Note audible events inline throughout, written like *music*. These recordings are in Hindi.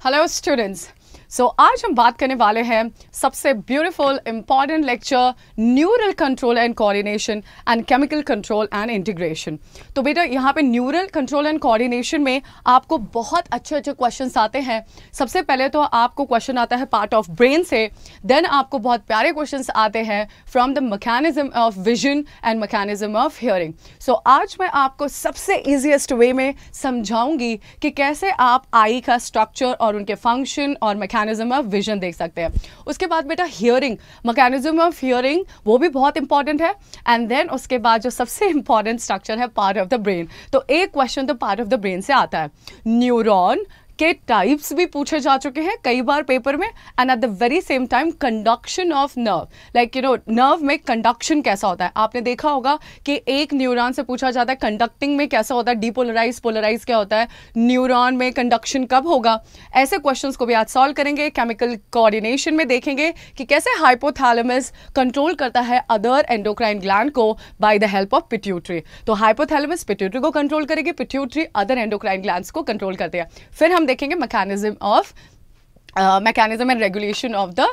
Hello students, सो so, आज हम बात करने वाले हैं सबसे beautiful important lecture neural control and coordination and chemical control and integration तो बेटा यहाँ पे न्यूरल कंट्रोल एंड कोऑर्डिनेशन में आपको बहुत अच्छे अच्छे क्वेश्चंस आते हैं सबसे पहले तो आपको क्वेश्चन आता है पार्ट ऑफ ब्रेन से देन आपको बहुत प्यारे क्वेश्चन आते हैं from the mechanism of vision and mechanism of hearing so आज मैं आपको सबसे ईजिएस्ट वे में समझाऊंगी कि कैसे आप आई का स्ट्रक्चर और उनके फंक्शन और मैके मैकेनिज्म ऑफ विजन देख सकते हैं उसके बाद बेटा हियरिंग मैकेनिज्म ऑफ हियरिंग वो भी बहुत इंपॉर्टेंट है एंड देन उसके बाद जो सबसे इंपॉर्टेंट स्ट्रक्चर है पार्ट ऑफ द ब्रेन तो एक क्वेश्चन तो पार्ट ऑफ द ब्रेन से आता है न्यूरोन के टाइप्स भी पूछे जा चुके हैं कई बार पेपर में and at the very same time conduction of nerve like you know nerve में कंडक्शन कैसा होता है आपने देखा होगा कि एक न्यूरॉन से पूछा जाता है कंडक्टिंग में कैसा होता है डीपोलराइज पोलराइज क्या होता है न्यूरॉन में कंडक्शन कब होगा ऐसे क्वेश्चंस को भी आज सॉल्व करेंगे केमिकल कोऑर्डिनेशन में देखेंगे कि कैसे हाइपोथैलेमस कंट्रोल करता है अदर एंडोक्राइन ग्लैंड को by the help of pituitary तो हाइपोथैलेमस पिट्यूट्री को कंट्रोल करेगी पिट्यूट्री अदर एंडोक्राइन ग्लैंड को कंट्रोल करते हैं फिर हम देखेंगे mechanism of mechanism and regulation of the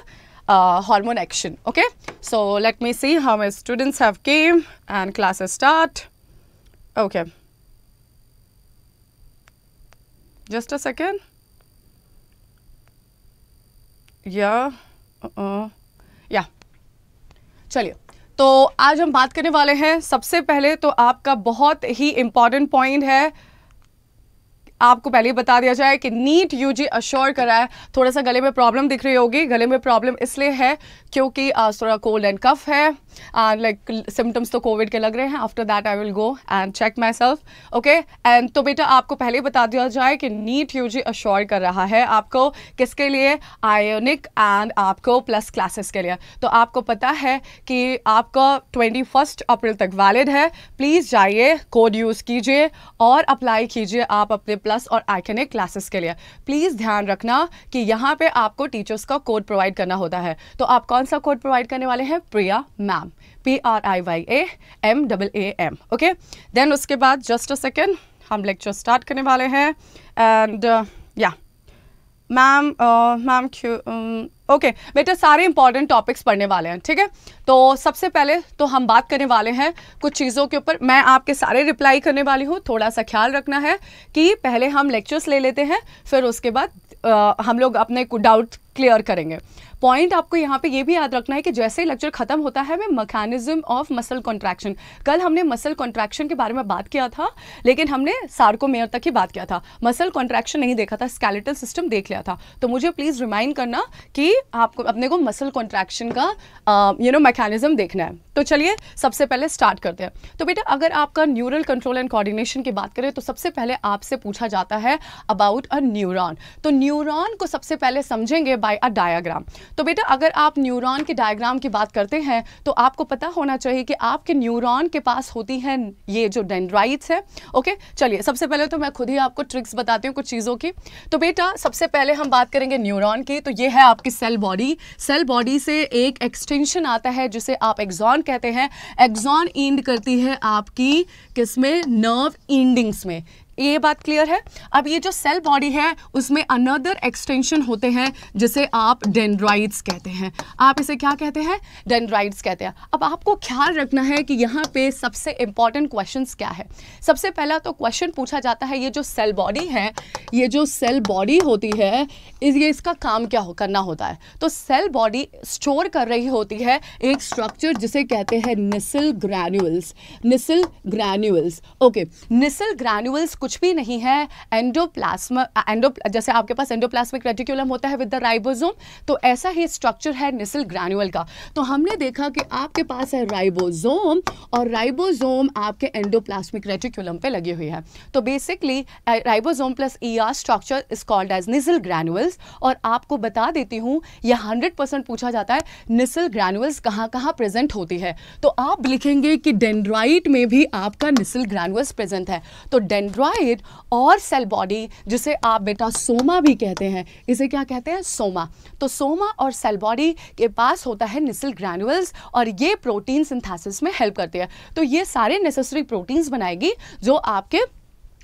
hormone action okay so let me see how my students have came and classes start okay just a second या चलिए तो आज हम बात करने वाले हैं सबसे पहले तो आपका बहुत ही इम्पॉर्टेंट पॉइंट है आपको पहले बता दिया जाए कि नीट यू जी अश्योर करा है थोड़ा सा गले में प्रॉब्लम दिख रही होगी गले में प्रॉब्लम इसलिए है क्योंकि थोड़ा कोल्ड एंड कफ है लाइक सिम्टम्स तो कोविड के लग रहे हैं after that I will go and check myself okay and तो बेटा आपको पहले बता दिया जाए कि नीट यू जी अश्योर कर रहा है आपको किसके लिए आयोनिक एंड आपको प्लस क्लासेस के लिए तो आपको पता है कि आपका ट्वेंटी फर्स्ट अप्रैल तक वैलिड है प्लीज़ जाइए कोड यूज़ कीजिए और अप्लाई कीजिए आप अपने प्लस प्लस और आइकनिक क्लासेस के लिए प्लीज़ ध्यान रखना कि यहाँ पे आपको टीचर्स का कोड प्रोवाइड करना होता है तो आप कौन सा कोड प्रोवाइड करने वाले हैं Priya ma'am P R I Y A M double A M okay then उसके बाद जस्ट अ सेकेंड हम लेक्चर स्टार्ट करने वाले हैं एंड uh, मैम मैम क्यों ओके बेटा सारे इंपॉर्टेंट टॉपिक्स पढ़ने वाले हैं ठीक है तो सबसे पहले तो हम बात करने वाले हैं कुछ चीज़ों के ऊपर मैं आपके सारे रिप्लाई करने वाली हूँ थोड़ा सा ख्याल रखना है कि पहले हम लेक्चर्स ले लेते हैं फिर उसके बाद आ, uh, हम लोग अपने डाउट क्लियर करेंगे पॉइंट आपको यहाँ पे ये भी याद रखना है कि जैसे ही लेक्चर खत्म होता है मैं मकैनिज्म ऑफ मसल कॉन्ट्रैक्शन कल हमने मसल कॉन्ट्रैक्शन के बारे में बात किया था लेकिन हमने सार्कोमेयर तक ही बात किया था मसल कॉन्ट्रैक्शन नहीं देखा था स्केलेटल सिस्टम देख लिया था तो मुझे प्लीज़ रिमाइंड करना कि आपको अपने को मसल कॉन्ट्रैक्शन का यू नो मैकेनिज्म देखना है तो चलिए सबसे पहले स्टार्ट करते हैं तो बेटा अगर आपका न्यूरल कंट्रोल एंड कोऑर्डिनेशन की बात करें तो सबसे पहले आपसे पूछा जाता है अबाउट अ न्यूरॉन तो न्यूरॉन को सबसे पहले समझेंगे बाय अ डायाग्राम तो बेटा अगर आप न्यूरॉन के डायाग्राम की बात करते हैं तो आपको पता होना चाहिए कि आपके न्यूरॉन के पास होती है ये जो डेंड्राइट्स है ओके चलिए सबसे पहले तो मैं खुद ही आपको ट्रिक्स बताती हूँ कुछ चीज़ों की तो बेटा सबसे पहले हम बात करेंगे न्यूरॉन की तो ये है आपकी सेल बॉडी सेल बॉडी से एक एक्सटेंशन आता है जिसे आप एग्जॉन कहते हैं एक्सॉन इंड करती है आपकी किसमें नर्व इंडिंग्स में ये बात क्लियर है अब ये जो सेल बॉडी है उसमें अनदर एक्सटेंशन होते हैं जिसे आप डेंड्राइड्स कहते हैं आप इसे क्या कहते हैं डेंड्राइड्स कहते हैं अब आपको ख्याल रखना है कि यहाँ पे सबसे इंपॉर्टेंट क्वेश्चन क्या है सबसे पहला तो क्वेश्चन पूछा जाता है ये जो सेल बॉडी है ये जो सेल बॉडी होती है इस ये इसका काम क्या हो करना होता है तो सेल बॉडी स्टोर कर रही होती है एक स्ट्रक्चर जिसे कहते हैं Nissl granules Nissl granules okay Nissl granules कुछ भी नहीं है एंडोप्लाज्मा एंडो uh, जैसे आपके पास एंडोप्लाज्मिक रेटिकुलम होता है विद द राइबोसोम तो ऐसा ही स्ट्रक्चर है निसल ग्रैनुअल का तो हमने देखा कि आपके पास है राइबोसोम और राइबोसोम आपके एंडोप्लाज्मिक रेटिकुलम पे लगी हुई है तो basically ribosome plus E R structure is called as Nissl granules और आपको बता देती हूँ यह हंड्रेड परसेंट पूछा जाता है निसल ग्रैनुअल्स कहाँ कहाँ प्रेजेंट होती है तो आप लिखेंगे कि डेंड्राइट में भी आपका निसल ग्रैनुअल्स प्रेजेंट है तो डेंड्राइट डाइट और सेल बॉडी जिसे आप बेटा सोमा भी कहते हैं इसे क्या कहते हैं सोमा तो सोमा और सेल बॉडी के पास होता है निसल ग्रैनुअल्स और ये प्रोटीन सिंथेसिस में हेल्प करते हैं तो ये सारे नेसेसरी प्रोटीन्स बनाएगी जो आपके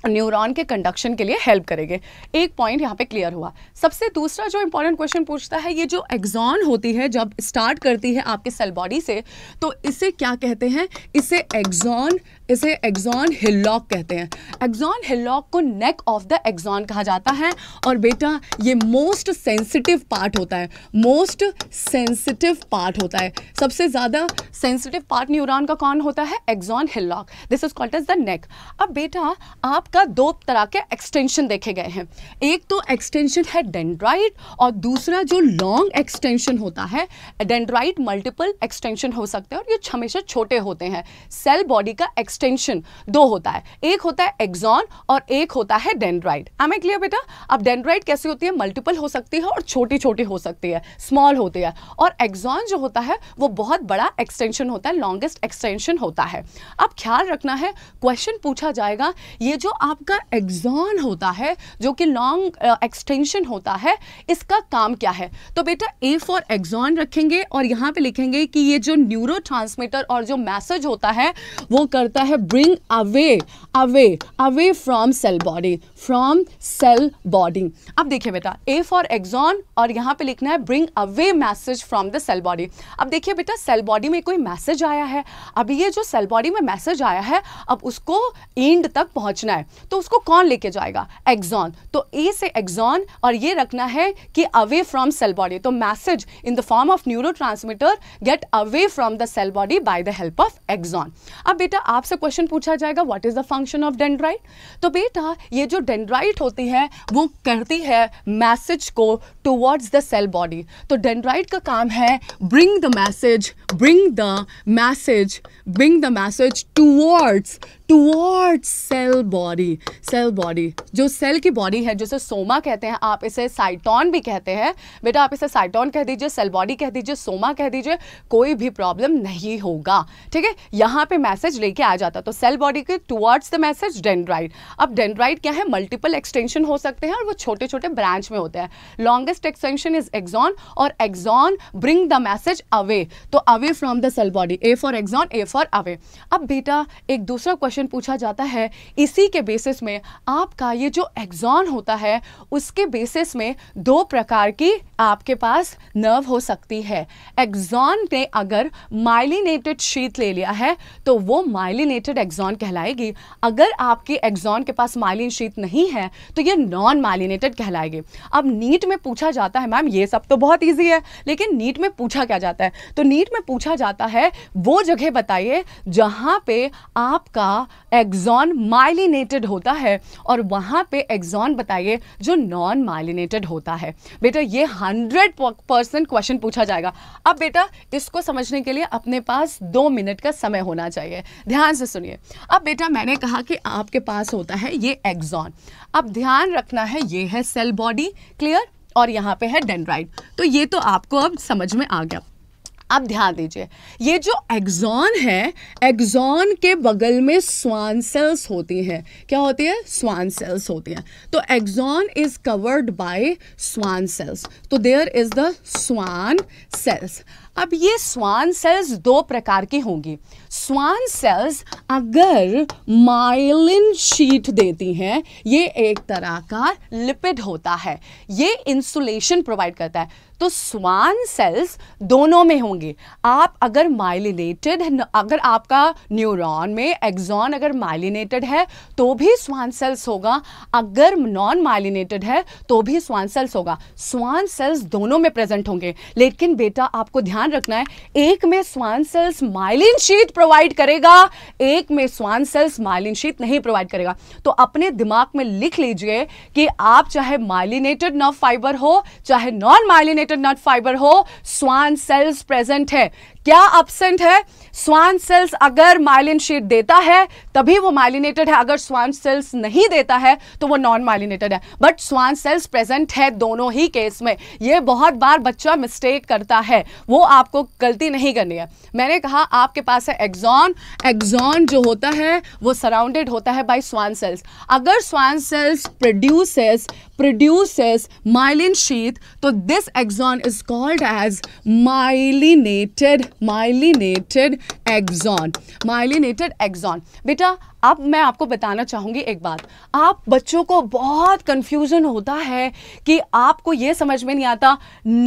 न्यूरॉन के कंडक्शन के लिए हेल्प करेंगे एक पॉइंट यहाँ पे क्लियर हुआ सबसे दूसरा जो इंपॉर्टेंट क्वेश्चन पूछता है ये जो एग्जॉन होती है जब स्टार्ट करती है आपके सेल बॉडी से तो इसे क्या कहते हैं इसे एग्जॉन इसे एग्जॉन हिलॉक कहते हैं एग्जॉन हिलॉक को नेक ऑफ द एग्जॉन कहा जाता है और बेटा ये मोस्ट सेंसिटिव पार्ट होता है मोस्ट सेंसिटिव पार्ट होता है सबसे ज़्यादा सेंसिटिव पार्ट न्यूरॉन का कौन होता है axon hillock this is called as the neck अब बेटा आपका दो तरह के एक्सटेंशन देखे गए हैं एक तो एक्सटेंशन है डेंड्राइट और दूसरा जो लॉन्ग एक्सटेंशन होता है डेंड्राइट मल्टीपल एक्सटेंशन हो सकते हैं और ये हमेशा छोटे होते हैं सेल बॉडी का एक्स एक्सटेंशन दो होता है एक होता है एक्सॉन और एक होता है डेंड्राइड आई क्लियर बेटा अब डेंड्राइड कैसे होती है मल्टीपल हो सकती है और छोटी छोटी हो सकती है स्मॉल होती है और एक्सॉन जो होता है वो बहुत बड़ा एक्सटेंशन होता है लॉन्गेस्ट एक्सटेंशन होता है अब ख्याल रखना है क्वेश्चन पूछा जाएगा ये जो आपका एक्सॉन होता है जो कि लॉन्ग एक्सटेंशन होता है इसका काम क्या है तो बेटा ए फॉर एक्सॉन रखेंगे और यहाँ पे लिखेंगे कि ये जो न्यूरो और जो मैसेज होता है वो करता होता है bring away away away from cell body from cell body अब देखिए बेटा ए फॉर एग्जॉन और यहाँ पे लिखना है bring away message from the cell body अब देखिए बेटा सेल बॉडी में कोई मैसेज आया है अब ये जो सेल बॉडी में मैसेज आया है अब उसको एंड तक पहुँचना है तो उसको कौन लेके जाएगा एग्जॉन तो ए से एग्जॉन और ये रखना है कि अवे फ्रॉम सेल बॉडी तो message in the form of neuro gate away from the cell body by the help of axon अब बेटा आपसे आपसे क्वेश्चन पूछा जाएगा what is the function of dendrite तो बेटा ये जो डेंड्राइट होती है वो करती है मैसेज को टुवर्ड्स द सेल बॉडी तो डेंड्राइट का काम है bring the message bring the message bring the message towards towards cell body cell body जो सेल की बॉडी है जिसे सोमा कहते हैं आप इसे साइटॉन भी कहते हैं बेटा आप इसे साइटॉन कह दीजिए सेल बॉडी कह दीजिए सोमा कह दीजिए कोई भी प्रॉब्लम नहीं होगा ठीक है यहाँ पे मैसेज लेके आ जाए जाता तो सेल बॉडी के टुवर्ड्स द मैसेज डेंड्राइड अब डेंड्राइड क्या है मल्टीपल एक्सटेंशन हो सकते हैं और वो छोटे छोटे ब्रांच में होते हैं लॉन्गेस्ट एक्सटेंशन इज एक्सॉन और axon bring the message away तो away from the cell body A for axon A for away अब बेटा एक दूसरा क्वेश्चन पूछा जाता है इसी के बेसिस में आपका ये जो एक्सॉन होता है उसके बेसिस में दो प्रकार की आपके पास नर्व हो सकती है एक्सॉन ने अगर माइलिनेटेड शीत ले लिया है तो वो माइलिन माइलिनेटेड एग्जॉन कहलाएगी अगर आपके एग्जॉन के पास माइलिन शीत नहीं है तो ये नॉन माइलिनेटेड कहलाएगी अब नीट में पूछा जाता है मैम ये सब तो बहुत ईजी है लेकिन नीट में पूछा क्या जाता है तो नीट में पूछा जाता है वो जगह बताइए जहाँ पे आपका एग्जॉन माइलिनेटेड होता है और वहाँ पे एग्जॉन बताइए जो नॉन माइलिनेटेड होता है बेटा ये हंड्रेड परसेंट क्वेश्चन पूछा जाएगा अब बेटा इसको समझने के लिए अपने पास दो मिनट का समय होना चाहिए ध्यान से से सुनिए अब बेटा मैंने कहा कि आपके पास होता है ये एग्जॉन अब ध्यान रखना है ये है सेल बॉडी क्लियर और यहाँ पे है डेंड्राइड तो ये तो आपको अब समझ में आ गया अब ध्यान दीजिए ये जो एग्जॉन है एग्जॉन के बगल में स्वान सेल्स होती हैं क्या होती है स्वान सेल्स होती हैं तो axon is covered by Schwann cells तो there is the Schwann cells अब ये स्वान सेल्स दो प्रकार की होंगी स्वान सेल्स अगर माइलिन शीट देती हैं ये एक तरह का लिपिड होता है ये इंसुलेशन प्रोवाइड करता है तो स्वान सेल्स दोनों में होंगे आप अगर माइलिनेटेड अगर आपका न्यूरॉन में एग्जॉन अगर माइलिनेटेड है तो भी स्वान सेल्स होगा अगर नॉन माइलिनेटेड है तो भी स्वान सेल्स होगा स्वान सेल्स दोनों में प्रेजेंट होंगे लेकिन बेटा आपको ध्यान रखना है एक में Schwann cells myelin sheath provide करेगा एक में स्वान सेल्स माइलिन शीट नहीं प्रोवाइड करेगा तो अपने दिमाग में लिख लीजिए कि आप चाहे माइलिनेटेड नॉट फाइबर हो चाहे नॉन माइलिनेटेड नर्व फाइबर हो स्वान सेल्स प्रेजेंट है क्या अपसेंट है स्वान सेल्स अगर माइलिन शीट देता है तभी वो माइलिनेटेड है अगर स्वान सेल्स नहीं देता है तो वो नॉन माइलिनेटेड है बट स्वान सेल्स प्रेजेंट है दोनों ही केस में ये बहुत बार बच्चा मिस्टेक करता है वो आपको गलती नहीं करनी है मैंने कहा आपके पास है एग्जॉन एग्जॉन जो होता है वो सराउंडेड होता है बाई स्वान सेल्स अगर Schwann cells produces produces myelin sheath. So this axon is called as myelinated myelinated axon. Myelinated axon. बेटा अब मैं आपको बताना चाहूँगी एक बात आप बच्चों को बहुत कंफ्यूजन होता है कि आपको ये समझ में नहीं आता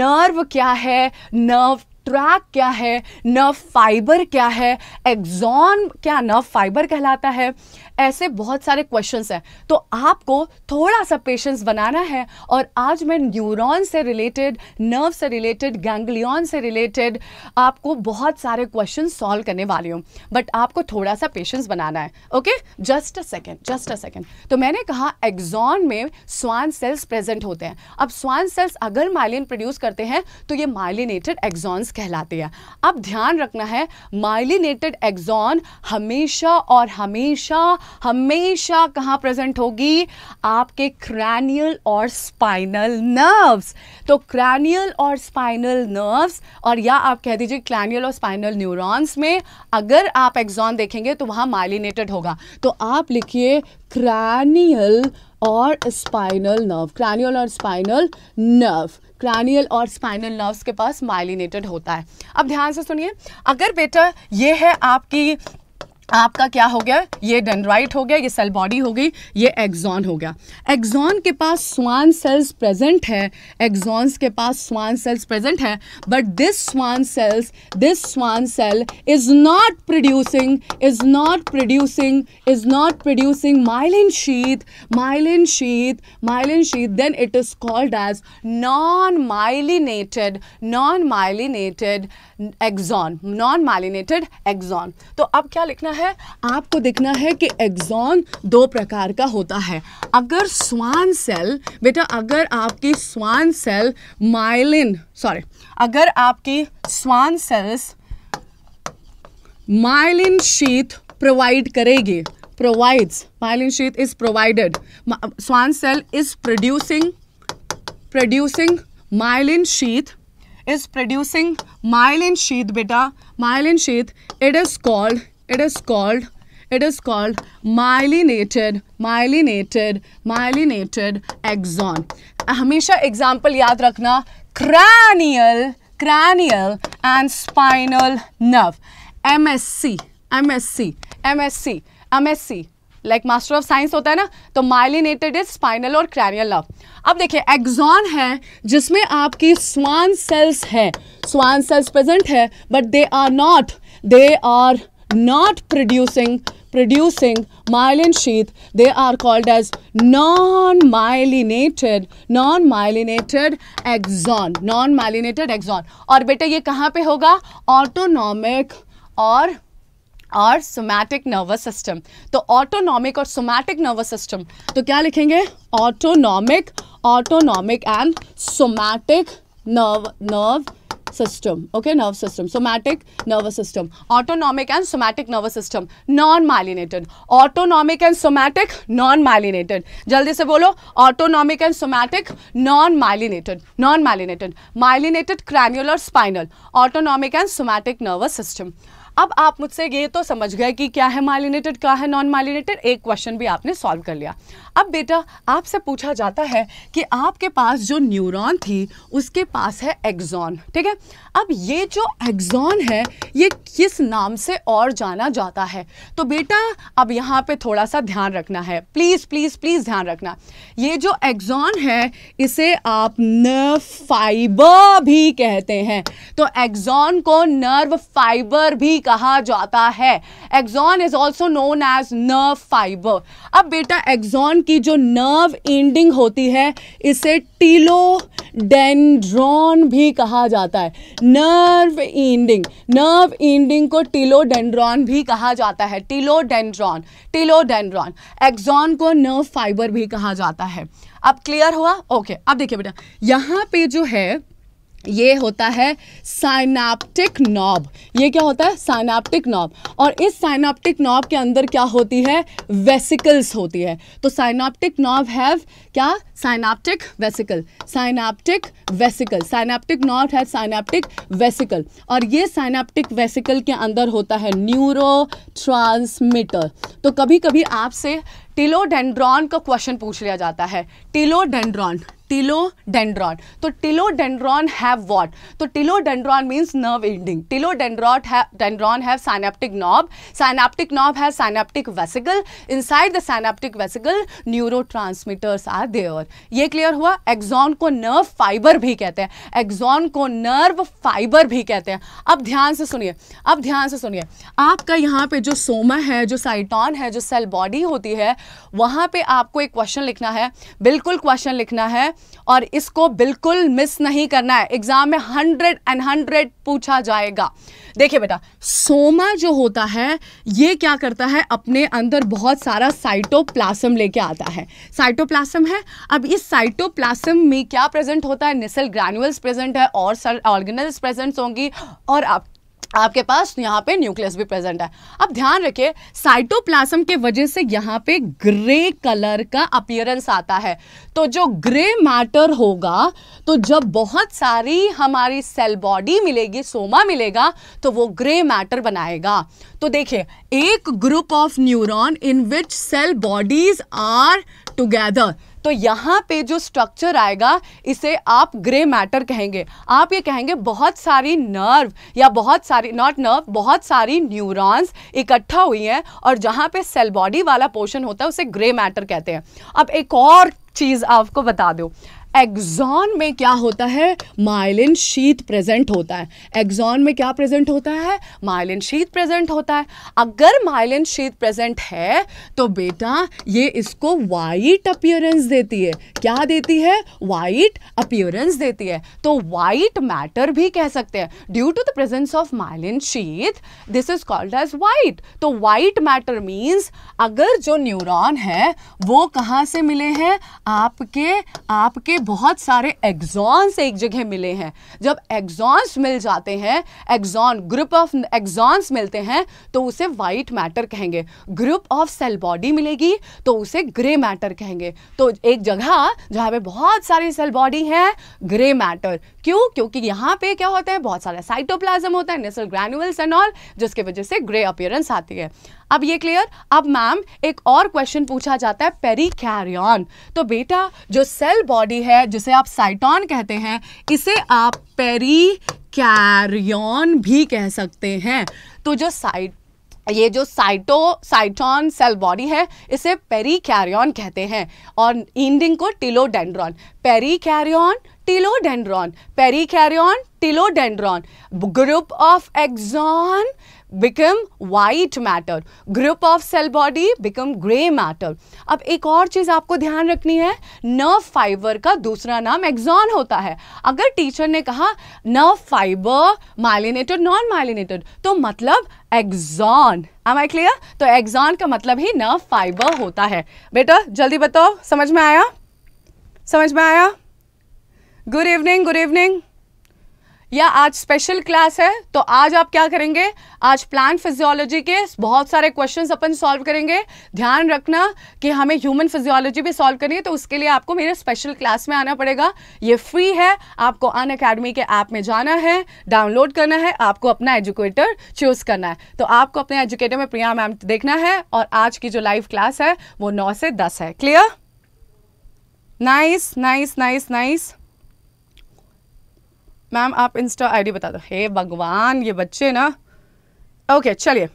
नर्व क्या है नर्व ट्रैक क्या है नर्व फाइबर क्या है एग्जॉन क्या नर्व फाइबर कहलाता है ऐसे बहुत सारे क्वेश्चन हैं तो आपको थोड़ा सा पेशेंस बनाना है और आज मैं न्यूरॉन से रिलेटेड नर्व से रिलेटेड गैंग्लियन से रिलेटेड आपको बहुत सारे क्वेश्चन सॉल्व करने वाली हूँ बट आपको थोड़ा सा पेशेंस बनाना है okay just a second just a second तो मैंने कहा एग्जॉन में स्वान सेल्स प्रेजेंट होते हैं अब स्वान सेल्स अगर माइलिन प्रोड्यूस करते हैं तो ये माइलिनेटेड एग्जॉन्स कहलाते हैं अब ध्यान रखना है माइलिनेटेड एग्जॉन हमेशा और हमेशा हमेशा कहाँ प्रेजेंट होगी आपके क्रैनियल और स्पाइनल नर्व्स तो क्रैनियल और स्पाइनल नर्व्स और या आप कह दीजिए क्रैनियल और स्पाइनल न्यूरॉन्स में अगर आप एग्जॉन देखेंगे तो वहाँ माइलिनेटेड होगा तो आप लिखिए क्रैनियल और स्पाइनल नर्व क्रैनियल और स्पाइनल नर्व क्रैनियल और स्पाइनल नर्व्स के पास माइलिनेटेड होता है अब ध्यान से सुनिए अगर बेटा ये है आपकी आपका क्या हो गया ये डेंड्राइट हो गया ये सेल बॉडी हो गई ये एग्जॉन हो गया एग्जॉन के पास स्वान सेल्स प्रेजेंट है एग्जॉन्स के पास स्वान सेल्स प्रेजेंट है but this Schwann cells this Schwann cell is not producing is not producing is not producing myelin sheath myelin sheath myelin sheath then it is called as non myelinated non myelinated axon non myelinated axon तो अब क्या लिखना होता है आपको देखना है कि एग्जॉन दो प्रकार का होता है अगर स्वान सेल बेटा अगर आपकी स्वान सेल माइलिन सॉरी अगर आपकी Schwann cells myelin sheath provide करेगी provides myelin sheath is provided Schwann cell is producing producing myelin sheath is producing myelin sheath बेटा myelin sheath it is called it is called it is called myelinated myelinated myelinated axon hamesha example yaad rakhna cranial cranial and spinal nerve MSc MSc MSc MSc like master of science होता है ना तो माइलिनेटेड इज स्पाइनल और क्रैनियल नर्व अब देखिए एक्सॉन है जिसमें आपकी स्वान सेल्स है स्वान सेल्स प्रेजेंट है but they are not they are not producing producing myelin sheath they are called as non-myelinated non-myelinated axon non-myelinated axon aur beta ye kahan pe hoga autonomic और और सोमैटिक नर्वस सिस्टम तो ऑटोनॉमिक और सोमैटिक नर्वस सिस्टम तो क्या लिखेंगे autonomic autonomic and somatic nerve nerve system okay nerve system somatic nervous system autonomic and somatic nervous system non myelinated autonomic and somatic non myelinated jaldi se bolo autonomic and somatic non myelinated non myelinated myelinated cranial spinal autonomic and somatic nervous system अब आप मुझसे ये तो समझ गए कि क्या है माइलिनेटेड क्या है नॉन माइलिनेटेड एक क्वेश्चन भी आपने सॉल्व कर लिया अब बेटा आपसे पूछा जाता है कि आपके पास जो न्यूरॉन थी उसके पास है एग्जॉन ठीक है अब ये जो एग्जॉन है ये किस नाम से और जाना जाता है तो बेटा अब यहाँ पे थोड़ा सा ध्यान रखना है प्लीज़ प्लीज़ प्लीज़ ध्यान रखना ये जो एग्जॉन है इसे आप नर्व फाइबर भी कहते हैं तो एग्जॉन को नर्व फाइबर भी कहा जाता है axon is also known as nerve fibre अब बेटा एग्जॉन की जो नर्व एंडिंग होती है इसे टीलोडेंड्रॉन भी कहा जाता है नर्व एंडिंग नर्व एंडिंग को टीलोडेंड्रॉन भी कहा जाता है टीलोडेंड्रॉन टीलोडेंड्रॉन एक्सॉन को नर्व फाइबर भी कहा जाता है अब क्लियर हुआ ओके अब देखिए बेटा यहाँ पे जो है ये होता है साइनाप्टिक नॉब ये क्या होता है साइनाप्टिक नॉब और इस साइनाप्टिक नॉब के अंदर क्या होती है वेसिकल्स होती है तो साइनाप्टिक नॉब हैव क्या synaptic vesicle synaptic vesicle synaptic knob have synaptic vesicle और ये साइनाप्टिक वेसिकल के अंदर होता है न्यूरो ट्रांसमीटर तो कभी कभी आपसे टिलोडेंड्रॉन का क्वेश्चन पूछ लिया जाता है टिलोडेंड्रॉन टिलोडेंड्रॉन तो टिलोडेंड्रॉन हैव वॉट तो telodendron means nerve ending telodendron dendron have synaptic knob synaptic knob have synaptic vesicle inside the synaptic vesicle transmitters are there ये क्लियर हुआ एक्जॉन को नर्व फाइबर भी कहते हैं एक्जॉन को नर्व फाइबर भी कहते हैं अब ध्यान से सुनिए अब ध्यान से सुनिए आपका यहाँ पे जो सोमा है जो साइटॉन है जो सेल बॉडी होती है वहाँ पे आपको एक क्वेश्चन लिखना है बिल्कुल क्वेश्चन लिखना है और इसको बिल्कुल मिस नहीं करना है एग्जाम में हंड्रेड एंड हंड्रेड पूछा जाएगा देखिए बेटा सोमा जो होता है ये क्या करता है अपने अंदर बहुत सारा साइटोप्लाज्म लेके आता है साइटोप्लाज्म है अब इस साइटोप्लाज्म में क्या प्रेजेंट होता है निसल ग्रैनुअल्स प्रेजेंट है और सर ऑर्गेनल्स प्रेजेंट होंगी और आप आपके पास तो यहाँ पे न्यूक्लियस भी प्रेजेंट है अब ध्यान रखिए साइटोप्लाज्म के वजह से यहाँ पे ग्रे कलर का अपियरेंस आता है तो जो ग्रे मैटर होगा तो जब बहुत सारी हमारी सेल बॉडी मिलेगी सोमा मिलेगा तो वो ग्रे मैटर बनाएगा तो देखिए एक group of neuron in which cell bodies are together तो यहाँ पे जो स्ट्रक्चर आएगा इसे आप ग्रे मैटर कहेंगे आप ये कहेंगे बहुत सारी नर्व या बहुत सारी नॉट नर्व बहुत सारी न्यूरॉन्स इकट्ठा हुई हैं और जहाँ पे सेल बॉडी वाला पोर्शन होता है उसे ग्रे मैटर कहते हैं अब एक और चीज़ आपको बता दो एग्जॉन में क्या होता है माइलिन शीत प्रेजेंट होता है एग्जॉन में क्या प्रेजेंट होता है माइलिन शीत प्रेजेंट होता है अगर माइलिन शीत प्रेजेंट है तो बेटा ये इसको वाइट अपियरेंस देती है क्या देती है वाइट अपियरेंस देती है तो वाइट मैटर भी कह सकते हैं due to the presence of myelin sheath this is called as white तो वाइट मैटर मीन्स अगर जो न्यूरोन है वो कहाँ से मिले हैं आपके आपके बहुत सारे एग्जॉन्स एक जगह मिले हैं जब एग्जॉन्स मिल जाते हैं एग्जॉन ग्रुप ऑफ एग्जॉन्स मिलते हैं तो उसे वाइट मैटर कहेंगे ग्रुप ऑफ सेल बॉडी मिलेगी तो उसे ग्रे मैटर कहेंगे तो एक जगह जहाँ पे बहुत सारी सेल बॉडी है ग्रे मैटर क्यों क्योंकि यहाँ पे क्या होता है बहुत सारा साइटोप्लाज्म होता है नेसल ग्रैनुअल्स एंड ऑल जिसके वजह से ग्रे अपियरेंस आती है अब ये क्लियर अब मैम एक और क्वेश्चन पूछा जाता है पेरी तो बेटा जो सेल बॉडी है जिसे आप साइटॉन कहते हैं इसे आप पेरी कैरियन भी कह सकते हैं तो जो साइट ये जो साइटो साइटॉन सेल बॉडी है इसे पेरी कहते हैं और इंडिंग को telodendron peri telodendron perikaryon telodendron group of axon become white matter group of cell body become grey matter अब एक और चीज़ आपको ध्यान रखनी है नर्व फाइबर का दूसरा नाम एक्सॉन होता है अगर टीचर ने कहा nerve fibre myelinated non myelinated तो मतलब एक्सॉन एम आई क्लियर तो एक्सॉन का मतलब ही नर्व फाइबर होता है बेटा जल्दी बताओ समझ में आया समझ में आया गुड इवनिंग गुड इवनिंग या आज स्पेशल क्लास है तो आज आप क्या करेंगे आज प्लांट फिजियोलॉजी के बहुत सारे क्वेश्चंस अपन सॉल्व करेंगे ध्यान रखना कि हमें ह्यूमन फिजियोलॉजी भी सॉल्व करनी है तो उसके लिए आपको मेरे स्पेशल क्लास में आना पड़ेगा ये फ्री है आपको अन अकेडमी के ऐप में जाना है डाउनलोड करना है आपको अपना एजुकेटर चूज करना है तो आपको अपने एजुकेटर में प्रिया मैम देखना है और आज की जो लाइव क्लास है वो नौ से दस है clear nice nice nice nice ma'am आप इंस्टा आईडी बता दो हे भगवान ये बच्चे ना ओके चलिए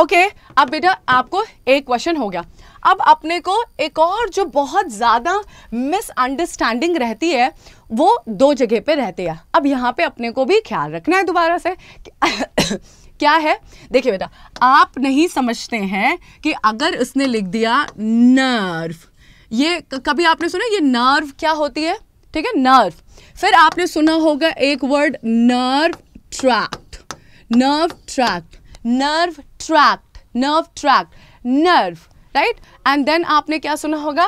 ओके अब बेटा आपको एक क्वेश्चन हो गया अब अपने को एक और जो बहुत ज़्यादा मिसअंडरस्टैंडिंग रहती है वो दो जगह पे रहती है अब यहाँ पे अपने को भी ख्याल रखना है दोबारा से *coughs* क्या है देखिए बेटा आप नहीं समझते हैं कि अगर उसने लिख दिया नर्व ये कभी आपने सुना ये नर्व क्या होती है ठीक है नर्व फिर आपने सुना होगा एक word nerve tract nerve tract nerve tract nerve tract nerve right and then आपने क्या सुना होगा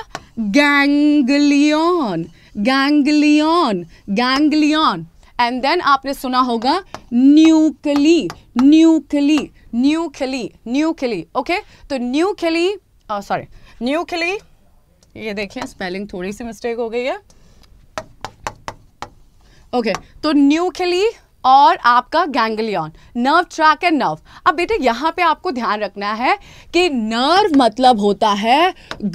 ganglion ganglion ganglion and then आपने सुना होगा nuclei nuclei nuclei okay तो खिली सॉरी न्यूक्ली ये देखिए स्पेलिंग थोड़ी सी मिस्टेक हो गई है ओके तो न्यूकली और आपका ganglion nerve tract and nerve अब बेटे यहाँ पे आपको ध्यान रखना है कि नर्व मतलब होता है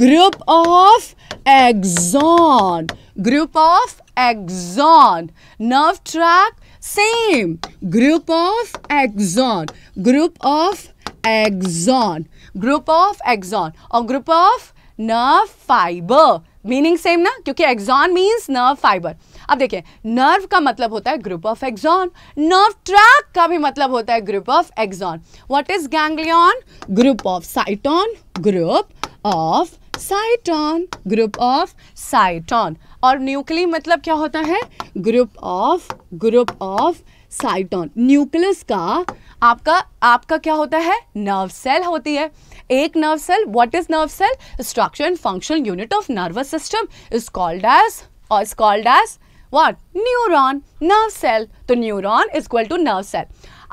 group of axon group of axon nerve tract same group of axon group of axon group of axon और group of nerve fibre meaning same ना क्योंकि एग्जॉन मीन्स नर्व फाइबर अब देखिए नर्व का मतलब होता है group of axon nerve tract का भी मतलब होता है group of axon what is ganglion group of cyton group of cyton group of cyton और न्यूक्ली मतलब क्या होता है group of group of cyton nucleus का आपका आपका क्या होता है नर्व सेल होती है एक nerve cell what is nerve cell structure and functional unit of nervous system is called as और is called as what neuron nerve cell तो neuron is equal to nerve cell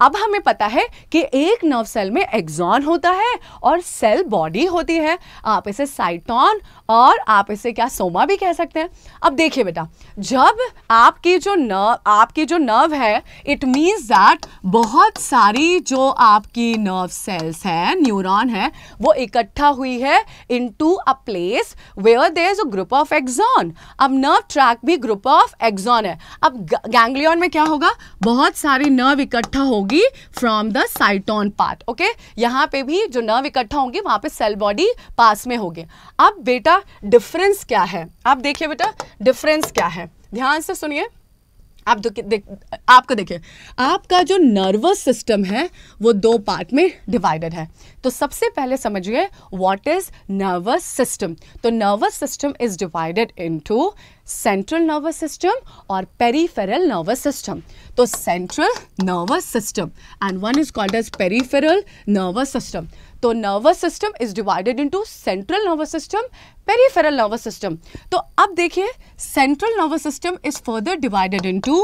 अब हमें पता है कि एक नर्व सेल में एग्जॉन होता है और सेल बॉडी होती है आप इसे साइटॉन और आप इसे क्या सोमा भी कह सकते हैं अब देखिए बेटा जब आपकी जो नर्व आपकी जो नर्व है इट मीन्स दैट बहुत सारी जो आपकी नर्व सेल्स हैं न्यूरॉन है वो इकट्ठा हुई है into a place where there is a group of axon अब नर्व ट्रैक भी ग्रुप ऑफ एक्जॉन है अब गैंग्लियन में क्या होगा बहुत सारी नर्व इकट्ठा होगी from the cyton part okay यहाँ पे भी जो नर्व इकट्ठा होंगी वहाँ पे सेल बॉडी पास में होगी अब बेटा बेटा डिफरेंस क्या है आप देखिए बेटा डिफरेंस क्या है ध्यान से सुनिए आप देख दे, आपको देखिए आपका जो नर्वस सिस्टम है वो दो पार्ट में डिवाइडेड है तो सबसे पहले समझिए व्हाट इज नर्वस सिस्टम तो nervous system is divided into central nervous system और पेरीफेरल नर्वस सिस्टम तो central nervous system and one is called as peripheral nervous system तो nervous system is divided into central nervous system peripheral nervous system तो अब देखिए central nervous system is further divided into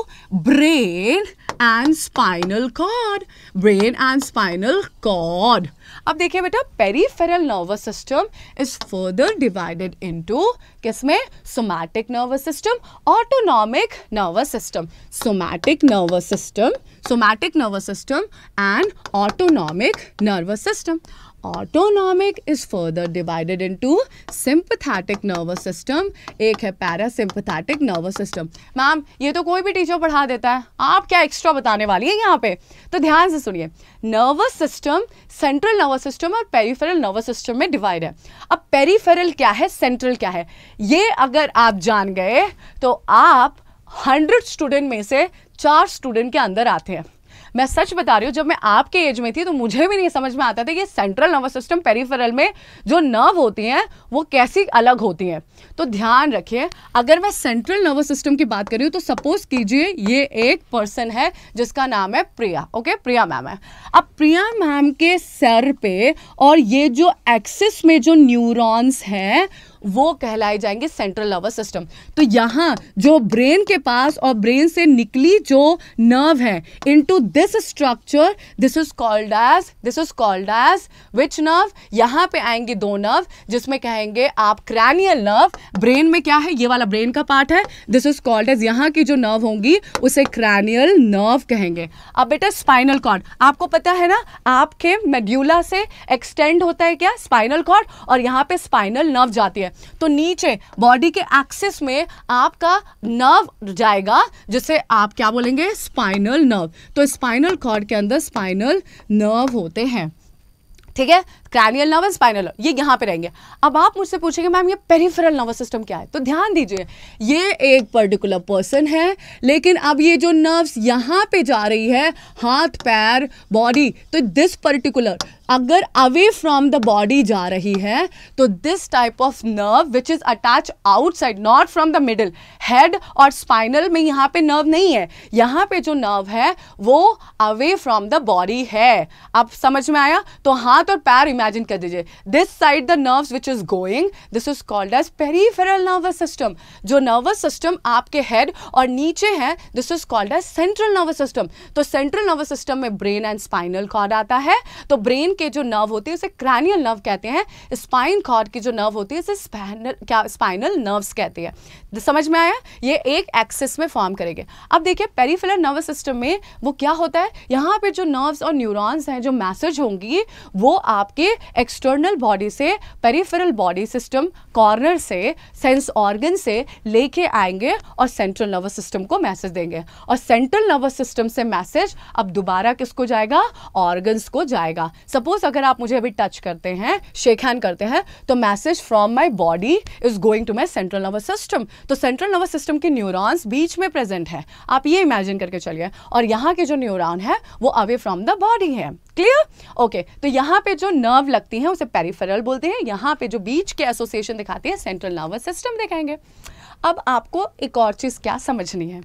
brain and spinal cord brain and spinal cord अब देखिए बेटा peripheral nervous system is further divided into किसमें somatic nervous system autonomic nervous system somatic nervous system somatic nervous system and autonomic nervous system autonomic is further divided to sympathetic nervous system एक है पैरासिम्पथैटिक नर्वस सिस्टम मैम ये तो कोई भी टीचर पढ़ा देता है आप क्या एक्स्ट्रा बताने वाली है यहाँ पे तो ध्यान से सुनिए nervous system central nervous system और पेरीफेरल नर्वस सिस्टम में डिवाइड है अब पेरीफेरल क्या है सेंट्रल क्या है ये अगर आप जान गए तो आप हंड्रेड स्टूडेंट में से चार स्टूडेंट के अंदर आते हैं मैं सच बता रही हूँ जब मैं आपके एज में थी तो मुझे भी नहीं समझ में आता था कि सेंट्रल नर्वस सिस्टम पेरीफेरल में जो नर्व होती हैं वो कैसी अलग होती हैं तो ध्यान रखिए अगर मैं सेंट्रल नर्वस सिस्टम की बात करी तो सपोज कीजिए ये एक पर्सन है जिसका नाम है प्रिया ओके प्रिया मैम है अब प्रिया मैम के सर पे और ये जो एक्सिस में जो न्यूरॉन्स हैं वो कहलाए जाएंगे सेंट्रल नर्वस सिस्टम तो यहाँ जो ब्रेन के पास और ब्रेन से निकली जो नर्व है into this structure this is called as this is called as which nerve यहाँ पे आएंगे दो नर्व जिसमें कहेंगे आप क्रैनियल नर्व ब्रेन में क्या है ये वाला ब्रेन का पार्ट है दिस इज कॉल्ड एज यहाँ की जो नर्व होंगी उसे क्रैनियल नर्व कहेंगे अब बेटा स्पाइनल कॉर्ड आपको पता है ना आपके मेड्यूला से एक्सटेंड होता है क्या स्पाइनल कॉर्ड और यहाँ पे स्पाइनल नर्व जाती है तो नीचे बॉडी के एक्सिस में आपका नर्व जाएगा जिसे आप क्या बोलेंगे स्पाइनल नर्व तो स्पाइनल कॉर्ड के अंदर स्पाइनल नर्व होते हैं ठीक है क्रैनियल नर्वस स्पाइनल ये यहाँ पे रहेंगे अब आप मुझसे पूछेंगे मैम ये पेरिफेरल नर्वस सिस्टम क्या है तो ध्यान दीजिए ये एक पर्टिकुलर पर्सन है लेकिन अब ये जो नर्व्स यहाँ पे जा रही है हाथ पैर बॉडी तो दिस पर्टिकुलर अगर अवे फ्रॉम द बॉडी जा रही है तो this type of nerve which is attach outside not from the middle head और स्पाइनल में यहाँ पे नर्व नहीं है यहाँ पे जो नर्व है वो अवे फ्रॉम द बॉडी है अब समझ में आया तो हाथ और पैर इमेजिन कर दीजिए this side the nerves which is going this is called as peripheral nervous system जो नर्वस सिस्टम आपके हेड और नीचे है this is called as central nervous system तो सेंट्रल नर्वस सिस्टम में ब्रेन एंड स्पाइनल कॉर्ड आता है तो ब्रेन के जो नर्व होते हैं उसे क्रैनियल नर्व कहते हैं स्पाइन कॉर्ड की जो नर्व होती है उसे स्पाइनल क्या स्पाइनल नर्व्स कहते हैं समझ में आया ये एक एक्सिस में फॉर्म करेंगे अब देखिए पेरीफेरल नर्वस सिस्टम में वो क्या होता है यहाँ पे जो नर्व्स और न्यूरॉन्स हैं जो मैसेज होंगी वो आपके एक्सटर्नल बॉडी से पेरीफेरल बॉडी सिस्टम कॉर्नर से सेंस ऑर्गन से लेके आएंगे और सेंट्रल नर्वस सिस्टम को मैसेज देंगे और सेंट्रल नर्वस सिस्टम से मैसेज अब दोबारा किसको जाएगा ऑर्गन्स को जाएगा सपोज अगर आप मुझे अभी टच करते हैं शेक करते हैं तो message from my body is going to my central nervous system तो सेंट्रल नर्वस सिस्टम के न्यूरॉन्स बीच में प्रेजेंट है आप ये इमेजिन करके चलिए और यहाँ के जो न्यूरॉन है वो अवे फ्रॉम द बॉडी है क्लियर ओके तो यहाँ पे जो नर्व लगती है उसे पेरिफेरल बोलते हैं यहाँ पे जो बीच के एसोसिएशन दिखाते हैं सेंट्रल नर्वस सिस्टम दिखाएंगे अब आपको एक और चीज़ क्या समझनी है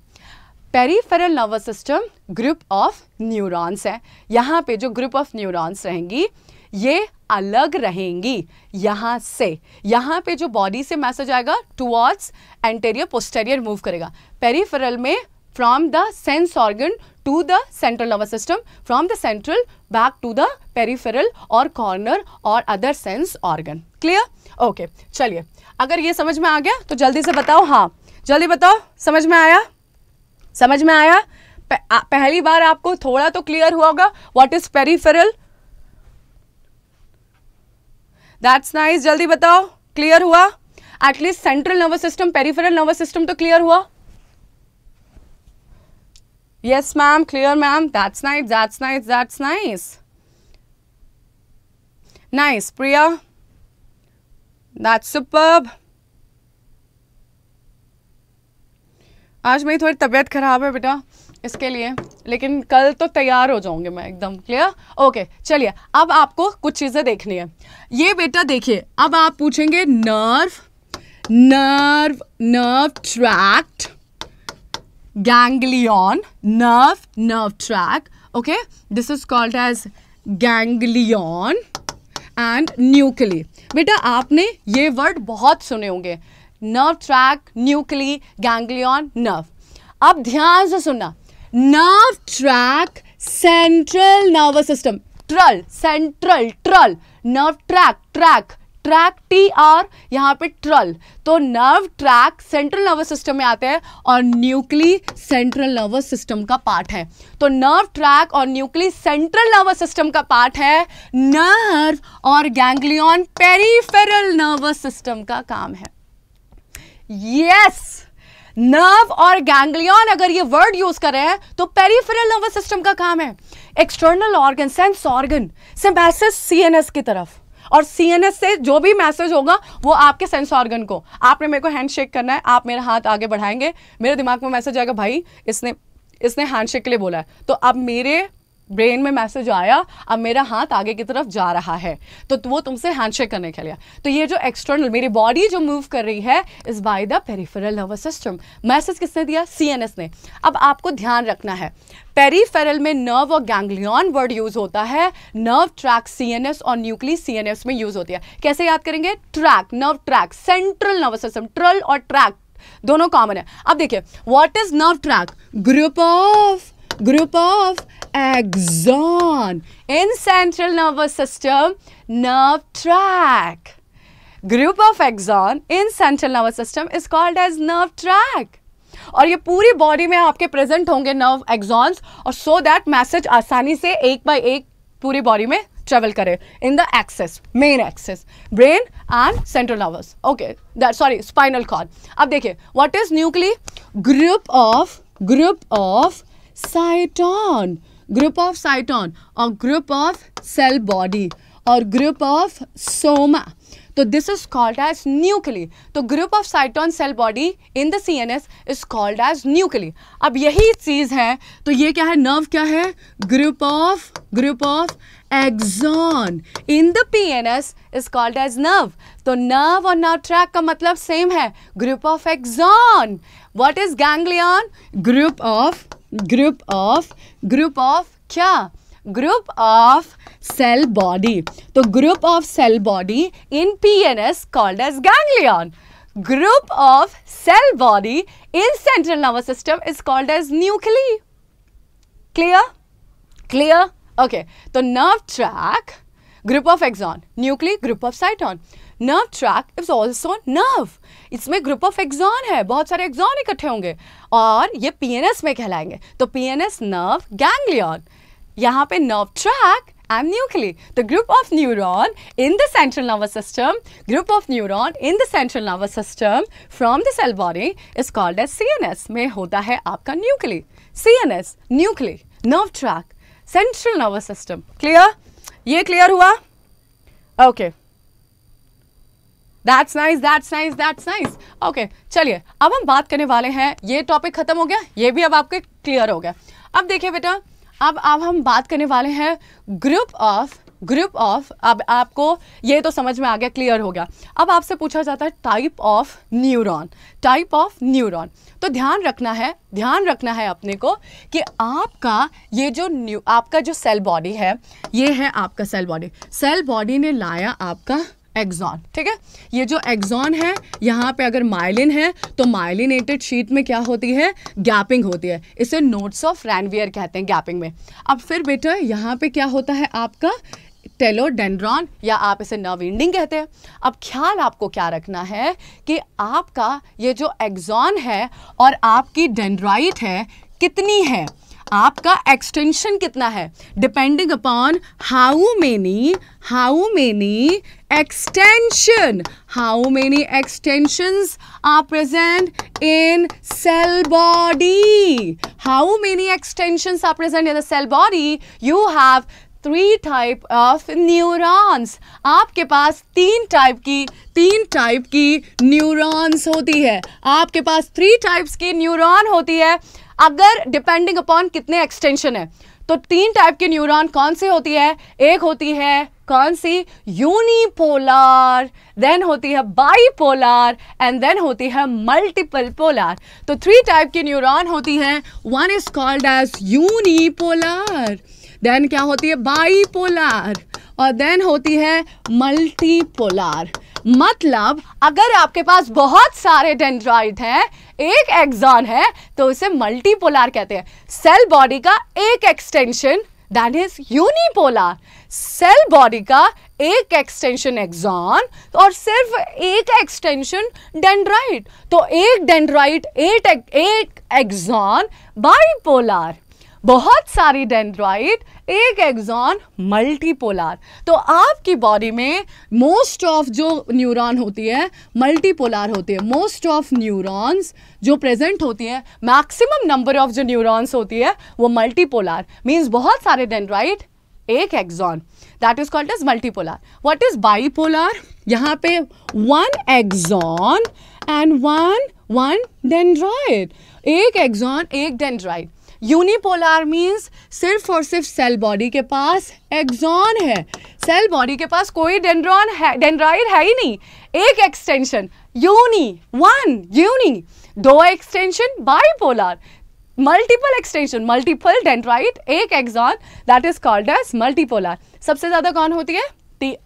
peripheral nervous system group of neurons है यहाँ पे जो ग्रुप ऑफ न्यूरॉन्स रहेंगी ये अलग रहेंगी यहाँ से यहाँ पे जो बॉडी से मैसेज आएगा टुवर्ड्स एंटेरियर पोस्टेरियर मूव करेगा पेरीफेरल में from the sense organ to the central nervous system from the central back to the peripheral or corner or other sense organ clear okay चलिए अगर ये समझ में आ गया तो जल्दी से बताओ हाँ जल्दी बताओ समझ में आया समझ में आया पह, आ, पहली बार आपको थोड़ा तो क्लियर हुआ होगा what is peripheral that's nice जल्दी बताओ क्लियर हुआ at least central nervous system peripheral nervous system तो क्लियर हुआ Yes, ma'am. Clear, ma'am. That's nice. That's nice. That's nice. Nice. Priya. That's superb. आज मेरी थोड़ी तबीयत खराब है बेटा इसके लिए लेकिन कल तो तैयार हो जाऊंगी मैं एकदम क्लियर ओके चलिए अब आपको कुछ चीज़ें देखनी है ये बेटा देखिए अब आप पूछेंगे nerve nerve nerve tract ganglion nerve nerve tract okay this is called as ganglion and nuclei बेटा आपने ये वर्ड बहुत सुने होंगे nerve tract nuclei ganglion nerve अब ध्यान से सुनना nerve tract central nervous system tral central tral nerve tract tract tract T R यहाँ पे ट्रल तो nerve tract central nervous system में आते हैं और न्यूक्ली सेंट्रल नर्वस सिस्टम का पार्ट है तो नर्व ट्रैक और न्यूक्ली सेंट्रल नर्वस सिस्टम का पार्ट है नर्व और गैंग्लियन पेरीफेरल नर्वस सिस्टम का काम है यस नर्व और गैंग्लियन अगर ये वर्ड यूज कर रहे हैं तो पेरीफेरल नर्वस सिस्टम का काम है एक्सटर्नल ऑर्गन सेंस ऑर्गन सिंपैसिस सीएनएस की तरफ और एस से जो भी मैसेज होगा वो आपके सेंस ऑर्गन को आपने मेरे को हैंड शेक करना है आप मेरा हाथ आगे बढ़ाएंगे मेरे दिमाग में मैसेज आएगा भाई इसने इसने हैंडशेक के लिए बोला है तो अब मेरे ब्रेन में मैसेज आया अब मेरा हाथ आगे की तरफ जा रहा है तो वो तुमसे हैंडशेक करने के लिए तो ये जो एक्सटर्नल मेरी बॉडी जो मूव कर रही है is by the peripheral nervous system message किसने दिया सीएनएस ने अब आपको ध्यान रखना है पेरीफेरल में नर्व और गैंग्लियन वर्ड यूज होता है नर्व ट्रैक एस और न्यूक्ली एस में यूज होती है कैसे याद करेंगे tract nerve tract central nervous system tral और ट्रैक दोनों कॉमन है अब देखिए what is nerve tract group of group of axon in central nervous system nerve tract group of axon in central nervous system is called as nerve tract और ये पूरी बॉडी में आपके प्रेजेंट होंगे नर्व एग्जॉन्स और सो दैट मैसेज आसानी से एक बाय एक पूरी बॉडी में ट्रेवल करे in the axis main axis brain and central nervous okay sorry spinal cord अब देखिए what is nuclei group of group of cyton group of cyton और ग्रुप ऑफ सेल बॉडी और ग्रुप ऑफ सोमा तो this is called as nuclei तो group of cyton cell body in the C N S is called as nuclei अब यही चीज़ है तो ये क्या है नर्व क्या है group of group of axon in the P N S is called as nerve तो नर्व और नर्व ट्रैक का मतलब सेम है group of axon what is ganglion group of group of group of kya group of cell body so group of cell body in pns called as ganglion group of cell body in central nervous system is called as nucleus. clear clear okay so nerve track group of axon nucleus, group of cyton nerve tract is also nerve इसमें ग्रुप ऑफ एग्जॉन है बहुत सारे एग्जॉन इकट्ठे होंगे और ये पीएनएस में कहलाएंगे तो P N S nerve ganglion यहाँ पे nerve tract and nuclei the group of neuron in the central nervous system group of neuron in the central nervous system from the cell body is called as C में होता है आपका nuclei C N S nuclei nerve tract central nervous system clear ये क्लियर हुआ okay okay. That's nice that's nice that's nice okay चलिए अब हम बात करने वाले हैं ये टॉपिक खत्म हो गया ये भी अब आपके क्लियर हो गया अब देखिए बेटा अब अब हम बात करने वाले हैं ग्रुप ऑफ ग्रुप ऑफ अब आपको ये तो समझ में आ गया क्लियर हो गया अब आपसे पूछा जाता है type of neuron type of neuron तो ध्यान रखना है ध्यान रखना है अपने को कि आपका ये जो न्यू आपका जो सेल बॉडी है ये है आपका सेल बॉडी सेल बॉडी ने लाया आपका एग्जॉन ठीक है ये जो एग्जॉन है यहाँ पे अगर माइलिन है तो माइलिनेटेड शीट में क्या होती है गैपिंग होती है इसे नोट्स ऑफ रैनवियर कहते हैं गैपिंग में अब फिर बेटा यहाँ पे क्या होता है आपका टेलोडेंड्रॉन या आप इसे नर्व इंडिंग कहते हैं अब ख्याल आपको क्या रखना है कि आपका ये जो एग्जॉन है और आपकी डेंड्राइट है कितनी है आपका एक्सटेंशन कितना है depending upon how many how many extension how many extension are present in cell body how many extension are present in the cell body you have three type of neurons आपके पास तीन टाइप की तीन टाइप की न्यूरॉन्स होती है आपके पास थ्री टाइप्स की न्यूरॉन होती है अगर डिपेंडिंग अपॉन कितने एक्सटेंशन है तो तीन टाइप की न्यूरॉन कौन सी होती है एक होती है कौन सी यूनिपोलार देन होती है बाईपोलार एंड देन होती है मल्टीपल पोलर तो थ्री टाइप की न्यूरॉन होती हैं one is called as unipolar then क्या होती है बाईपोलार और देन होती है मल्टीपोलर मतलब अगर आपके पास बहुत सारे डेंड्राइड हैं एक एक्सॉन है तो उसे मल्टीपोलार कहते हैं सेल बॉडी का एक extension that is unipolar cell body का एक एक्सटेंशन एक्सॉन और सिर्फ एक एक्सटेंशन डेंड्राइट तो एक डेंड्राइट एक एक्सॉन बाईपोलार बहुत सारी डेंड्राइट एक एग्जॉन मल्टीपोलार तो आपकी बॉडी में मोस्ट ऑफ जो न्यूरॉन होती है मल्टीपोलार होती है मोस्ट ऑफ न्यूरॉन्स जो प्रेजेंट होती है मैक्सिमम नंबर ऑफ जो न्यूरॉन्स होती है वो मल्टीपोलार मीन्स बहुत सारे डेंड्राइट एक axon that is called as multipolar what is bipolar यहाँ पे one axon and one one dendrite एक एग्जॉन एक डेंड्राइड यूनिपोलर मीन्स सिर्फ और सिर्फ सेल बॉडी के पास एक्सॉन है सेल बॉडी के पास कोई डेंड्रॉन है डेंड्राइड है ही नहीं एक एक्सटेंशन यूनी वन यूनी दो extension bipolar multiple extension multiple dendrite एक axon that is called as multipolar सबसे ज़्यादा कौन होती है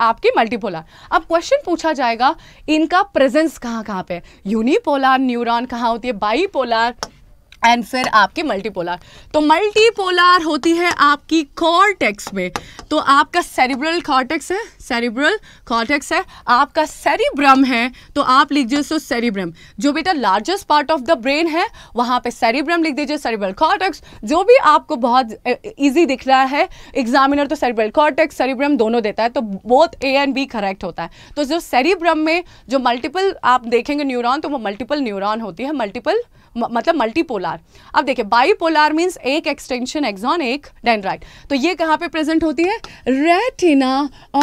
आपकी मल्टीपोलर अब क्वेश्चन पूछा जाएगा इनका प्रेजेंस कहाँ कहाँ पे यूनिपोलर न्यूरॉन कहाँ होती है बाईपोलर एंड फिर आपके मल्टीपोलर तो मल्टीपोलर होती है आपकी कॉर्टेक्स में तो आपका सेरिब्रल कॉर्टेक्स है सेरिब्रल कॉर्टेक्स है आपका सेरिब्रम है तो आप लिख दीजिए सो सेरिब्रम जो बेटा largest part of the brain है वहाँ पे सेरिब्रम लिख दीजिए सेरिब्रल कॉर्टेक्स जो भी आपको बहुत ईजी दिख रहा है एग्जामिनर तो सेरिब्रल कॉर्टेक्स सेरिब्रम दोनों देता है तो both A and B correct होता है तो जो सेरिब्रम में जो मल्टीपल आप देखेंगे न्यूरॉन तो वो मल्टीपल न्यूरॉन होती है मल्टीपल मतलब मल्टीपोलार अब देखिए बाईपोलार मींस एक एक्सटेंशन एक्सॉन एक डेंड्राइट तो ये कहाँ पे प्रेजेंट होती है रेटिना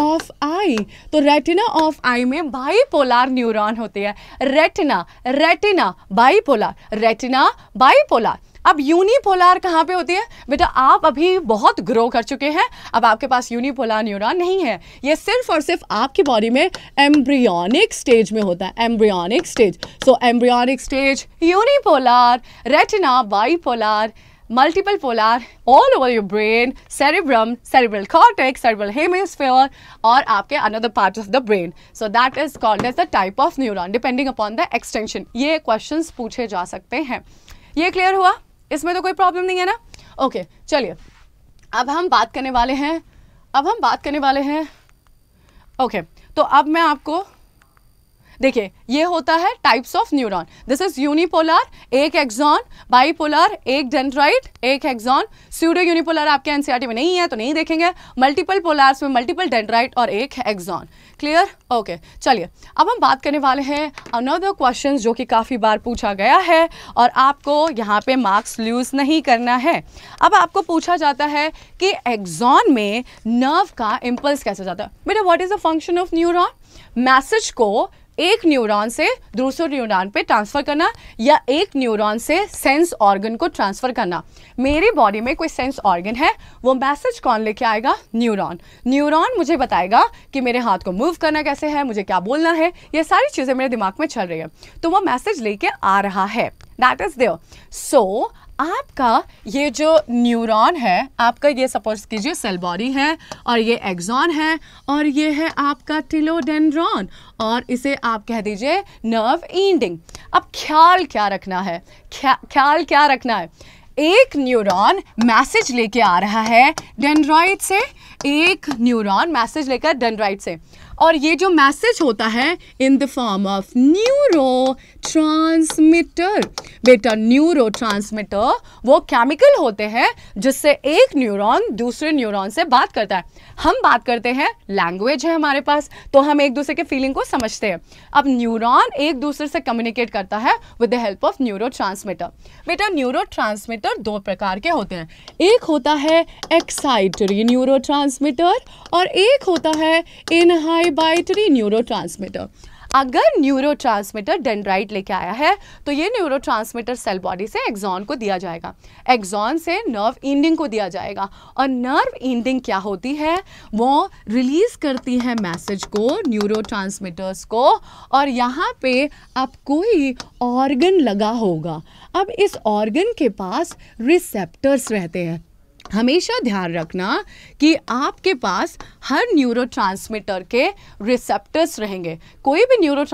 ऑफ आई तो रेटिना ऑफ आई में बाईपोलार न्यूरॉन होते हैं retina retina bipolar retina bipolar अब यूनिपोलर कहाँ पे होती है बेटा आप अभी बहुत ग्रो कर चुके हैं अब आपके पास यूनिपोलार न्यूरॉन नहीं है ये सिर्फ और सिर्फ आपकी बॉडी में एम्ब्रियोनिक स्टेज में होता है embryonic stage so embryonic stage unipolar retina bipolar multiple polar all over your brain cerebrum cerebral cortex cerebral hemisphere और आपके another part of the brain so that is called as the type of neuron depending upon the extension ये क्वेश्चंस पूछे जा सकते हैं ये क्लियर हुआ इसमें तो कोई प्रॉब्लम नहीं है ना ओके चलिए अब हम बात करने वाले हैं अब हम बात करने वाले हैं ओके तो अब मैं आपको देखिए ये होता है types of neuron this is unipolar एक एक्सॉन बाईपोलर एक डेंड्राइड एक एक्सॉन स्यूडो यूनिपोलर आपके एनसीआरटी में नहीं है तो नहीं देखेंगे मल्टीपल पोलार्स में मल्टीपल डेंड्राइड और एक एक्सॉन क्लियर ओके चलिए अब हम बात करने वाले हैं अनदर क्वेश्चन जो कि काफ़ी बार पूछा गया है और आपको यहाँ पे मार्क्स लूज नहीं करना है अब आपको पूछा जाता है कि एक्सॉन में नर्व का इम्पल्स कैसे जाता है बेटा what is the function of neuron message को एक न्यूरॉन से दूसरे न्यूरॉन पे ट्रांसफ़र करना या एक न्यूरॉन से सेंस ऑर्गन को ट्रांसफ़र करना मेरी बॉडी में कोई सेंस ऑर्गन है वो मैसेज कौन लेके आएगा न्यूरॉन न्यूरॉन मुझे बताएगा कि मेरे हाथ को मूव करना कैसे है मुझे क्या बोलना है ये सारी चीज़ें मेरे दिमाग में चल रही है तो वो मैसेज लेके आ रहा है दैट इज़ देअ सो आपका ये जो न्यूरॉन है आपका ये सपोज कीजिए सेल बॉडी है और ये एग्जॉन है और ये है आपका टिलोडेंड्रॉन और इसे आप कह दीजिए नर्व इंडिंग अब ख्याल क्या रखना है ख्या, ख्याल क्या रखना है एक न्यूरॉन मैसेज लेके आ रहा है डेंड्रॉइड से एक न्यूरॉन मैसेज लेकर डेंड्रॉइड से और ये जो मैसेज होता है in the form of neuro transmitter बेटा न्यूरो ट्रांसमिटर वो केमिकल होते हैं जिससे एक न्यूरॉन दूसरे न्यूरॉन से बात करता है हम बात करते हैं लैंग्वेज है हमारे पास तो हम एक दूसरे के फीलिंग को समझते हैं अब न्यूरॉन एक दूसरे से कम्युनिकेट करता है with the help of neuro बेटा न्यूरो दो प्रकार के होते हैं एक होता है एक्साइटरी न्यूरो और एक होता है इनहाइ इनहिबिटरी न्यूरो अगर न्यूरो डेंड्राइट लेके आया है तो ये न्यूरो सेल बॉडी से एग्जॉन को दिया जाएगा एग्जॉन से नर्व इंडिंग को दिया जाएगा और नर्व इंडिंग क्या होती है वो रिलीज करती है मैसेज को न्यूरो को और यहाँ पे अब कोई ऑर्गन लगा होगा अब इस ऑर्गन के पास रिसेप्टर्स रहते हैं हमेशा ध्यान रखना कि आपके पास हर न्यूरो के रिसेप्टर्स रहेंगे कोई भी न्यूरो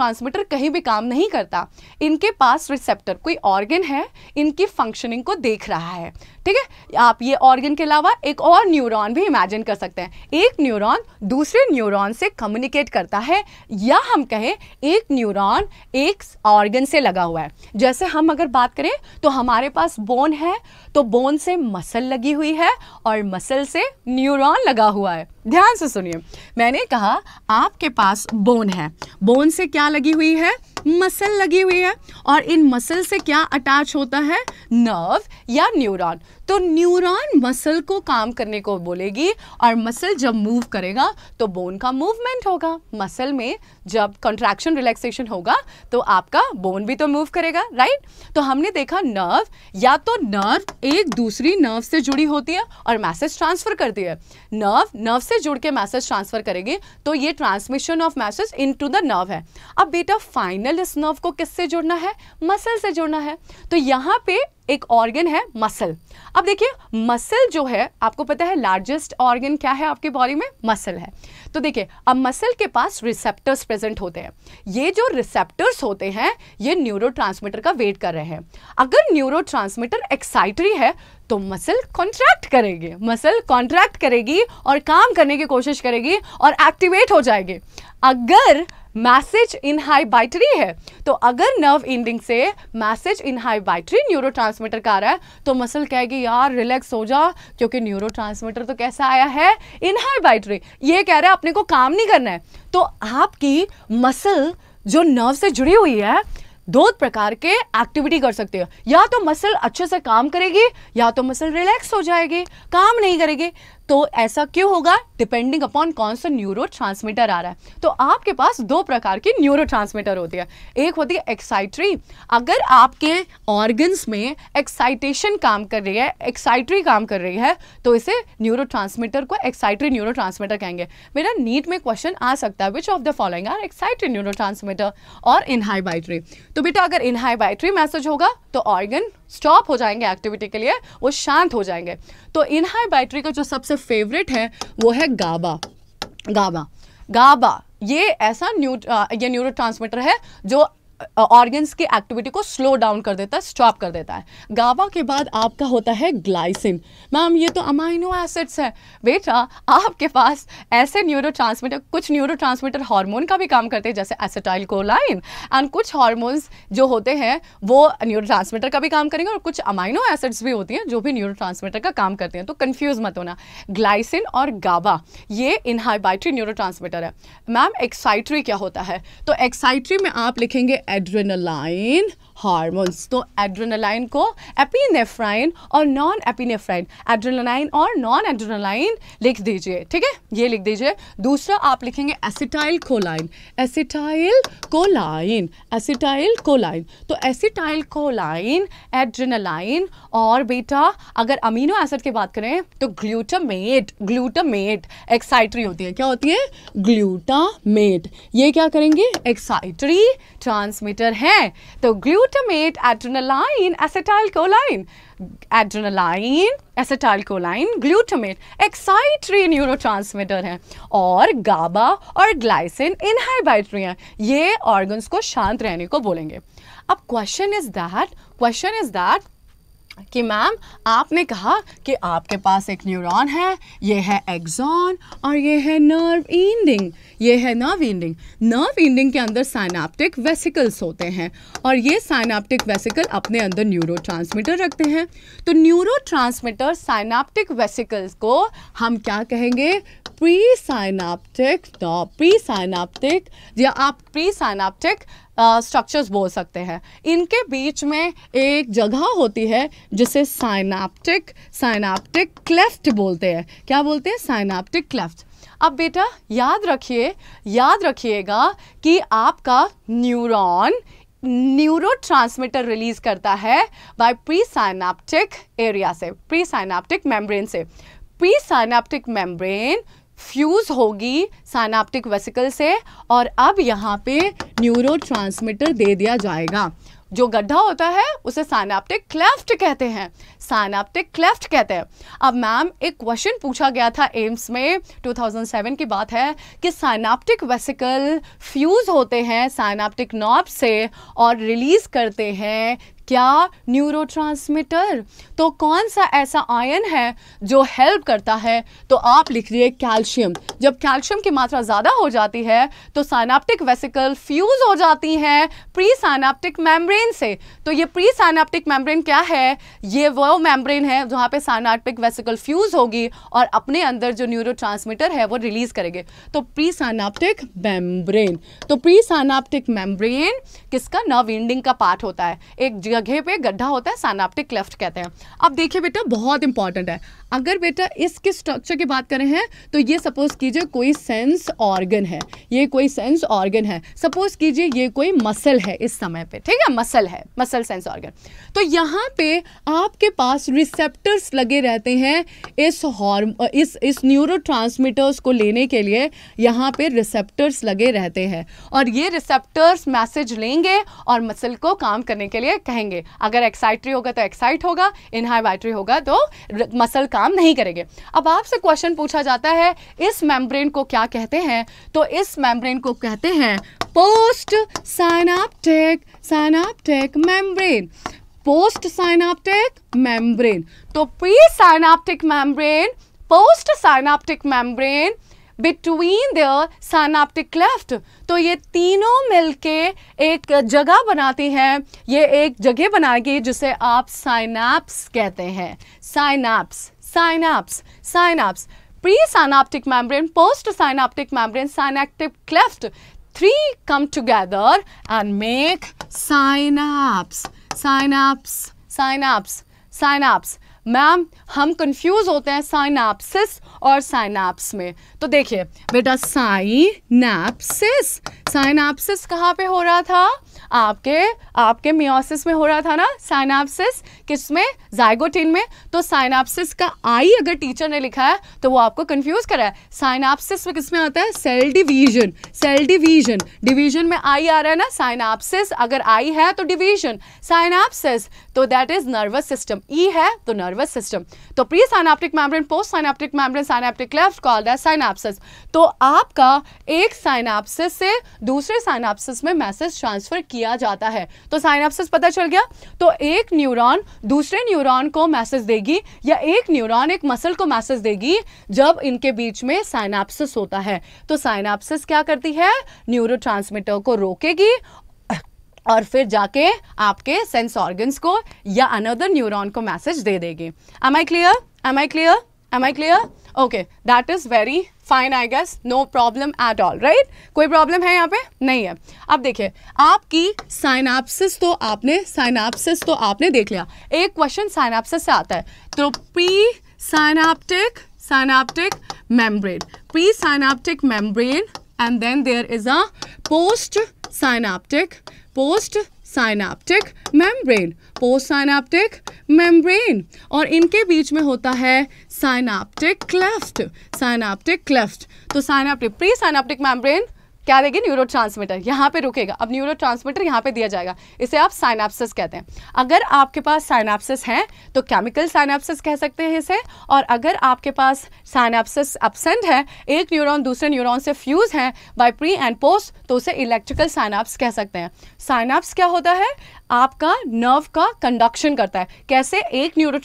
कहीं भी काम नहीं करता इनके पास रिसेप्टर कोई ऑर्गन है इनकी फंक्शनिंग को देख रहा है ठीक है आप ये ऑर्गन के अलावा एक और न्यूरॉन भी इमेजिन कर सकते हैं एक न्यूरॉन दूसरे न्यूरॉन से कम्युनिकेट करता है या हम कहें एक न्यूरॉन एक ऑर्गन से लगा हुआ है जैसे हम अगर बात करें तो हमारे पास बोन है तो बोन से मसल लगी हुई है और मसल से न्यूरॉन लगा हुआ है ध्यान से सुनिए मैंने कहा आपके पास बोन है बोन से क्या लगी हुई है मसल लगी हुई है और इन मसल से क्या अटैच होता है नर्व या न्यूरॉन तो न्यूरॉन मसल को काम करने को बोलेगी और मसल जब मूव करेगा तो बोन का मूवमेंट होगा मसल में जब कंट्रैक्शन रिलैक्सेशन होगा तो आपका बोन भी तो मूव करेगा राइट तो हमने देखा नर्व या तो नर्व एक दूसरी नर्व से जुड़ी होती है और मैसेज ट्रांसफ़र करती है नर्व नर्व से जुड़ के मैसेज ट्रांसफ़र करेगी तो ये transmission of message in the nerve है अब बेटा फाइनल इस नर्व को किससे जुड़ना है मसल से जुड़ना है तो यहाँ पे एक ऑर्गन है मसल अब देखिए मसल जो है आपको पता है लार्जेस्ट ऑर्गन क्या है आपके बॉडी में मसल है तो देखिए अब मसल के पास रिसेप्टर्स प्रेजेंट होते हैं ये जो रिसेप्टर्स होते हैं ये न्यूरो का वेट कर रहे हैं अगर न्यूरो एक्साइटरी है तो मसल कॉन्ट्रैक्ट करेगी मसल कॉन्ट्रैक्ट करेगी और काम करने की कोशिश करेगी और एक्टिवेट हो जाएगी अगर मैसेज इन बैटरी है तो अगर नर्व इंडिंग से मैसेज इन बैटरी न्यूरो का आ रहा है तो मसल कहेगी यार रिलैक्स हो जा क्योंकि न्यूरो तो कैसा आया है इन इनहाइबाइटरी ये कह रहा है अपने को काम नहीं करना है तो आपकी मसल जो नर्व से जुड़ी हुई है दो प्रकार के एक्टिविटी कर सकते हो या तो मसल अच्छे से काम करेगी या तो मसल रिलैक्स हो जाएगी काम नहीं करेगी तो ऐसा क्यों होगा डिपेंडिंग अपॉन कौन सा न्यूरो ट्रांसमीटर आ रहा है तो आपके पास दो प्रकार की न्यूरो ट्रांसमीटर होती है एक होती है एक्साइटरी अगर आपके ऑर्गन्स में एक्साइटेशन काम कर रही है एक्साइटरी काम कर रही है तो इसे न्यूरो को एक्साइटरी न्यूरो कहेंगे मेरा नीट में क्वेश्चन आ सकता है which of the following are excitatory neuro और इनहाइबाइटरी तो बेटा अगर इनहाइबाइटरी मैसेज होगा तो ऑर्गन स्टॉप हो जाएंगे एक्टिविटी के लिए वो शांत हो जाएंगे तो बैटरी का जो सबसे फेवरेट है वो है गाबा गाबा गाबा ये ऐसा न्यू ये न्यूरो है जो ऑर्गन्स की एक्टिविटी को स्लो डाउन कर देता है स्टॉप कर देता है गावा के बाद आपका होता है ग्लाइसिन मैम ये तो अमाइनो एसिड्स है बेटा आपके पास ऐसे न्यूरो कुछ न्यूरो हार्मोन का भी काम करते हैं जैसे एसिटाइल कोलाइन एंड कुछ हार्मोन्स जो होते हैं वो न्यूरो का भी काम करेंगे और कुछ अमाइनो एसिड्स भी होती हैं जो भी न्यूरो का काम करते हैं तो कन्फ्यूज़ मत होना ग्लाइसिन और गावा ये इनहाइबाइट्री न्यूरो है मैम एक्साइट्री क्या होता है तो एक्साइट्री में आप लिखेंगे adrenaline हार्मोन्स तो एड्रेनलाइन को एपिनेफ्राइन और नॉन एपिनेफ्राइन एड्रेनलाइन और नॉन एड्रेनलाइन लिख दीजिए ठीक है ये लिख दीजिए दूसरा आप लिखेंगे acetylcholine acetylcholine acetylcholine तो एसिटाइल कोलाइन एड्रेनलाइन और बेटा अगर अमीनो एसिड की बात करें तो ग्लूटामेट ग्लूटामेट एक्साइटरी होती है क्या होती है ग्लूटामेट ये क्या करेंगे एक्साइटरी ट्रांसमीटर है तो ग्लू glutamate, adrenaline, acetylcholine. Adrenaline acetylcholine glutamate excitatory neurotransmitter हैं और गाबा और ग्लाइसिन इनहाइबाइटरी हैं ये ऑर्गन्स को शांत रहने को बोलेंगे अब question is that question is that कि मैम आपने कहा कि आपके पास एक न्यूरॉन है ये है एग्जॉन और ये है नर्व इंडिंग ये है नर्व इंडिंग नर्व इंडिंग के अंदर साइनाप्टिक वेसिकल्स होते हैं और ये साइनाप्टिक वेसिकल अपने अंदर न्यूरो रखते हैं तो न्यूरो साइनाप्टिक वेसिकल्स को हम क्या कहेंगे प्रीसाइनाप्टिक प्रीसाइनाप्टिक या आप प्रीसाइनाप्टिक स्ट्रक्चर्स uh, बोल सकते हैं इनके बीच में एक जगह होती है जिसे साइनाप्टिक साइनाप्टिक क्लेफ्ट बोलते हैं क्या बोलते हैं साइनाप्टिक क्लेफ्ट अब बेटा याद रखिए याद रखिएगा कि आपका न्यूरॉन ट्रांसमीटर रिलीज करता है बाय प्रीसाइनाप्टिक एरिया से प्रीसाइनाप्टिक मेम्ब्रेन से प्रीसाइनाप्टिक मेम्ब्रेन फ्यूज़ होगी सानाप्टिक वेसिकल से और अब यहाँ पे न्यूरो दे दिया जाएगा जो गड्ढा होता है उसे सानाप्टिक क्लेफ्ट कहते हैं सानाप्टिक क्लेफ्ट कहते हैं अब मैम एक क्वेश्चन पूछा गया था एम्स में 2007 की बात है कि सानाप्टिक वेसिकल फ्यूज़ होते हैं साइनाप्टिक नॉब से और रिलीज़ करते हैं क्या न्यूरोट्रांसमीटर तो कौन सा ऐसा आयन है जो हेल्प करता है तो आप लिख रही कैल्शियम जब कैल्शियम की मात्रा ज़्यादा हो जाती है तो साइनाप्टिक वेसिकल फ्यूज हो जाती हैं प्री साइनाप्टिक मैमब्रेन से तो ये प्री साइनाप्टिक मैमब्रेन क्या है ये वो मैमब्रेन है जहाँ पे साइनाप्टिक वेसिकल फ्यूज होगी और अपने अंदर जो न्यूरो है वो रिलीज़ करेंगे तो प्री साइनाप्टिक मैमब्रेन तो प्री साइनाप्टिक मैमब्रेन किसका नर्व इंडिंग का पार्ट होता है एक जगह पे गड्ढा होता है सैनाप्टिक क्लेफ्ट कहते हैं अब देखिए बेटा बहुत इंपॉर्टेंट है अगर बेटा इसके स्ट्रक्चर की बात करें हैं तो ये सपोज कीजिए कोई सेंस ऑर्गन है ये कोई सेंस ऑर्गन है सपोज कीजिए ये कोई मसल है इस समय पे ठीक है मसल है मसल सेंस ऑर्गन तो यहाँ पे आपके पास रिसेप्टर्स लगे रहते हैं इस हॉर्म इस इस न्यूरो को लेने के लिए यहाँ पे रिसेप्टर्स लगे रहते हैं और ये रिसेप्टर्स मैसेज लेंगे और मसल को काम करने के लिए कहेंगे अगर एक्साइटरी होगा तो एक्साइट होगा इनहाइबाइटरी होगा तो मसल काम काम नहीं करेंगे अब आपसे क्वेश्चन पूछा जाता है इस मेम्ब्रेन को क्या कहते हैं तो इस मेम्ब्रेन को कहते हैं postsynaptic synaptic membrane postsynaptic membrane तो presynaptic membrane postsynaptic membrane between the synaptic cleft तो ये तीनों मिलके एक जगह बनाती हैं ये एक जगह बनाएगी जिसे आप साइनाप्स कहते हैं synapse synapse synapse presynaptic membrane postsynaptic membrane synaptic cleft three come together and make synapse synapse synapse synapse ma'am हम कंफ्यूज होते हैं साइनापसिस और साइनाप्स में तो देखिए बेटा साइनापसिस साइनापसिस कहाँ पे हो रहा था आपके आपके मियोसिस में हो रहा था ना साइनापसिस किस में जायगोटिन में तो साइनापसिस का आई अगर टीचर ने लिखा है तो वो आपको कंफ्यूज करा है साइनापसिस में किस में आता है cell division cell division division में आई आ रहा है ना साइनापसिस अगर आई है तो डिवीजन साइनापसिस तो दैट इज नर्वस सिस्टम ई है तो नर्वस सिस्टम तो presynaptic membrane postsynaptic membrane synaptic cleft called है साइनापसिस तो आपका एक साइनापसिस से दूसरे साइनापसिस में मैसेज ट्रांसफर किया किया जाता है तो साइनाप्सिस पता चल गया तो एक न्यूरॉन दूसरे न्यूरॉन को मैसेज देगी या एक न्यूरॉन एक मसल को मैसेज देगी जब इनके बीच में साइनाप्सिस होता है तो साइनाप्सिस क्या करती है न्यूरो को रोकेगी और फिर जाके आपके सेंस ऑर्गन्स को या अनदर न्यूरॉन को मैसेज दे देगी am I clear am I clear am I clear okay that is very fine I guess no problem at all right कोई प्रॉब्लम है यहाँ पे नहीं है अब देखिए आपकी साइनापसिस तो आपने साइनापसिस तो आपने देख लिया एक क्वेश्चन साइनापसिस से आता है तो presynaptic membrane presynaptic membrane and then there is a postsynaptic postsynaptic membrane postsynaptic membrane और इनके बीच में होता है साइनाप्टिक क्लेफ्ट साइनाप्टिक क्लेफ्ट तो साइनाप्टिक प्री साइनाप्टिक मेम्ब्रेन क्या देगी न्यूरो ट्रांसमीटर यहाँ पे रुकेगा अब न्यूरो ट्रांसमीटर यहाँ पे दिया जाएगा इसे आप साइनाप्सिस कहते हैं अगर आपके पास साइनाप्सिस हैं तो केमिकल साइनाप्सिस कह सकते हैं इसे और अगर आपके पास साइनाप्सिस एबसेंट है एक न्यूरॉन दूसरे न्यूरॉन से फ्यूज हैं बाय प्री एंड पोस्ट तो उसे इलेक्ट्रिकल साइनाप्स कह सकते हैं साइनाप्स क्या होता है आपका नर्व का कंडक्शन करता है कैसे एक न्यूरो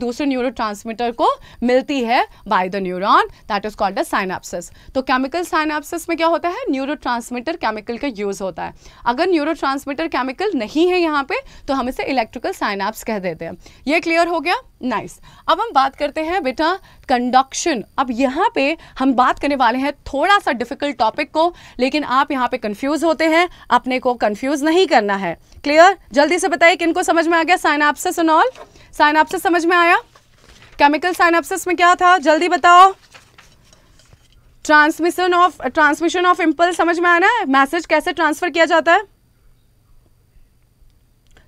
दूसरे न्यूरो को मिलती है by the neuron that is called the synapsis तो केमिकल साइनापसिस में क्या होता है न्यूरो केमिकल का यूज होता है अगर न्यूरो केमिकल नहीं है यहाँ पे तो हम इसे इलेक्ट्रिकल साइनाप्स कह देते हैं ये क्लियर हो गया नाइस nice. अब हम बात करते हैं बेटा कंडक्शन अब यहाँ पे हम बात करने वाले हैं थोड़ा सा डिफिकल्ट टॉपिक को लेकिन आप यहाँ पे कंफ्यूज होते हैं अपने को कंफ्यूज नहीं करना है क्लियर जल्दी से बताइए किनको समझ में आ गया साइनाप्सिस एनऑल साइनाप्सिस समझ में आया केमिकल साइनाप्सिस में क्या था जल्दी बताओ transmission of transmission of impulse समझ में आना है मैसेज कैसे ट्रांसफर किया जाता है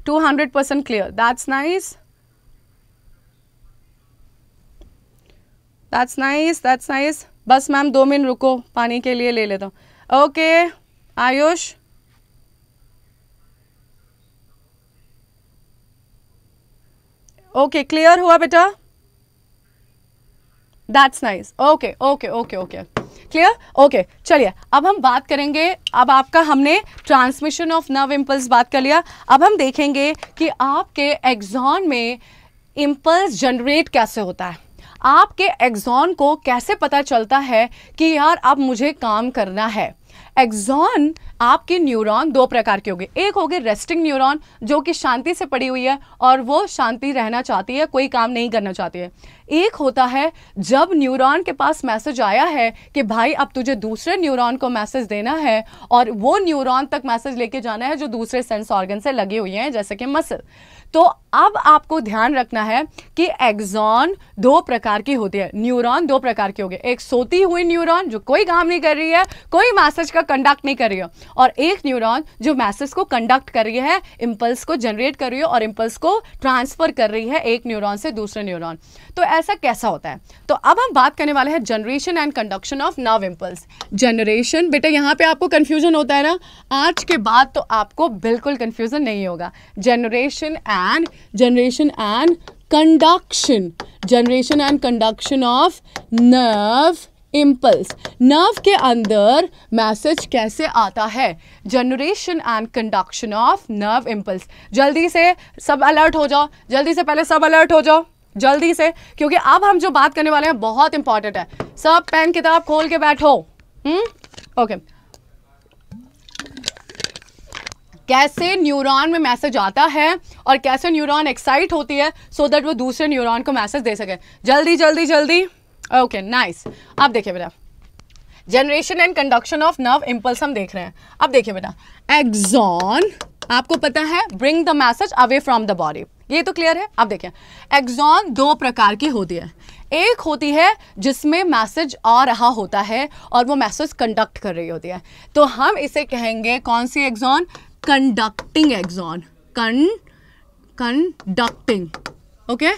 two hundred percent clear that's nice that's nice that's nice बस मैम दो मिनट रुको पानी के लिए ले लेता हूँ ओके आयुष ओके क्लियर हुआ बेटा that's nice okay okay okay okay clear okay चलिए अब हम बात करेंगे अब आपका हमने ट्रांसमिशन ऑफ नर्व इम्पल्स बात कर लिया अब हम देखेंगे कि आपके एग्जॉन में इम्पल्स जनरेट कैसे होता है आपके एग्जॉन को कैसे पता चलता है कि यार अब मुझे काम करना है एग्जॉन आपके न्यूरॉन दो प्रकार के होंगे एक होगी रेस्टिंग न्यूरॉन जो कि शांति से पड़ी हुई है और वो शांति रहना चाहती है कोई काम नहीं करना चाहती है एक होता है जब न्यूरॉन के पास मैसेज आया है कि भाई अब तुझे दूसरे न्यूरॉन को मैसेज देना है और वो न्यूरॉन तक मैसेज लेके जाना है जो दूसरे सेंस ऑर्गन से लगे हुए हैं जैसे कि मसल तो अब आपको ध्यान रखना है कि एग्जॉन दो प्रकार की होती है न्यूरॉन दो प्रकार के होगी एक सोती हुई न्यूरॉन जो कोई काम नहीं कर रही है कोई मैसेज का कंडक्ट नहीं कर रही है और एक न्यूरॉन जो मैसेज को कंडक्ट कर रही है इम्पल्स को जनरेट कर रही है और इम्पल्स को ट्रांसफ़र कर रही है एक न्यूरॉन से दूसरे न्यूरॉन तो ऐसा कैसा होता है तो अब हम बात करने वाले हैं generation and conduction of nerve impulse generation बेटा यहाँ पे आपको कन्फ्यूजन होता है ना आज के बाद तो आपको बिल्कुल कन्फ्यूज़न नहीं होगा generation and generation and conduction generation and conduction of nerve impulse nerve के अंदर मैसेज कैसे आता है generation and conduction of nerve impulse जल्दी से सब अलर्ट हो जाओ जल्दी से पहले सब अलर्ट हो जाओ जल्दी से क्योंकि अब हम जो बात करने वाले हैं बहुत इंपॉर्टेंट है सब पेन किताब खोल के बैठो ओके हम्म? okay. कैसे न्यूरॉन में मैसेज आता है और कैसे न्यूरॉन एक्साइट होती है सो so दैट वो दूसरे न्यूरॉन को मैसेज दे सके जल्दी जल्दी जल्दी ओके नाइस अब देखिए बेटा generation and conduction of nerve impulse हम देख रहे हैं अब देखिए बेटा एक्सॉन आपको पता है bring the message away from the body ये तो क्लियर है अब देखिए एक्सॉन दो प्रकार की होती है एक होती है जिसमें मैसेज आ रहा होता है और वो मैसेज कंडक्ट कर रही होती है तो हम इसे कहेंगे कौन सी एक्सॉन कंडक्टिंग एक्सॉन कन कंडक्टिंग ओके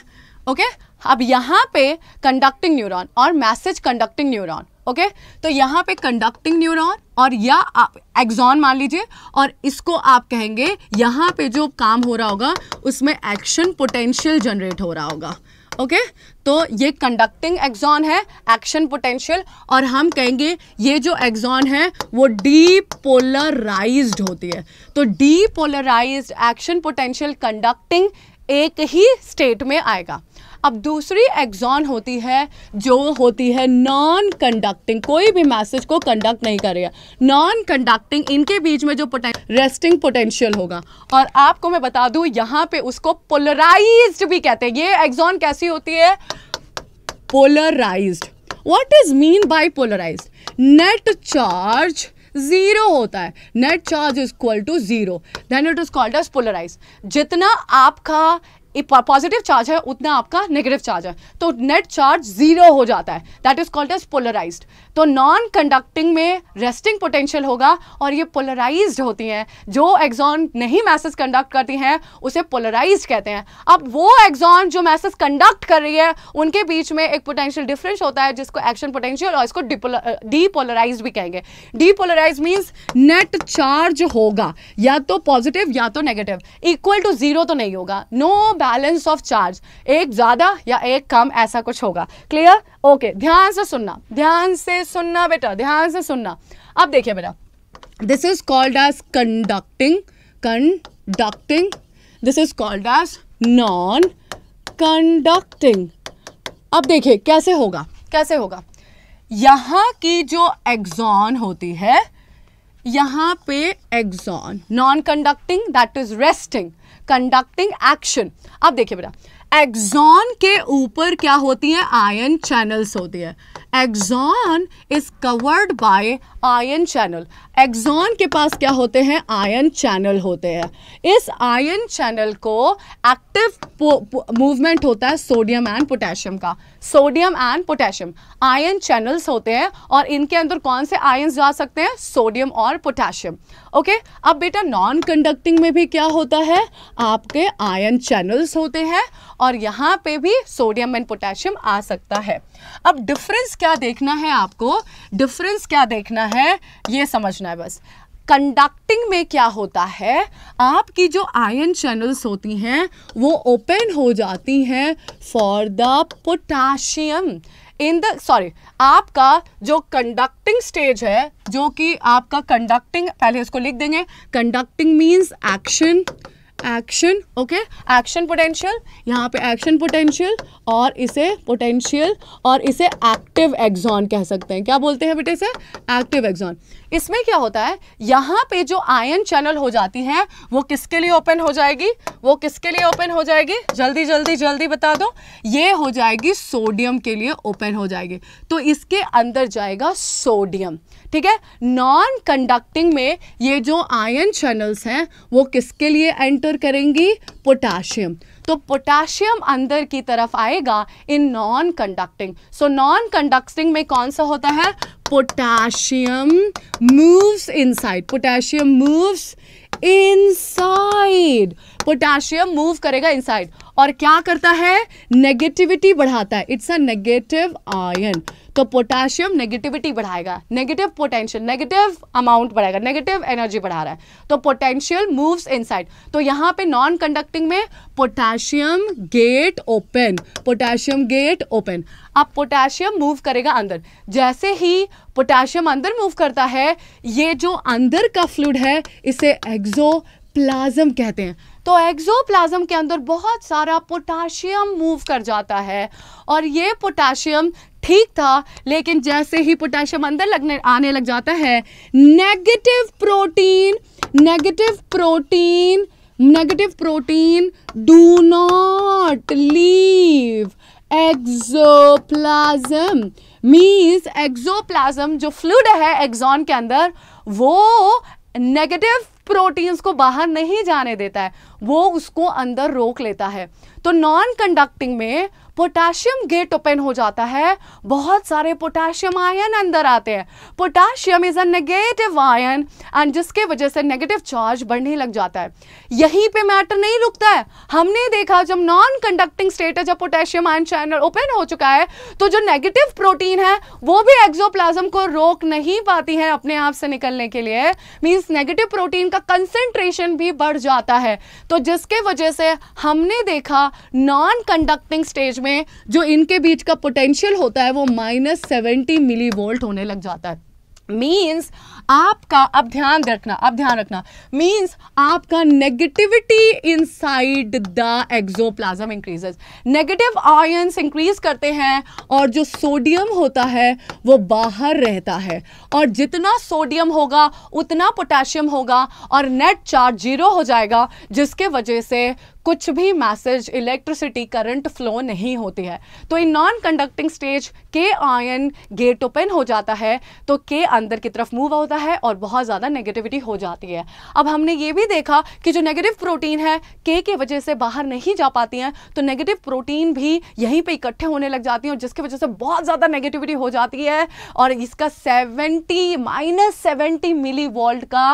ओके अब यहाँ पे कंडक्टिंग न्यूरॉन और मैसेज कंडक्टिंग न्यूरॉन ओके तो यहाँ पे कंडक्टिंग न्यूरॉन और या आप एग्जॉन मान लीजिए और इसको आप कहेंगे यहाँ पे जो काम हो रहा होगा उसमें एक्शन पोटेंशियल जनरेट हो रहा होगा ओके okay? तो ये कंडक्टिंग एग्जॉन है एक्शन पोटेंशियल और हम कहेंगे ये जो एग्जॉन है वो डीपोलराइज्ड होती है तो डीपोलराइज्ड एक्शन पोटेंशियल कंडक्टिंग एक ही स्टेट में आएगा अब दूसरी एग्जॉन होती है जो होती है नॉन कंडक्टिंग कोई भी मैसेज को कंडक्ट नहीं करेगा नॉन कंडक्टिंग इनके बीच में जो रेस्टिंग पोटेंशियल होगा और आपको मैं बता दूं यहाँ पे उसको पोलराइज भी कहते हैं ये एग्जॉन कैसी होती है polarize what is mean by polarize net charge zero होता है net charge is equal to zero then it is called as polarize जितना आपका पॉजिटिव चार्ज है उतना आपका नेगेटिव चार्ज है तो नेट चार्ज जीरो हो जाता है that is called as polarized तो नॉन कंडक्टिंग में रेस्टिंग पोटेंशियल होगा और ये पोलराइज होती हैं जो एग्जॉन नहीं मैसेज कंडक्ट करती हैं उसे पोलराइज कहते हैं अब वो एग्जॉन जो मैसेज कंडक्ट कर रही है उनके बीच में एक पोटेंशियल डिफरेंस होता है जिसको एक्शन पोटेंशियल और इसको डीपोलराइज भी कहेंगे डीपोलराइज मीन्स नेट चार्ज होगा या तो पॉजिटिव या तो नेगेटिव इक्वल टू जीरो तो नहीं होगा नो बैलेंस ऑफ चार्ज एक ज़्यादा या एक कम ऐसा कुछ होगा क्लियर ओके okay, ध्यान से सुनना ध्यान से सुनना बेटा ध्यान से सुनना अब देखिए बेटा this is called as conducting conducting this is called as non conducting अब देखिए कैसे होगा कैसे होगा यहाँ की जो एग्जॉन होती है यहाँ पे axon non conducting that is resting conducting action अब देखिए बेटा एग्जॉन के ऊपर क्या होती है आयन चैनल्स होती है axon is covered by ion channel axon के पास क्या होते हैं आयन चैनल होते हैं इस आयन चैनल को एक्टिव मूवमेंट होता है सोडियम एंड पोटेशियम का sodium and potassium ion channels होते हैं और इनके अंदर कौन से आयन जा सकते हैं सोडियम और पोटेशियम ओके अब बेटा नॉन कंडक्टिंग में भी क्या होता है आपके आयन चैनल्स होते हैं और यहाँ पे भी सोडियम एंड पोटेशियम आ सकता है अब डिफरेंस क्या देखना है आपको डिफरेंस क्या देखना है ये समझना है बस कंडक्टिंग में क्या होता है आपकी जो आयन चैनल्स होती हैं वो ओपन हो जाती हैं for the potassium in the sorry आपका जो कंडक्टिंग स्टेज है जो कि आपका कंडक्टिंग पहले इसको लिख देंगे conducting means action action okay action potential यहाँ पे एक्शन पोटेंशियल और इसे पोटेंशियल और इसे एक्टिव एक्जॉन कह सकते हैं क्या बोलते हैं बेटे इसे एक्टिव एक्जॉन इसमें क्या होता है यहाँ पे जो आयन चैनल हो जाती हैं वो किसके लिए ओपन हो जाएगी वो किसके लिए ओपन हो जाएगी जल्दी जल्दी जल्दी बता दो ये हो जाएगी सोडियम के लिए ओपन हो जाएगी तो इसके अंदर जाएगा सोडियम ठीक है नॉन कंडक्टिंग में ये जो आयन चैनल्स हैं वो किसके लिए एंटर करेंगी पोटाशियम तो पोटाशियम अंदर की तरफ आएगा in non conducting so non conducting में कौन सा होता है potassium moves inside potassium moves inside potassium move करेगा इनसाइड और क्या करता है नेगेटिविटी बढ़ाता है इट्स अ नेगेटिव आयन तो पोटेशियम नेगेटिविटी बढ़ाएगा नेगेटिव पोटेंशियल नेगेटिव अमाउंट बढ़ाएगा नेगेटिव एनर्जी बढ़ा रहा है तो पोटेंशियल मूव्स इनसाइड तो यहां पे नॉन कंडक्टिंग में potassium gate open potassium gate open अब पोटेशियम मूव करेगा अंदर जैसे ही पोटेशियम अंदर मूव करता है ये जो अंदर का फ्लूड है इसे एक्जो प्लाज्म कहते हैं तो एक्सोप्लाज्म के अंदर बहुत सारा पोटाशियम मूव कर जाता है और ये पोटाशियम ठीक था लेकिन जैसे ही पोटाशियम अंदर लगने आने लग जाता है negative protein negative protein negative protein do not leave axoplasm means axoplasm जो फ्लूड है एक्सॉन के अंदर वो नेगेटिव प्रोटीन्स को बाहर नहीं जाने देता है वो उसको अंदर रोक लेता है तो नॉन कंडक्टिंग में पोटाशियम गेट ओपन हो जाता है बहुत सारे पोटाशियम आयन अंदर आते हैं potassium is negative ion and जिसके वजह से नेगेटिव चार्ज बढ़ने लग जाता है यहीं पे मैटर नहीं रुकता है हमने देखा जब नॉन कंडक्टिंग स्टेट है जब पोटेशियम आयन चैनल ओपन हो चुका है तो जो नेगेटिव प्रोटीन है वो भी एक्जोप्लाज्म को रोक नहीं पाती है अपने आप से निकलने के लिए मीन्स नेगेटिव प्रोटीन का कंसेंट्रेशन भी बढ़ जाता है तो जिसके वजह से हमने देखा नॉन कंडक्टिंग स्टेज में में जो इनके बीच का पोटेंशियल होता है वो माइनस सेवेंटी मिली वोल्ट होने लग जाता है मीन्स आपका अब ध्यान रखना अब ध्यान रखना मीन्स आपका negativity inside the axoplasm increases negative ions increase करते हैं और जो सोडियम होता है वो बाहर रहता है और जितना सोडियम होगा उतना पोटेशियम होगा और नेट चार्ज जीरो हो जाएगा जिसके वजह से कुछ भी मैसेज इलेक्ट्रिसिटी करंट फ्लो नहीं होती है तो इन नॉन कंडक्टिंग स्टेज के आयन गेट ओपन हो जाता है तो के अंदर की तरफ मूव होता है और बहुत ज़्यादा नेगेटिविटी हो जाती है अब हमने ये भी देखा कि जो नेगेटिव प्रोटीन है के के वजह से बाहर नहीं जा पाती हैं तो नेगेटिव प्रोटीन भी यहीं पर इकट्ठे होने लग जाती हैं और जिसकी वजह से बहुत ज़्यादा नेगेटिविटी हो जाती है और इसका seventy minus seventy millivolt का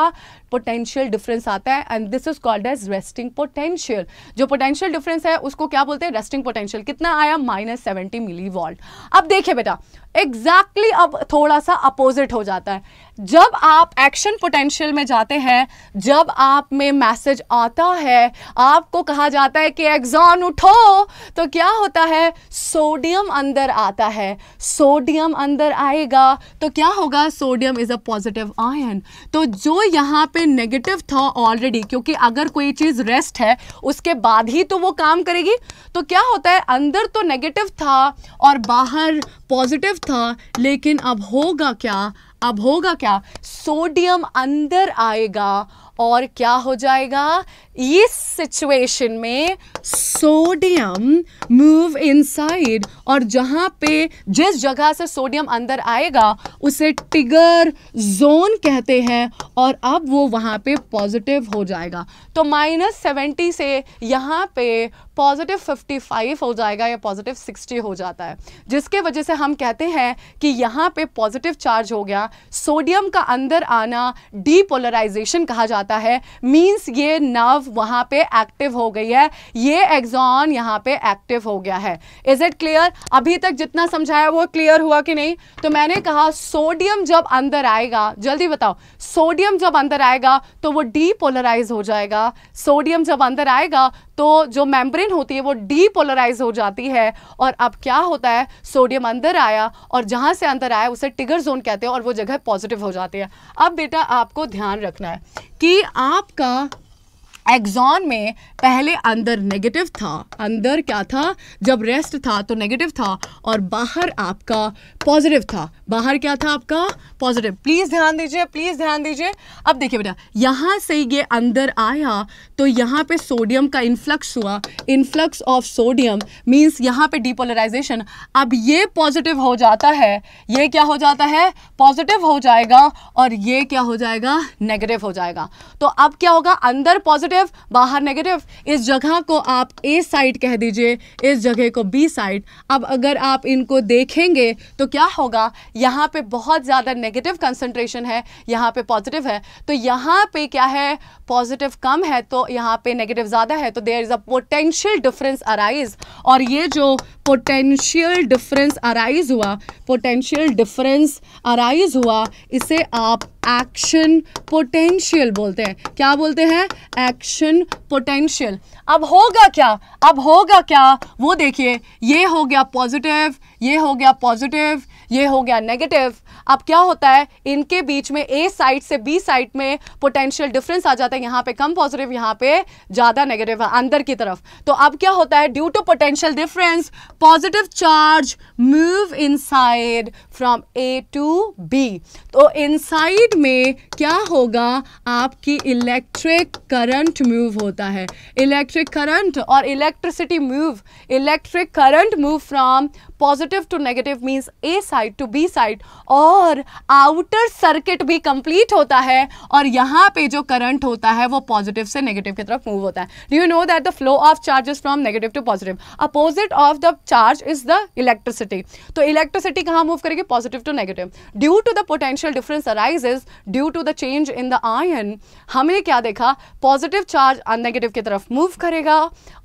पोटेंशियल डिफरेंस आता है and this is called as resting potential जो पोटेंशियल डिफरेंस है उसको क्या बोलते हैं रेस्टिंग पोटेंशियल कितना आया माइनस सेवेंटी मिली वॉल्ट अब देखिए बेटा एग्जैक्टली exactly अब थोड़ा सा अपोजिट हो जाता है जब आप एक्शन पोटेंशियल में जाते हैं जब आप में मैसेज आता है आपको कहा जाता है कि एग्जॉन उठो तो क्या होता है सोडियम अंदर आता है सोडियम अंदर आएगा तो क्या होगा sodium is a positive ion तो जो यहाँ पे नेगेटिव था ऑलरेडी क्योंकि अगर कोई चीज़ रेस्ट है उसके बाद ही तो वो काम करेगी तो क्या होता है अंदर तो नेगेटिव था और बाहर पॉजिटिव था लेकिन अब होगा क्या अब होगा क्या सोडियम अंदर आएगा और क्या हो जाएगा इस सिचुएशन में सोडियम मूव इनसाइड और जहां पे जिस जगह से सोडियम अंदर आएगा उसे टिगर जोन कहते हैं और अब वो वहां पे पॉजिटिव हो जाएगा तो माइनस सेवेंटी से यहां पे पॉजिटिव फिफ्टी फाइव हो जाएगा या पॉजिटिव सिक्सटी हो जाता है जिसके वजह से हम कहते हैं कि यहाँ पे पॉजिटिव चार्ज हो गया सोडियम का अंदर आना डीपोलराइजेशन कहा जाता है मीन्स ये नर्व वहाँ पे एक्टिव हो गई है ये ये एग्जॉन यहाँ पे एक्टिव हो गया है इज इट क्लियर अभी तक जितना समझाया वो क्लियर हुआ कि नहीं तो मैंने कहा सोडियम जब अंदर आएगा जल्दी बताओ सोडियम जब अंदर आएगा तो वो डीपोलराइज हो जाएगा सोडियम जब अंदर आएगा तो जो मेम्ब्रेन होती है वो डीपोलराइज हो जाती है और अब क्या होता है सोडियम अंदर आया और जहाँ से अंदर आया उसे टिगर जोन कहते हैं और वो जगह पॉजिटिव हो जाती है अब बेटा आपको ध्यान रखना है कि आपका एग्जॉन में पहले अंदर नेगेटिव था अंदर क्या था जब रेस्ट था तो नेगेटिव था और बाहर आपका पॉजिटिव था बाहर क्या था आपका पॉजिटिव प्लीज़ ध्यान दीजिए प्लीज़ ध्यान दीजिए अब देखिए बेटा यहाँ से ये अंदर आया तो यहाँ पे सोडियम का इन्फ्लक्स हुआ इन्फ्लक्स ऑफ सोडियम मीन्स यहाँ पे डिपोलराइजेशन अब ये पॉजिटिव हो जाता है ये क्या हो जाता है पॉजिटिव हो जाएगा और ये क्या हो जाएगा नेगेटिव हो जाएगा तो अब क्या होगा अंदर पॉजिटिव नेगेटिव बाहर नेगेटिव इस जगह को आप ए साइड कह दीजिए इस जगह को बी साइड अब अगर आप इनको देखेंगे तो क्या होगा यहाँ पे बहुत ज़्यादा नेगेटिव कंसंट्रेशन है यहाँ पे पॉजिटिव है तो यहाँ पे क्या है पॉजिटिव कम है तो यहाँ पे नेगेटिव ज़्यादा है तो there is a potential difference arise और ये जो पोटेंशियल डिफरेंस अराइज हुआ पोटेंशियल डिफरेंस अराइज हुआ इसे आप एक्शन पोटेंशियल बोलते हैं क्या बोलते हैं एक्शन पोटेंशियल अब होगा क्या अब होगा क्या वो देखिए ये हो गया पॉजिटिव ये हो गया पॉजिटिव ये हो गया नेगेटिव अब क्या होता है इनके बीच में ए साइड से बी साइड में पोटेंशियल डिफरेंस आ जाता है यहाँ पे कम पॉजिटिव यहाँ पे ज़्यादा नेगेटिव अंदर की तरफ तो अब क्या होता है due to potential difference positive charge move side from A to B तो साइड में क्या होगा आपकी इलेक्ट्रिक करंट मूव होता है इलेक्ट्रिक करंट और electricity move electric current move from positive to negative means A side to B side और आउटर सर्किट भी कंप्लीट होता है और यहाँ पे जो करंट होता है वो पॉजिटिव से नेगेटिव की तरफ मूव होता है do you know that the flow of charges from negative to positive opposite of the charge is the electricity तो इलेक्ट्रिसिटी कहाँ मूव करेगी positive to negative due to the potential difference arises due to the change in the ion हमने क्या देखा पॉजिटिव चार्ज नेगेटिव की तरफ मूव करेगा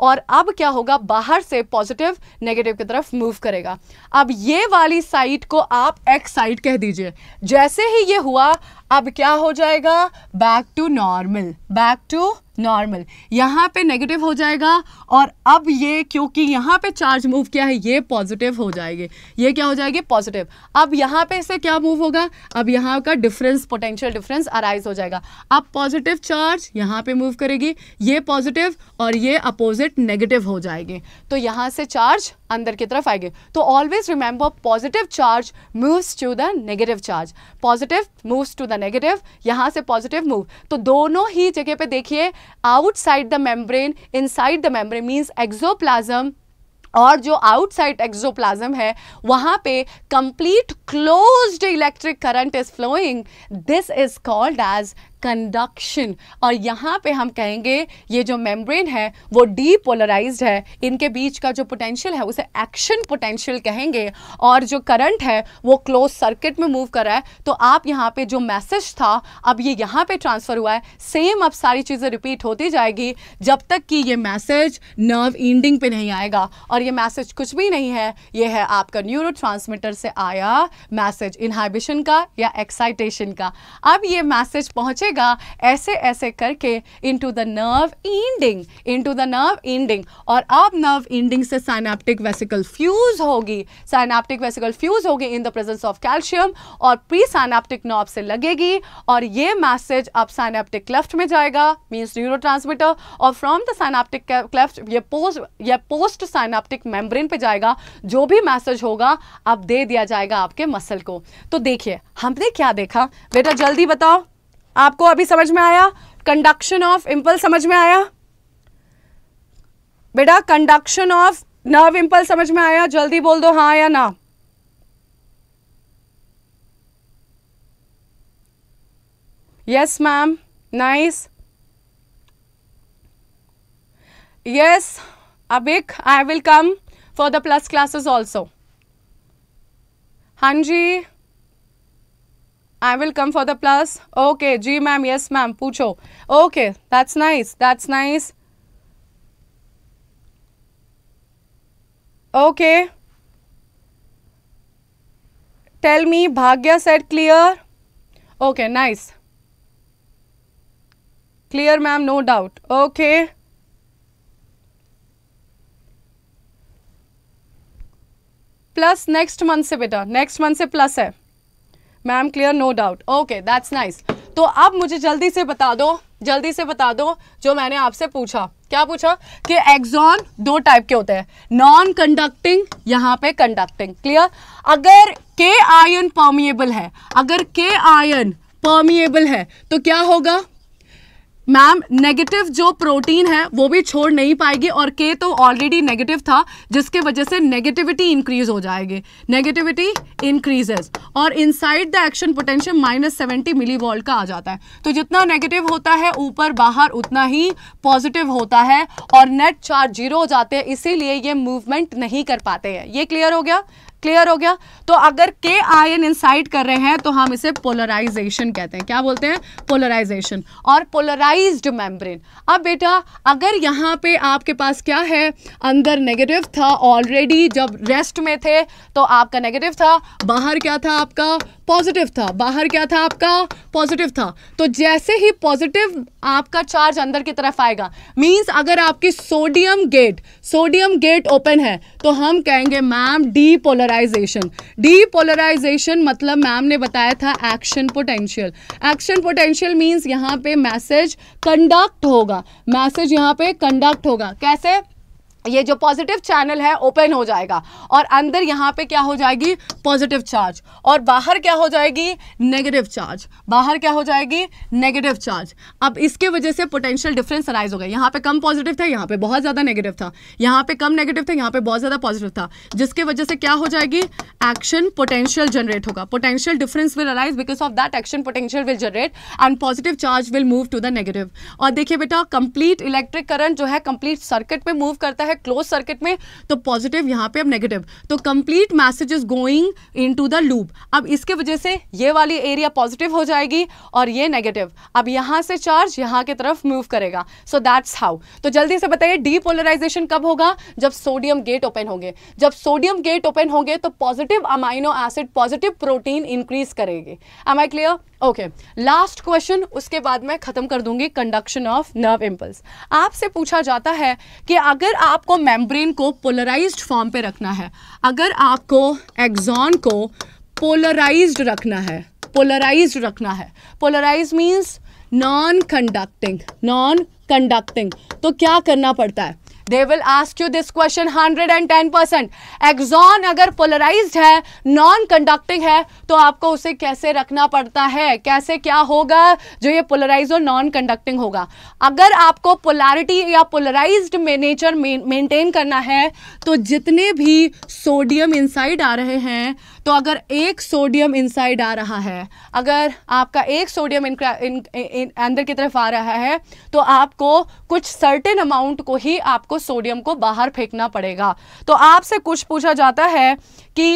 और अब क्या होगा बाहर से पॉजिटिव नेगेटिव की तरफ मूव करेगा जाएगा अब ये वाली साइट को आप एक्स साइट कह दीजिए जैसे ही ये हुआ अब क्या हो जाएगा back to normal back to normal यहाँ पे नेगेटिव हो जाएगा और अब ये क्योंकि यहाँ पे चार्ज मूव किया है ये पॉजिटिव हो जाएगी ये क्या हो जाएगी पॉजिटिव अब यहाँ पे इसे क्या मूव होगा अब यहाँ का डिफरेंस पोटेंशियल डिफरेंस अराइज हो जाएगा अब पॉजिटिव चार्ज यहाँ पे मूव करेगी ये पॉजिटिव और ये अपोजिट नेगेटिव हो जाएगी तो यहाँ से चार्ज अंदर की तरफ आएगी तो always remember positive charge moves to the negative charge positive moves to the negative यहाँ से पॉजिटिव मूव तो दोनों ही जगह पे देखिए outside the membrane inside the membrane means axoplasm और जो आउटसाइड एक्सोप्लाज्म है वहाँ पे complete closed electric current is flowing this is called as conduction और यहाँ पे हम कहेंगे ये जो मेम्ब्रेन है वो डीपोलराइज है इनके बीच का जो पोटेंशियल है उसे एक्शन पोटेंशियल कहेंगे और जो करंट है वो क्लोज सर्किट में मूव कर रहा है तो आप यहाँ पे जो मैसेज था अब ये यहाँ पे ट्रांसफ़र हुआ है सेम अब सारी चीज़ें रिपीट होती जाएगी जब तक कि ये मैसेज नर्व इंडिंग पे नहीं आएगा और ये मैसेज कुछ भी नहीं है ये है आपका न्यूरो से आया मैसेज इन्हाइबिशन का या एक्साइटेशन का अब ये मैसेज पहुँचे घुसेगा ऐसे ऐसे करके into the nerve ending into the nerve ending और अब नर्व इंडिंग से साइनाप्टिक वेसिकल फ्यूज होगी साइनाप्टिक वेसिकल फ्यूज होगी in the presence of calcium और प्री साइनाप्टिक नॉब से लगेगी और ये मैसेज अब साइनाप्टिक क्लेफ्ट में जाएगा मीन्स न्यूरोट्रांसमीटर और फ्रॉम द साइनाप्टिक क्लेफ्ट ये पोस्ट या पोस्ट साइनाप्टिक मेम्ब्रेन पे जाएगा जो भी मैसेज होगा अब दे दिया जाएगा आपके मसल को तो देखिए हमने क्या देखा बेटा जल्दी बताओ आपको अभी समझ में आया कंडक्शन ऑफ इम्पल्स समझ में आया बेटा कंडक्शन ऑफ नर्व इम्पल्स समझ में आया जल्दी बोल दो हाँ या ना यस मैम नाइस यस अबिक I will come for the plus classes also हाँ जी I will come for the plus okay जी मैम यस मैम पूछो okay that's nice that's nice okay tell me Bhagya set clear okay nice clear ma'am no doubt okay plus next month से बेटा नेक्स्ट मंथ से प्लस है ma'am clear no doubt okay that's nice तो अब मुझे जल्दी से बता दो जल्दी से बता दो जो मैंने आपसे पूछा क्या पूछा कि एक्सॉन दो टाइप के होते हैं नॉन कंडक्टिंग यहाँ पे कंडक्टिंग क्लियर अगर के आयन पर्मिएबल है अगर के आयन पर्मिएबल है तो क्या होगा मैम नेगेटिव जो प्रोटीन है वो भी छोड़ नहीं पाएगी और के तो ऑलरेडी नेगेटिव था जिसके वजह से नेगेटिविटी इंक्रीज हो जाएगी नेगेटिविटी इंक्रीजेस और inside the action potential minus seventy millivolt का आ जाता है तो जितना नेगेटिव होता है ऊपर बाहर उतना ही पॉजिटिव होता है और नेट चार्ज जीरो हो जाते हैं इसीलिए ये मूवमेंट नहीं कर पाते हैं ये क्लियर हो गया क्लियर हो गया तो अगर के आयन इंसाइड कर रहे हैं तो हम इसे पोलराइजेशन कहते हैं क्या बोलते हैं पोलराइजेशन और पोलराइज्ड मेम्ब्रेन अब बेटा अगर यहाँ पे आपके पास क्या है अंदर नेगेटिव था ऑलरेडी जब रेस्ट में थे तो आपका नेगेटिव था बाहर क्या था आपका पॉजिटिव था बाहर क्या था आपका पॉजिटिव था तो जैसे ही पॉजिटिव आपका चार्ज अंदर की तरफ आएगा मींस अगर आपकी sodium gate sodium gate open है तो हम कहेंगे मैम डीपोलराइजेशन डीपोलराइजेशन मतलब मैम ने बताया था action potential action potential means यहाँ पे मैसेज कंडक्ट होगा मैसेज यहाँ पे कंडक्ट होगा कैसे ये जो पॉजिटिव चैनल है ओपन हो जाएगा और अंदर यहाँ पे क्या हो जाएगी पॉजिटिव चार्ज और बाहर क्या हो जाएगी नेगेटिव चार्ज बाहर क्या हो जाएगी नेगेटिव चार्ज अब इसके वजह से पोटेंशियल डिफरेंस अराइज हो गया यहाँ पे कम पॉजिटिव था यहाँ पे बहुत ज़्यादा नेगेटिव था यहाँ पे कम नेगेटिव था यहाँ पे बहुत ज़्यादा पॉजिटिव था जिसके वजह से क्या हो जाएगी एक्शन पोटेंशियल जनरेट होगा potential difference will arise because of that action potential will generate and positive charge will move to the negative और देखिए बेटा कंप्लीट इलेक्ट्रिक करंट जो है कंप्लीट सर्किट में मूव करता है है क्लोज सर्किट में तो पॉजिटिव यहाँ पे अब नेगेटिव तो complete message is going in the loop अब इसके वजह से ये वाली एरिया पॉजिटिव हो जाएगी और ये नेगेटिव अब यहाँ से चार्ज यहाँ की तरफ मूव करेगा सो दैट्स हाउ तो जल्दी से बताइए डीपोलराइजेशन कब होगा जब सोडियम गेट ओपन होंगे जब सोडियम गेट ओपन होंगे तो positive amino acid positive protein increase करेगी am I clear okay last question उसके बाद मैं खत्म कर दूंगी कंडक्शन ऑफ नर्व इम्पल्स आपसे पूछा जाता है कि अगर आप आपको मेम्ब्रेन को पोलराइज्ड फॉर्म पे रखना है अगर आपको एग्जॉन को पोलराइज्ड रखना है पोलराइज्ड रखना है polarize means non conducting non conducting तो क्या करना पड़ता है they will ask you this question hundred and ten percent axon अगर पोलराइज है नॉन कंडक्टिंग है तो आपको उसे कैसे रखना पड़ता है कैसे क्या होगा जो ये पोलराइज और नॉन कंडक्टिंग होगा अगर आपको पोलरिटी या पोलराइज में नेचर मेंटेन करना है तो जितने भी सोडियम इनसाइड आ रहे हैं तो अगर एक सोडियम इनसाइड आ रहा है अगर आपका एक सोडियम इन, इन, इन, अंदर की तरफ आ रहा है तो आपको कुछ सर्टेन अमाउंट को ही आपको सोडियम को बाहर फेंकना पड़ेगा तो आपसे कुछ पूछा जाता है कि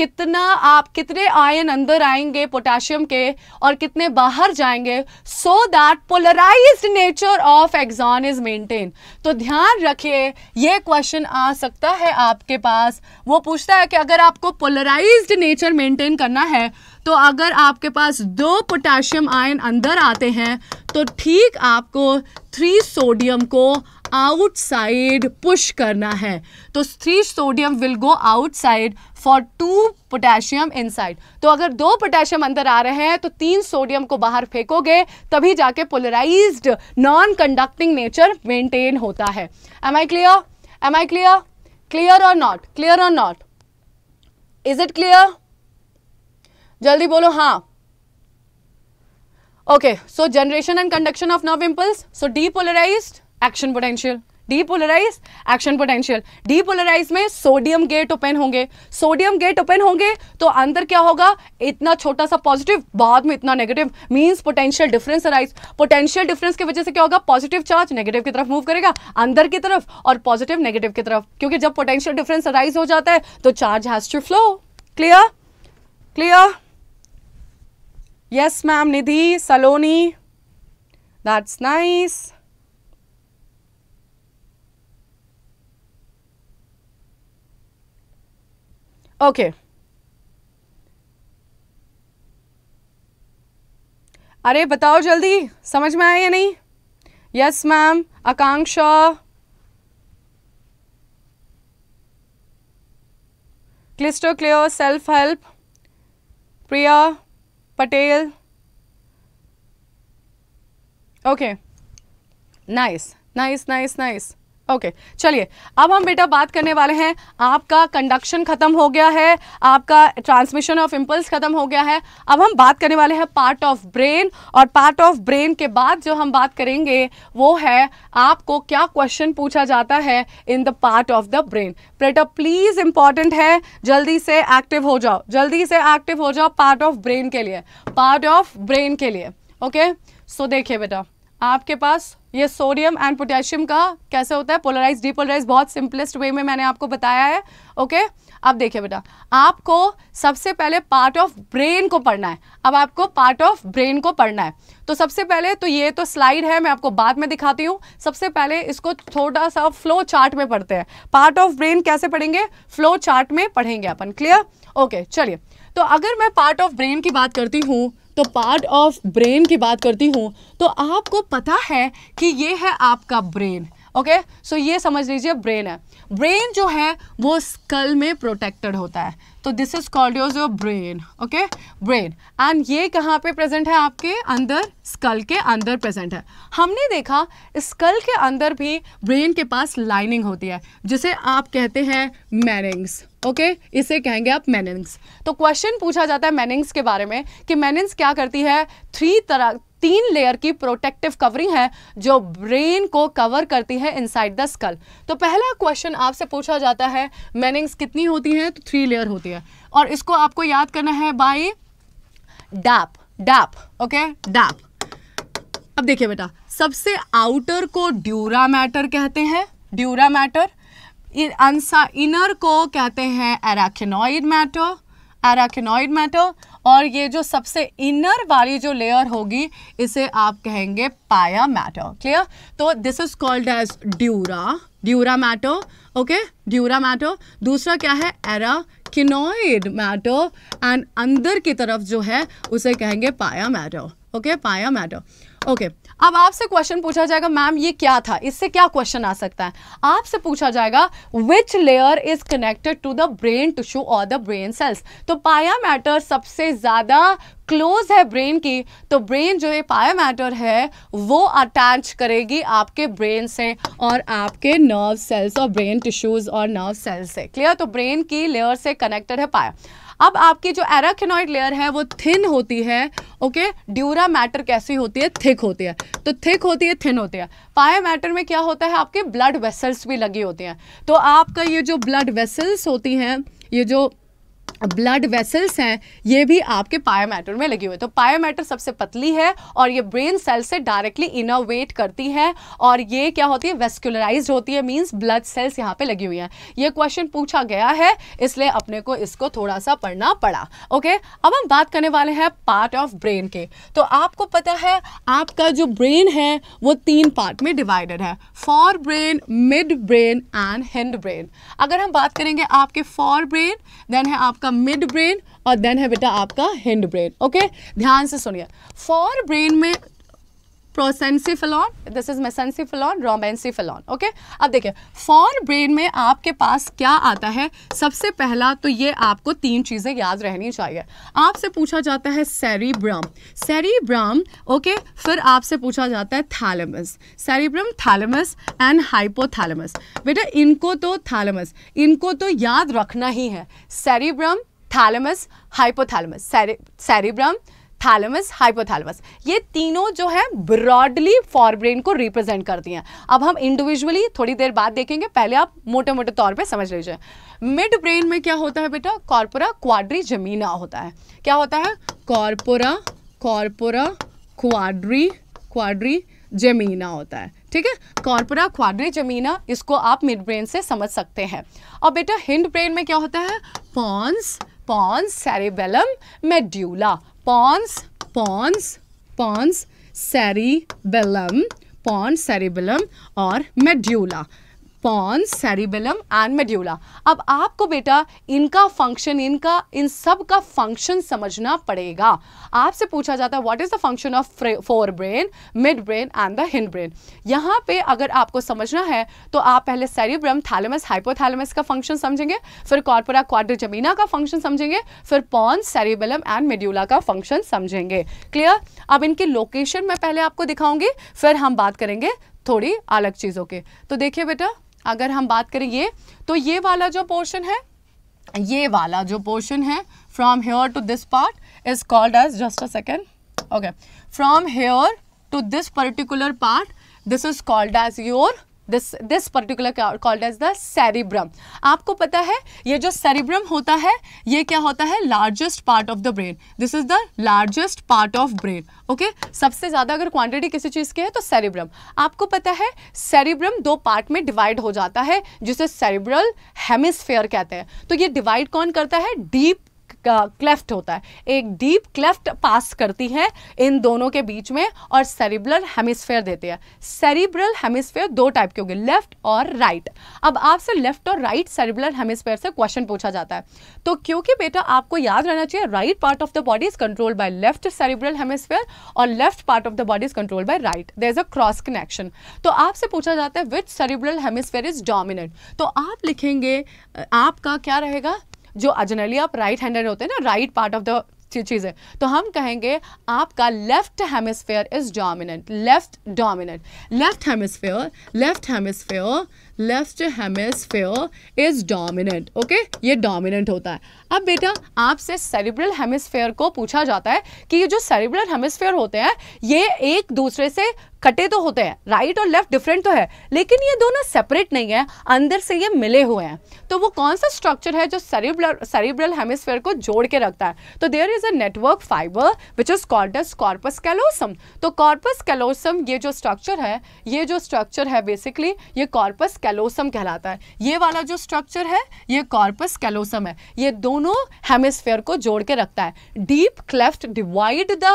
कितना आप कितने आयन अंदर आएंगे पोटेशियम के और कितने बाहर जाएंगे so that polarize nature of axon is maintain तो ध्यान रखिए ये क्वेश्चन आ सकता है आपके पास वो पूछता है कि अगर आपको पोलराइज नेचर मेंटेन करना है तो अगर आपके पास दो पोटेशियम आयन अंदर आते हैं तो ठीक आपको थ्री सोडियम को आउटसाइड पुश करना है तो three sodium will go outside for two potassium inside तो अगर दो पोटेशियम अंदर आ रहे हैं तो तीन सोडियम को बाहर फेंकोगे तभी जाके polarized non conducting nature maintain होता है am I clear am I clear clear और नॉट क्लियर और नॉट इज इट क्लियर जल्दी बोलो हाँ okay so generation and conduction of nerve impulse so depolarized action potential depolarize action potential depolarize में सोडियम गेट ओपन होंगे सोडियम गेट ओपन होंगे तो अंदर क्या होगा इतना छोटा सा पॉजिटिव बाद में इतना negative means potential difference arise potential difference की वजह से क्या होगा पॉजिटिव चार्ज नेगेटिव की तरफ मूव करेगा अंदर की तरफ और पॉजिटिव नेगेटिव की तरफ क्योंकि जब पोटेंशियल डिफरेंस अराइज हो जाता है तो charge has to flow clear clear yes ma'am Nidhi Saloni that's nice nice. Okay अरे बताओ जल्दी समझ में आया या नहीं यस मैम आकांक्षा क्लिस्टो clear self help Priya Patel okay nice nice nice nice okay चलिए अब हम बेटा बात करने वाले हैं आपका कंडक्शन खत्म हो गया है आपका ट्रांसमिशन ऑफ इम्पल्स खत्म हो गया है अब हम बात करने वाले हैं पार्ट ऑफ ब्रेन और पार्ट ऑफ ब्रेन के बाद जो हम बात करेंगे वो है आपको क्या क्वेश्चन पूछा जाता है in the part of the brain बेटा प्लीज इंपॉर्टेंट है जल्दी से एक्टिव हो जाओ जल्दी से एक्टिव हो जाओ पार्ट ऑफ ब्रेन के लिए पार्ट ऑफ ब्रेन के लिए ओके सो देखिए बेटा आपके पास ये सोडियम एंड पोटेशियम का कैसे होता है पोलराइज डीपोलराइज बहुत सिंपलेस्ट वे में मैंने आपको बताया है ओके अब देखिए बेटा आपको सबसे पहले पार्ट ऑफ ब्रेन को पढ़ना है अब आपको पार्ट ऑफ ब्रेन को पढ़ना है तो सबसे पहले तो ये तो स्लाइड है मैं आपको बाद में दिखाती हूँ सबसे पहले इसको थोड़ा सा फ्लो चार्ट में पढ़ते हैं पार्ट ऑफ ब्रेन कैसे पढ़ेंगे फ्लो चार्ट में पढ़ेंगे अपन क्लियर ओके चलिए तो अगर मैं पार्ट ऑफ ब्रेन की बात करती हूँ तो पार्ट ऑफ ब्रेन की बात करती हूँ तो आपको पता है कि ये है आपका brain okay okay? So so ये समझ लीजिए ब्रेन है ब्रेन जो है वो स्कल में प्रोटेक्टेड होता है तो this is called your your brain okay brain and ये कहाँ पे प्रेजेंट है आपके अंदर स्कल के अंदर प्रेजेंट है हमने देखा स्कल के अंदर भी ब्रेन के पास लाइनिंग होती है जिसे आप कहते हैं मैनिंग्स ओके okay? इसे कहेंगे आप मैनिंग्स तो क्वेश्चन पूछा जाता है मैनिंग्स के बारे में कि मैनिंग्स क्या करती है थ्री तरह तीन लेयर की प्रोटेक्टिव कवरिंग है जो ब्रेन को कवर करती है इनसाइड द स्कल तो पहला क्वेश्चन आपसे पूछा जाता है मैनिंग्स कितनी होती हैं तो थ्री लेयर होती है और इसको आपको याद करना है by DAP DAP okay DAP अब देखिए बेटा सबसे आउटर को ड्यूरा मैटर कहते हैं ड्यूरा मैटर इनर को कहते हैं एराकेनॉइड मैटर एराकेनॉइड मैटर और ये जो सबसे इनर वाली जो लेयर होगी इसे आप कहेंगे पाया मैटर क्लियर तो this is called as dura dura mater okay dura mater दूसरा क्या है एरा किनोइड मैटर एंड अंदर की तरफ जो है उसे कहेंगे pia mater okay pia mater okay अब आपसे क्वेश्चन पूछा जाएगा मैम ये क्या था इससे क्या क्वेश्चन आ सकता है आपसे पूछा जाएगा which layer is connected to the brain tissue और द ब्रेन सेल्स तो पाया मैटर सबसे ज़्यादा क्लोज है ब्रेन की तो ब्रेन जो ये पाया मैटर है वो अटैच करेगी आपके ब्रेन से और आपके नर्व सेल्स और ब्रेन टिश्यूज़ और नर्व सेल्स से क्लियर तो ब्रेन की लेयर से कनेक्टेड है पाया अब आपकी जो एराकेनॉइड लेयर है वो थिन होती है ओके ड्यूरा मैटर कैसी होती है थिक होती है तो थिक होती है थिन होती है पाया मैटर में क्या होता है आपके ब्लड वेसल्स भी लगी होती हैं तो आपका ये जो ब्लड वेसल्स होती हैं ये जो ब्लड वेसल्स हैं ये भी आपके पायोमेटर में लगी हुई है तो पायोमेटर सबसे पतली है और ये ब्रेन सेल से डायरेक्टली इनोवेट करती है और ये क्या होती है वेस्कुलराइज होती है मीन्स ब्लड सेल्स यहाँ पे लगी हुई हैं ये क्वेश्चन पूछा गया है इसलिए अपने को इसको थोड़ा सा पढ़ना पड़ा ओके अब हम बात करने वाले हैं पार्ट ऑफ ब्रेन के तो आपको पता है आपका जो ब्रेन है वो तीन पार्ट में डिवाइडेड है for brain mid midbrain and hindbrain अगर हम बात करेंगे आपके फॉर ब्रेन देन है आपका आपका मिड ब्रेन और देन है बेटा आपका हिंड ब्रेन ओके ध्यान से सुनिए फॉर ब्रेन में prosencephalon this is mesencephalon rhombencephalon okay अब देखिए फॉर ब्रेन में आपके पास क्या आता है सबसे पहला तो ये आपको तीन चीज़ें याद रहनी चाहिए आपसे पूछा जाता है सेरीब्रम सेरीब्रम ओके फिर आपसे पूछा जाता है thalamus cerebrum thalamus and hypothalamus बेटा इनको तो थैलेमस इनको तो याद रखना ही है cerebrum thalamus hypothalamus cerebrum thalamus hypothalamus ये तीनों जो है ब्रॉडली फॉरब्रेन को रिप्रेजेंट करती हैं अब हम इंडिविजुअली थोड़ी देर बाद देखेंगे पहले आप मोटे मोटे तौर पे समझ लीजिए मिड ब्रेन में क्या होता है बेटा कॉर्पोरा क्वाड्री जमीना होता है क्या होता है कॉर्पोरा कॉर्पोरा क्वाड्री क्वाड्री जमीना होता है ठीक है कॉर्पोरा क्वाड्री जमीना इसको आप मिड ब्रेन से समझ सकते हैं और बेटा हिंड ब्रेन में क्या होता है pons pons cerebellum medulla pons pons pons cerebellum pons cerebellum और medulla pons cerebellum and medulla अब आपको बेटा इनका फंक्शन इनका इन सब का फंक्शन समझना पड़ेगा आपसे पूछा जाता है what is the function of forebrain mid midbrain and the hindbrain यहाँ पे अगर आपको समझना है तो आप पहले सेरिब्रम थैलेमस हाइपोथैलेमस का फंक्शन समझेंगे फिर कॉर्पोरा जमीना का फंक्शन समझेंगे फिर पॉन्स सेरिबेलम एंड मेड्यूला का फंक्शन समझेंगे क्लियर अब इनकी लोकेशन मैं पहले आपको दिखाऊंगी फिर हम बात करेंगे थोड़ी अलग चीज़ों के तो देखिए बेटा अगर हम बात करें ये तो ये वाला जो पोर्शन है ये वाला जो पोर्शन है from here to this part is called as just a second okay from here to this particular part this is called as your this this particular called as the cerebrum आपको पता है ये जो सेरिब्रम होता है ये क्या होता है largest part of the brain this is the largest part of brain okay सबसे ज़्यादा अगर क्वांटिटी किसी चीज़ की है तो सेरिब्रम आपको पता है सेरिब्रम दो पार्ट में डिवाइड हो जाता है जिसे सेरिब्रल हेमिसफेयर कहते हैं तो ये डिवाइड कौन करता है डीप क्लेफ्ट होता है एक डीप क्लेफ्ट पास करती है इन दोनों के बीच में और सेरिब्रल हेमिस्फेयर देती है सेरिब्रल हेमिस्फेयर दो टाइप के होंगे लेफ्ट और राइट अब आपसे लेफ्ट और राइट सेरिब्रल हेमिस्फेयर से क्वेश्चन पूछा जाता है तो क्योंकि बेटा आपको याद रहना चाहिए right part of the body is control by left cerebral hemisphere और left part of the body is control by right there is a cross connection तो आपसे पूछा जाता है which cerebral hemisphere is dominant तो आप लिखेंगे आपका क्या रहेगा जो अजनली आप राइट हैंडेड होते हैं ना राइट पार्ट ऑफ द चीज़ें तो हम कहेंगे आपका left hemisphere is dominant left dominant left hemisphere left hemisphere left hemisphere is dominant okay ये डोमिनेंट होता है अब बेटा आपसे सेरिब्रल हेमिसफेयर को पूछा जाता है कि ये जो सेरिब्रल हेमिसफेयर होते हैं ये एक दूसरे से कटे तो होते हैं राइट और लेफ्ट डिफरेंट तो है लेकिन ये दोनों सेपरेट नहीं है अंदर से ये मिले हुए हैं तो वो कौन सा स्ट्रक्चर है जो सेरिब्रल सेरिब्रल हेमिसफेयर को जोड़ के रखता है तो there is a network fiber which is called as corpus callosum तो कॉर्पस कैलोसम ये जो स्ट्रक्चर है ये जो स्ट्रक्चर है बेसिकली ये कॉर्पस कैलोसम कहलाता है ये वाला जो स्ट्रक्चर है ये कॉर्पस कैलोसम है ये दोनों हेमिस्फेयर को जोड़ के रखता है deep cleft divide the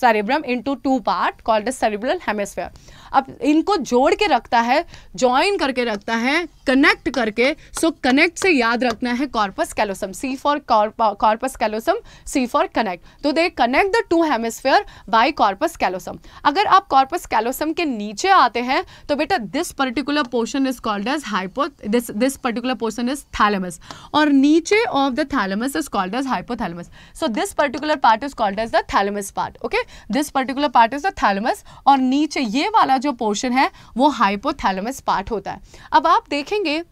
cerebrum in two part called as cerebral hemisphere अब इनको जोड़ के रखता है ज्वाइन करके रखता है कनेक्ट करके सो so कनेक्ट से याद रखना है corpus callosum C for corpus callosum C for connect तो they connect the two hemisphere by corpus callosum अगर आप कॉर्पस कैलोसम के नीचे आते हैं तो बेटा this particular portion is called as hypo this this particular portion is thalamus और नीचे of the thalamus is called as hypothalamus so this particular part is called as the thalamus part okay this particular part is the thalamus और नीचे ये वाला जो पोर्शन है वो हाइपोथैलमस पार्ट होता है अब आप देखेंगे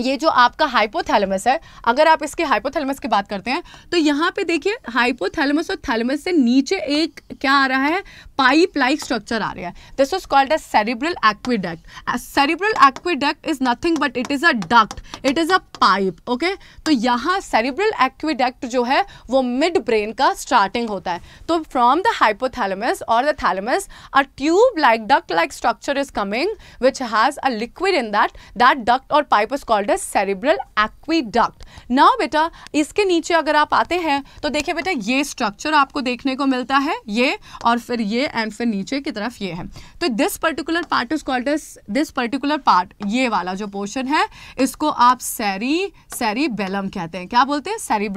ये जो आपका हाइपोथैलमस है अगर आप इसके हाइपोथैलमस की बात करते हैं तो यहाँ पे देखिए हाइपोथैलमस और थैलमस से नीचे एक क्या आ रहा है पाइप लाइक स्ट्रक्चर आ रहा है this is called a cerebral aqueduct cerebral aqueduct is nothing but it is a duct it is a pipe okay तो यहाँ सेरिब्रल एक्विडक्ट जो है वो मिड ब्रेन का स्टार्टिंग होता है तो फ्रॉम द हाइपोथैलमस और the thalamus a tube like duct like structure is coming which has a liquid in that that duct और pipe is called a cerebral aqueduct now बेटा इसके नीचे अगर आप आते हैं तो देखिए बेटा ये स्ट्रक्चर आपको देखने को मिलता है ये और फिर ये एंड फिर नीचे की तरफ ये है तो this particular part is called this particular part ये वाला जो पोर्शन है इसको आप सैरी सैरी बेलम कहते हैं क्या बोलते हैं सैरी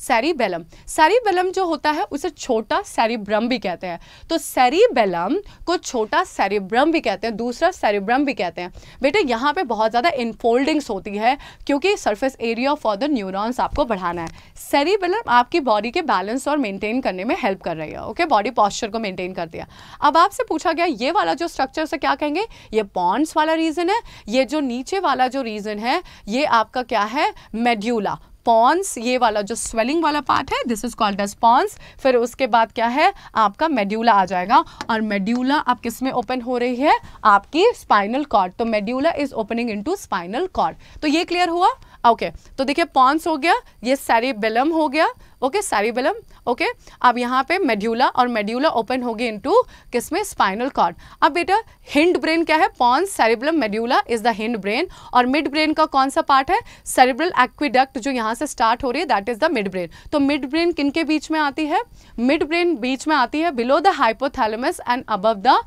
सैरी बेलम सैरी बेलम जो होता है उसे छोटा सैरिब्रम भी कहते हैं तो सैरी बेलम को छोटा सैरिब्रम भी कहते हैं दूसरा सैरिब्रम भी कहते हैं बेटे यहाँ पे बहुत ज़्यादा इनफोल्डिंग्स होती है क्योंकि surface area for the neurons आपको बढ़ाना है सैरीबेलम आपकी बॉडी के बैलेंस और मेनटेन करने में हेल्प कर रही है ओके बॉडी पॉस्चर को मेनटेन कर कर दिया अब आपसे पूछा गया ये वाला जो स्ट्रक्चर से क्या कहेंगे ये बॉन्ड्स वाला रीजन है ये जो नीचे वाला जो रीजन है ये आपका क्या है मेड्यूला पॉन्स ये वाला जो स्वेलिंग वाला पार्ट है this is called as pons फिर उसके बाद क्या है आपका मेड्यूला आ जाएगा और मेड्यूला आप किस में ओपन हो रही है आपकी स्पाइनल कॉर्ड तो medulla is opening into spinal cord तो ये क्लियर हुआ ओके okay, तो देखिए पॉन्स हो गया ये सैरिबेलम हो गया ओके okay, सैरिबेलम ओके अब यहाँ पे मेड्यूला और मेड्यूला ओपन होगी इनटू टू किसमें स्पाइनल कॉर्ड अब बेटा हिंड ब्रेन क्या है pons cerebrum medulla is the hindbrain और मिड ब्रेन का कौन सा पार्ट है सेरिब्रल एक्विडक्ट जो यहाँ से स्टार्ट हो रही है that is the mid midbrain तो मिड ब्रेन किन के बीच में आती है मिड ब्रेन बीच में आती है below the hypothalamus and above the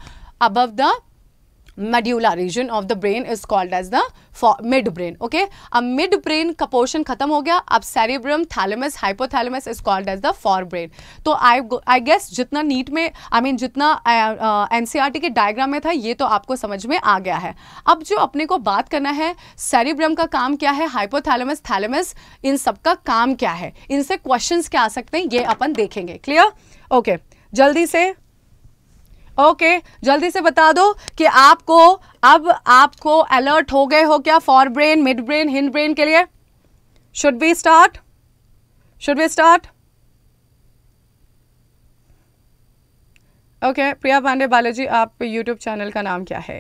above the medulla region of the brain is called as the mid brain okay अब मिड ब्रेन का पोर्शन खत्म हो गया अब cerebrum thalamus hypothalamus is called as the fore brain तो आई आई गेस जितना नीट में आई I मीन mean, जितना आर टी e के डायग्राम में था ये तो आपको समझ में आ गया है अब जो अपने को बात करना है सेरिब्रम का काम क्या है हाइपोथैलेमस थैलेमस इन सब का काम क्या है इनसे क्वेश्चन क्या आ सकते हैं ये अपन देखेंगे क्लियर ओके okay. जल्दी से ओके okay, जल्दी से बता दो कि आपको अब आपको अलर्ट हो गए हो क्या fore brain mid brain hind brain के लिए should be start should be start okay Priya Pandey Balaji आप यूट्यूब चैनल का नाम क्या है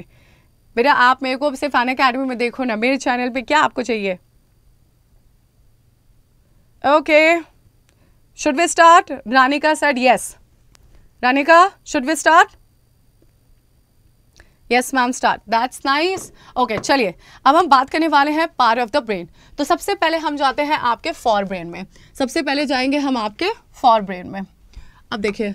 बेटा आप मेरे को सिर्फ फन अकेडमी में देखो ना मेरे चैनल पे क्या आपको चाहिए okay should we start Ranika said yes Ranika should we start yes ma'am start that's nice okay चलिए अब हम बात करने वाले हैं पार ऑफ द ब्रेन तो सबसे पहले हम जाते हैं आपके फॉर ब्रेन में सबसे पहले जाएंगे हम आपके फॉर ब्रेन में अब देखिए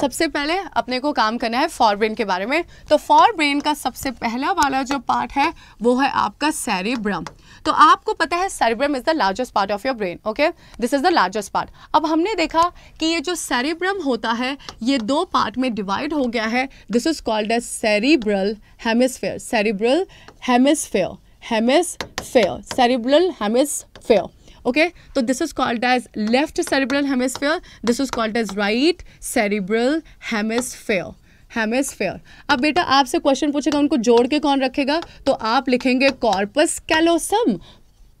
सबसे पहले अपने को काम करना है फॉर ब्रेन के बारे में तो फॉर ब्रेन का सबसे पहला वाला जो पार्ट है वो है आपका सैरिब्रम तो आपको पता है cerebrum is the largest part of your brain okay this is the largest part अब हमने देखा कि ये जो सेरिब्रम होता है ये दो पार्ट में डिवाइड हो गया है this is called as cerebral hemisphere cerebral hemisphere hemisphere cerebral hemisphere okay तो this is called as left cerebral hemisphere this is called as right cerebral hemisphere hemisphere अब बेटा आपसे क्वेश्चन पूछेगा उनको जोड़ के कौन रखेगा तो आप लिखेंगे corpus callosum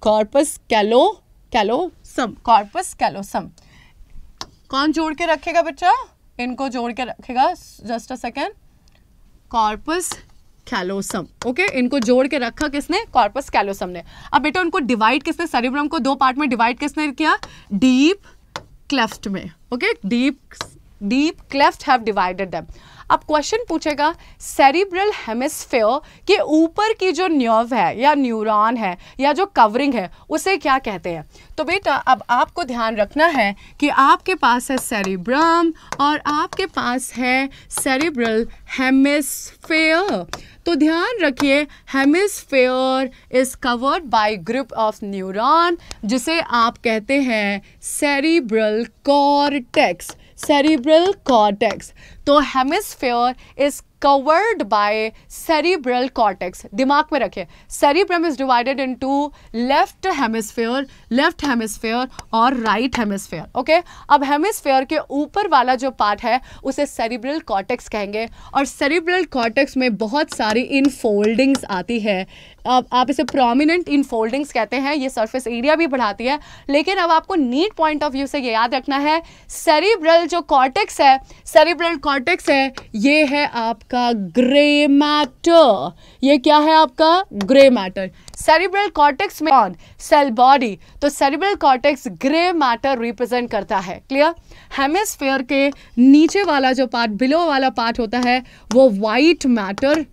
corpus callo callosum corpus callosum कौन जोड़ के रखेगा बच्चा इनको जोड़ के रखेगा just a second corpus callosum okay इनको जोड़ के रखा किसने कॉर्पस कैलोसम ने अब बेटा उनको डिवाइड किसने सरिब्रम को दो पार्ट में डिवाइड किसने किया डीप क्लेफ्ट में okay deep deep cleft have divided them अब क्वेश्चन पूछेगा सेरिब्रल हेमिसफेयर के ऊपर की जो न्यूव है या न्यूरॉन है या जो कवरिंग है उसे क्या कहते हैं तो बेटा अब आपको ध्यान रखना है कि आपके पास है सेरिब्रम और आपके पास है सेरिब्रल हेमिसफेयर तो ध्यान रखिए hemisphere is covered by group of neuron जिसे आप कहते हैं सेरिब्रल कॉर्टेक्स सेरिब्रल कॉर्टेक्स तो hemisphere is covered by cerebral cortex दिमाग में रखें cerebrum is divided into left hemisphere left hemisphere और राइट हेमिसफेयर ओके अब हेमिसफेयर के ऊपर वाला जो पार्ट है उसे सेरिब्रल कॉर्टेक्स कहेंगे और सेरिब्रल कॉर्टेक्स में बहुत सारी इन फोल्डिंग्स आती है आप इसे प्रोमिनेंट इन फोल्डिंग्स कहते हैं ये सरफेस एरिया भी बढ़ाती है लेकिन अब आपको नीट पॉइंट ऑफ व्यू से ये याद रखना है सेरिब्रल जो कॉर्टेक्स है सेरिब्रल कॉर्टेक्स है ये है आपका ग्रे मैटर ये क्या है आपका ग्रे मैटर सेरिब्रल कॉर्टेक्स में कौन सेल बॉडी तो cerebral cortex grey matter represent करता है क्लियर हेमिसफेयर के नीचे वाला जो पार्ट बिलो वाला पार्ट होता है वो वाइट मैटर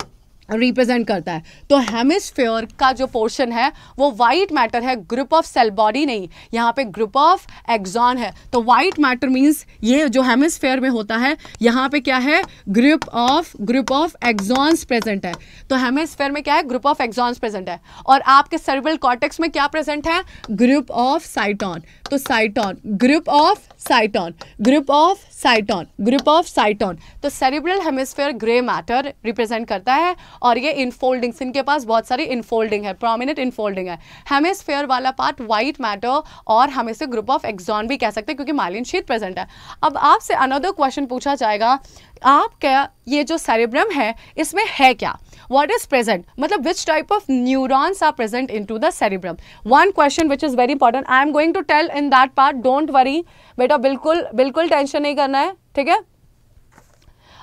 रिप्रेजेंट करता है तो हेमिसफेयर का जो पोर्शन है वो वाइट मैटर है ग्रुप ऑफ सेल बॉडी नहीं यहाँ पे ग्रुप ऑफ एग्जॉन है तो वाइट मैटर मींस ये जो हेमिसफेयर में होता है यहाँ पे क्या है group of group of axons present है तो हेमिसफेयर में क्या है ग्रुप ऑफ एग्जॉन्स प्रेजेंट है और आपके सर्वल कॉटेक्स में क्या प्रेजेंट है ग्रुप ऑफ साइटॉन तो cyton group of cyton group of cyton group of cyton तो cerebral hemisphere grey matter represent करता है और ये इनफोल्डिंग्स इनके पास बहुत सारी इनफोल्डिंग है प्रोमिनेंट इनफोल्डिंग है हेमिस्फेयर वाला पार्ट व्हाइट मैटर और हम इसे ग्रुप ऑफ एक्सॉन भी कह सकते हैं क्योंकि मालिन शीत प्रेजेंट है अब आपसे अनदर क्वेश्चन पूछा जाएगा आपका ये जो सेरेब्रम है इसमें है क्या वॉट इज प्रेजेंट मतलब which type of neurons are present in to the cerebrum one question which is very important I am going to tell in that part don't worry बेटा बिल्कुल बिल्कुल टेंशन नहीं करना है ठीक है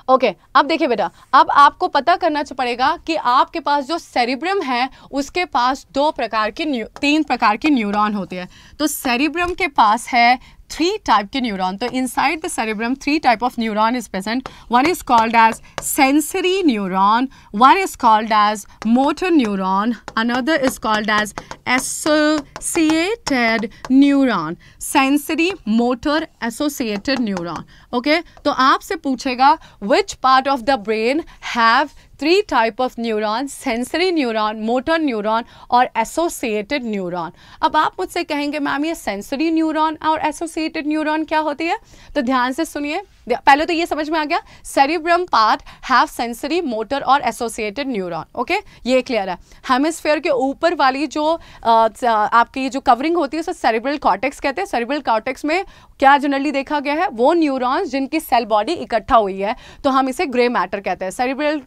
ओके okay, अब देखिए बेटा अब आपको पता करना पड़ेगा कि आपके पास जो सेरिब्रम है उसके पास दो प्रकार के तीन प्रकार के न्यूरॉन होते हैं तो सेरिब्रम के पास है three type के neuron. So inside the cerebrum, three type of neuron is present. One is called as sensory neuron. One is called as motor neuron. Another is called as associated neuron. Sensory motor associated neuron. Okay. तो आपसे पूछेगा which part of the brain have three type of neurons sensory neuron motor neuron और associated neuron अब आप मुझसे कहेंगे मैम ये sensory neuron और associated neuron क्या होती है तो ध्यान से सुनिए पहले तो ये समझ में आ गया cerebrum part have sensory motor और एसोसिएटेड न्यूरॉन ओके ये क्लियर है हेमिसफेयर के ऊपर वाली जो आ, आपकी जो कवरिंग होती है उसे सेरिब्रल कॉटेक्स कहते हैं सेरिब्रल कॉटेक्स में क्या जनरली देखा गया है वो न्यूरॉन्स जिनकी सेल बॉडी इकट्ठा हुई है तो हम इसे ग्रे मैटर कहते हैं सेरिब्रल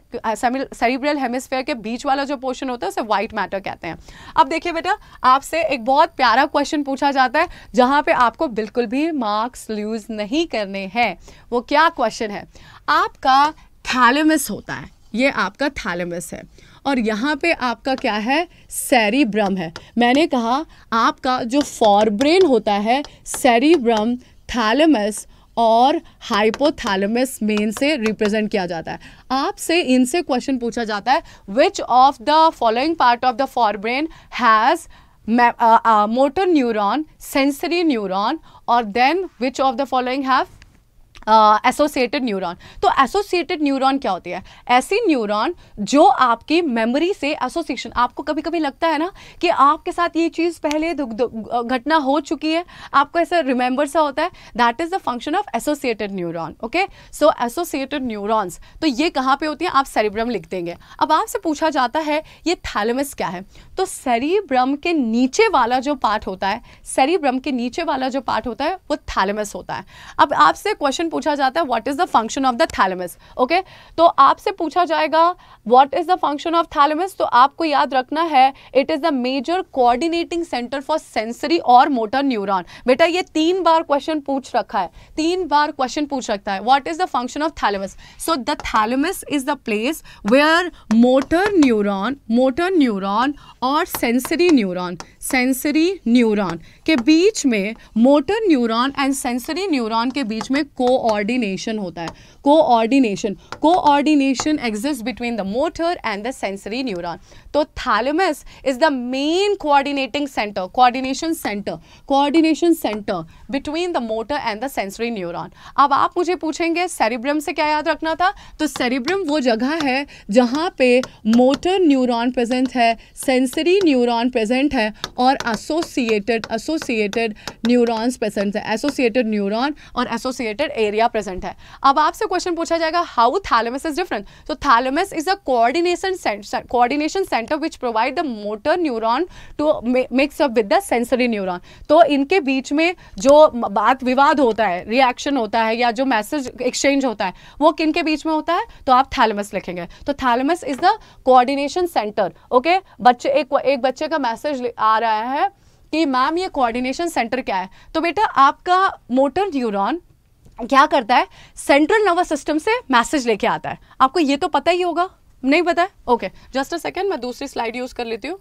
सेरिब्रल हेमिसफेयर के बीच वाला जो पोर्शन होता है उसे व्हाइट मैटर कहते हैं अब देखिए बेटा आपसे एक बहुत प्यारा क्वेश्चन पूछा जाता है जहाँ पे आपको बिल्कुल भी मार्क्स लूज नहीं करने हैं वो क्या क्वेश्चन है आपका थैलेमस होता है ये आपका थैलेमस है और यहाँ पे आपका क्या है सेरिब्रम है मैंने कहा आपका जो फॉरब्रेन होता है सेरिब्रम थैलेमस और हाइपोथैलेमस मेन से रिप्रेजेंट किया जाता है आपसे इनसे क्वेश्चन पूछा जाता है which of the following part of the forebrain has motor neuron sensory neuron और then which of the following have associated neuron तो एसोसिएटेड न्यूरॉन क्या होती है ऐसी न्यूरॉन जो आपकी मेमोरी से एसोसिएशन आपको कभी कभी लगता है ना कि आपके साथ ये चीज़ पहले घटना हो चुकी है आपको ऐसा रिमेंबर सा होता है that is the function of associated neuron okay so associated neurons तो ये कहाँ पे होती है आप सेरिब्रम लिख देंगे अब आपसे पूछा जाता है ये थैलमस क्या है तो सेरिब्रम के नीचे वाला जो पार्ट होता है सेरिब्रम के नीचे वाला जो पार्ट होता है वो थैलमस होता है अब आपसे क्वेश्चन पूछा जाता है what is the function of the thalamus okay तो आपसे पूछा जाएगा what is the function of thalamus तो आपको याद रखना है it is the major coordinating centre for sensory और मोटर न्यूरॉन बेटा ये तीन बार क्वेश्चन पूछ रखा है तीन बार क्वेश्चन पूछ रखता है what is the function of thalamus so the thalamus is the place where motor neuron motor neuron और सेंसरी न्यूरॉन सेंसरी न्यूरॉन के बीच में motor neuron and sensory neuron के बीच में कोऑर्डिनेशन होता है coordination coordination exist between the motor and the sensory neuron तो thalamus is the main coordinating centre coordination centre coordination centre between the motor and the sensory neuron अब आप मुझे पूछेंगे सेरिब्रम से क्या याद रखना था तो सेरिब्रम वो जगह है जहाँ पे मोटर न्यूरॉन प्रेजेंट है सेंसरी न्यूरॉन प्रेजेंट है और एसोसिएटेड एसोसिएटेड न्यूरॉन्स प्रेजेंट है एसोसिएटेड न्यूरॉन और एसोसिएटेड एरिया प्रेजेंट है अब आपसे क्वेश्चन पूछा जाएगा हाउ थैलेमस इज डिफरेंट तो thalamus is a coordination centre coordination centre which provide the motor neuron to mix up with the sensory neuron तो इनके बीच में जो बात विवाद होता है रिएक्शन होता है या जो मैसेज एक्सचेंज होता है वो किन के बीच में होता है तो आप थैलेमस लिखेंगे तो thalamus is the coordination centre okay बच्चे एक एक बच्चे का मैसेज आ रहा है कि मैम ये कोऑर्डिनेशन सेंटर क्या है तो बेटा आपका मोटर न्यूरॉन क्या करता है सेंट्रल नर्वस सिस्टम से मैसेज लेके आता है आपको ये तो पता ही होगा नहीं पता है ओके जस्ट अ सेकेंड मैं दूसरी स्लाइड यूज़ कर लेती हूँ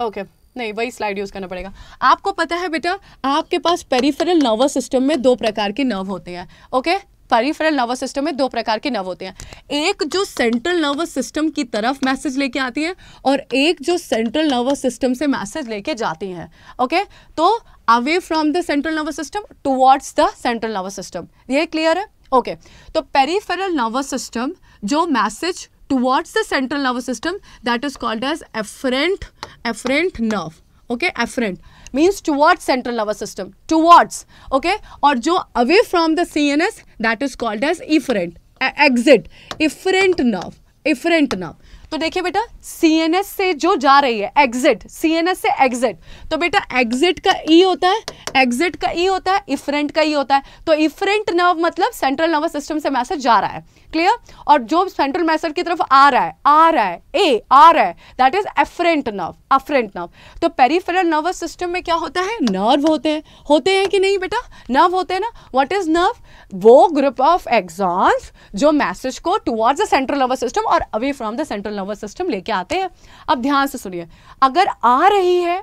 ओके okay. नहीं वही स्लाइड यूज़ करना पड़ेगा आपको पता है बेटा आपके पास पेरीफेरल नर्वस सिस्टम में दो प्रकार के नर्व होते हैं ओके परीफेरल नर्वस सिस्टम में दो प्रकार के नर्व होते हैं एक जो सेंट्रल नर्वस सिस्टम की तरफ मैसेज लेके आती हैं और एक जो सेंट्रल नर्वस सिस्टम से मैसेज लेके जाती हैं ओके तो away from the central nervous system towards the central nervous system ये क्लियर है ओके तो पेरीफेरल नर्वस सिस्टम जो message towards the central nervous system that is called as afferent afferent nerve okay afferent means towards central nervous system towards okay और जो away from the C N S that is called as efferent exit efferent nerve efferent nerve तो देखिए बेटा सी एन एस से जो जा रही है एग्जिट सी एन एस से एग्जिट तो बेटा एग्जिट का ई e होता है एग्जिट का ई e होता है इफरेंट का ई e होता है तो इफरेंट नर्व मतलब सेंट्रल नर्वस सिस्टम से मैसेज जा रहा है क्लियर और जो सेंट्रल मैसर की तरफ आ रहा है आ रहा है ए आ रहा है that is afferent nerve afferent nerve तो पेरीफेरल नर्वस सिस्टम में क्या होता है नर्व होते हैं होते हैं कि नहीं बेटा नर्व होते हैं ना व्हाट इज नर्व वो ग्रुप ऑफ एग्जॉन्स जो मैसेज को towards the central nervous system और away from the central nervous system लेके आते हैं अब ध्यान से सुनिए अगर आ रही है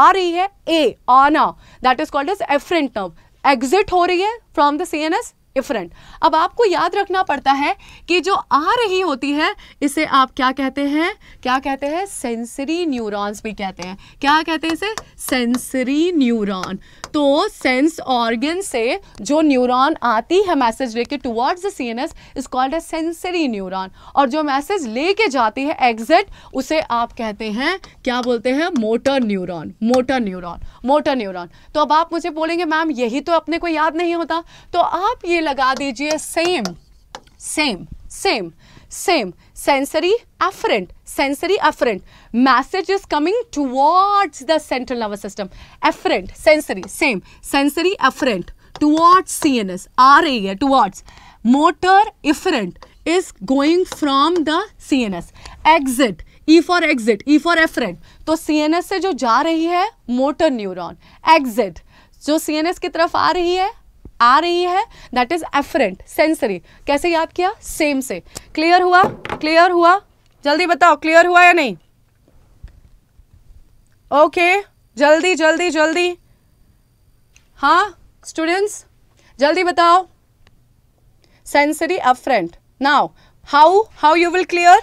आ रही है ए आना that is called as afferent nerve exit हो रही है from the C N S different अब आपको याद रखना पड़ता है कि जो आ रही होती है इसे आप क्या कहते हैं क्या कहते हैं सेंसरी न्यूरॉन्स भी कहते हैं क्या कहते हैं इसे सेंसरी न्यूरॉन तो सेंस ऑर्गन से जो न्यूरॉन आती है मैसेज लेके towards the CNS is called a sensory neuron और जो मैसेज लेके जाती है एग्जिट उसे आप कहते हैं क्या बोलते हैं motor neuron motor neuron motor neuron तो अब आप मुझे बोलेंगे मैम यही तो अपने को याद नहीं होता तो आप ये लगा दीजिए same same same same sensory afferent sensory afferent message is coming towards the central nervous system afferent sensory same sensory afferent towards cns raa towards motor efferent is going from the cns exit e for exit e for efferent तो सीएनएस से जो जा रही है मोटर न्यूरॉन एग्जिट जो सीएनएस की तरफ आ रही है आ रही है दैट इज एफरेंट सेंसरी कैसे याद किया सेम से क्लियर हुआ क्लियर हुआ जल्दी बताओ क्लियर हुआ या नहीं ओके okay, जल्दी जल्दी जल्दी हाँ स्टूडेंट्स जल्दी बताओ sensory afferent now how how you will clear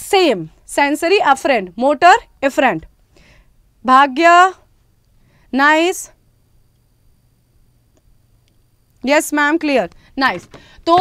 same sensory afferent motor efferent Bhagya nice nice, yes ma'am clear nice तो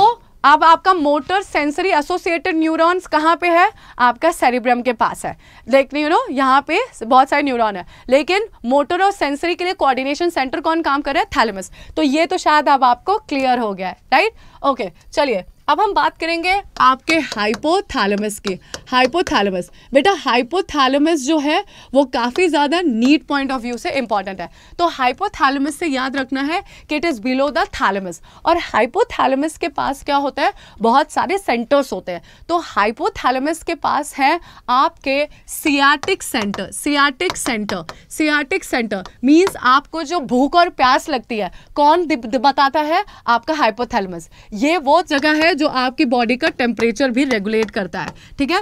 अब आपका मोटर सेंसरी एसोसिएटेड न्यूरॉन्स कहाँ पे है आपका सेरिब्रम के पास है लेकिन यू नो यहाँ पे बहुत सारे न्यूरॉन है लेकिन मोटर और सेंसरी के लिए कोऑर्डिनेशन सेंटर कौन काम कर रहा है थैलेमस तो ये तो शायद अब आपको क्लियर हो गया है राइट ओके चलिए अब हम बात करेंगे आपके हाइपोथैलेमस की हाइपोथैलेमस बेटा हाइपोथैलेमस जो है वो काफ़ी ज़्यादा नीट पॉइंट ऑफ व्यू से इंपॉर्टेंट है तो हाइपोथैलेमस से याद रखना है कि it is below the thalamus और हाइपोथैलेमस के पास क्या होता है बहुत सारे सेंटर्स होते हैं तो हाइपोथैलेमस के पास है आपके sciatic centre sciatic centre sciatic centre means आपको जो भूख और प्यास लगती है कौन बताता है आपका हाइपोथैलेमस ये वो जगह है जो आपकी बॉडी का टेम्परेचर भी रेगुलेट करता है ठीक है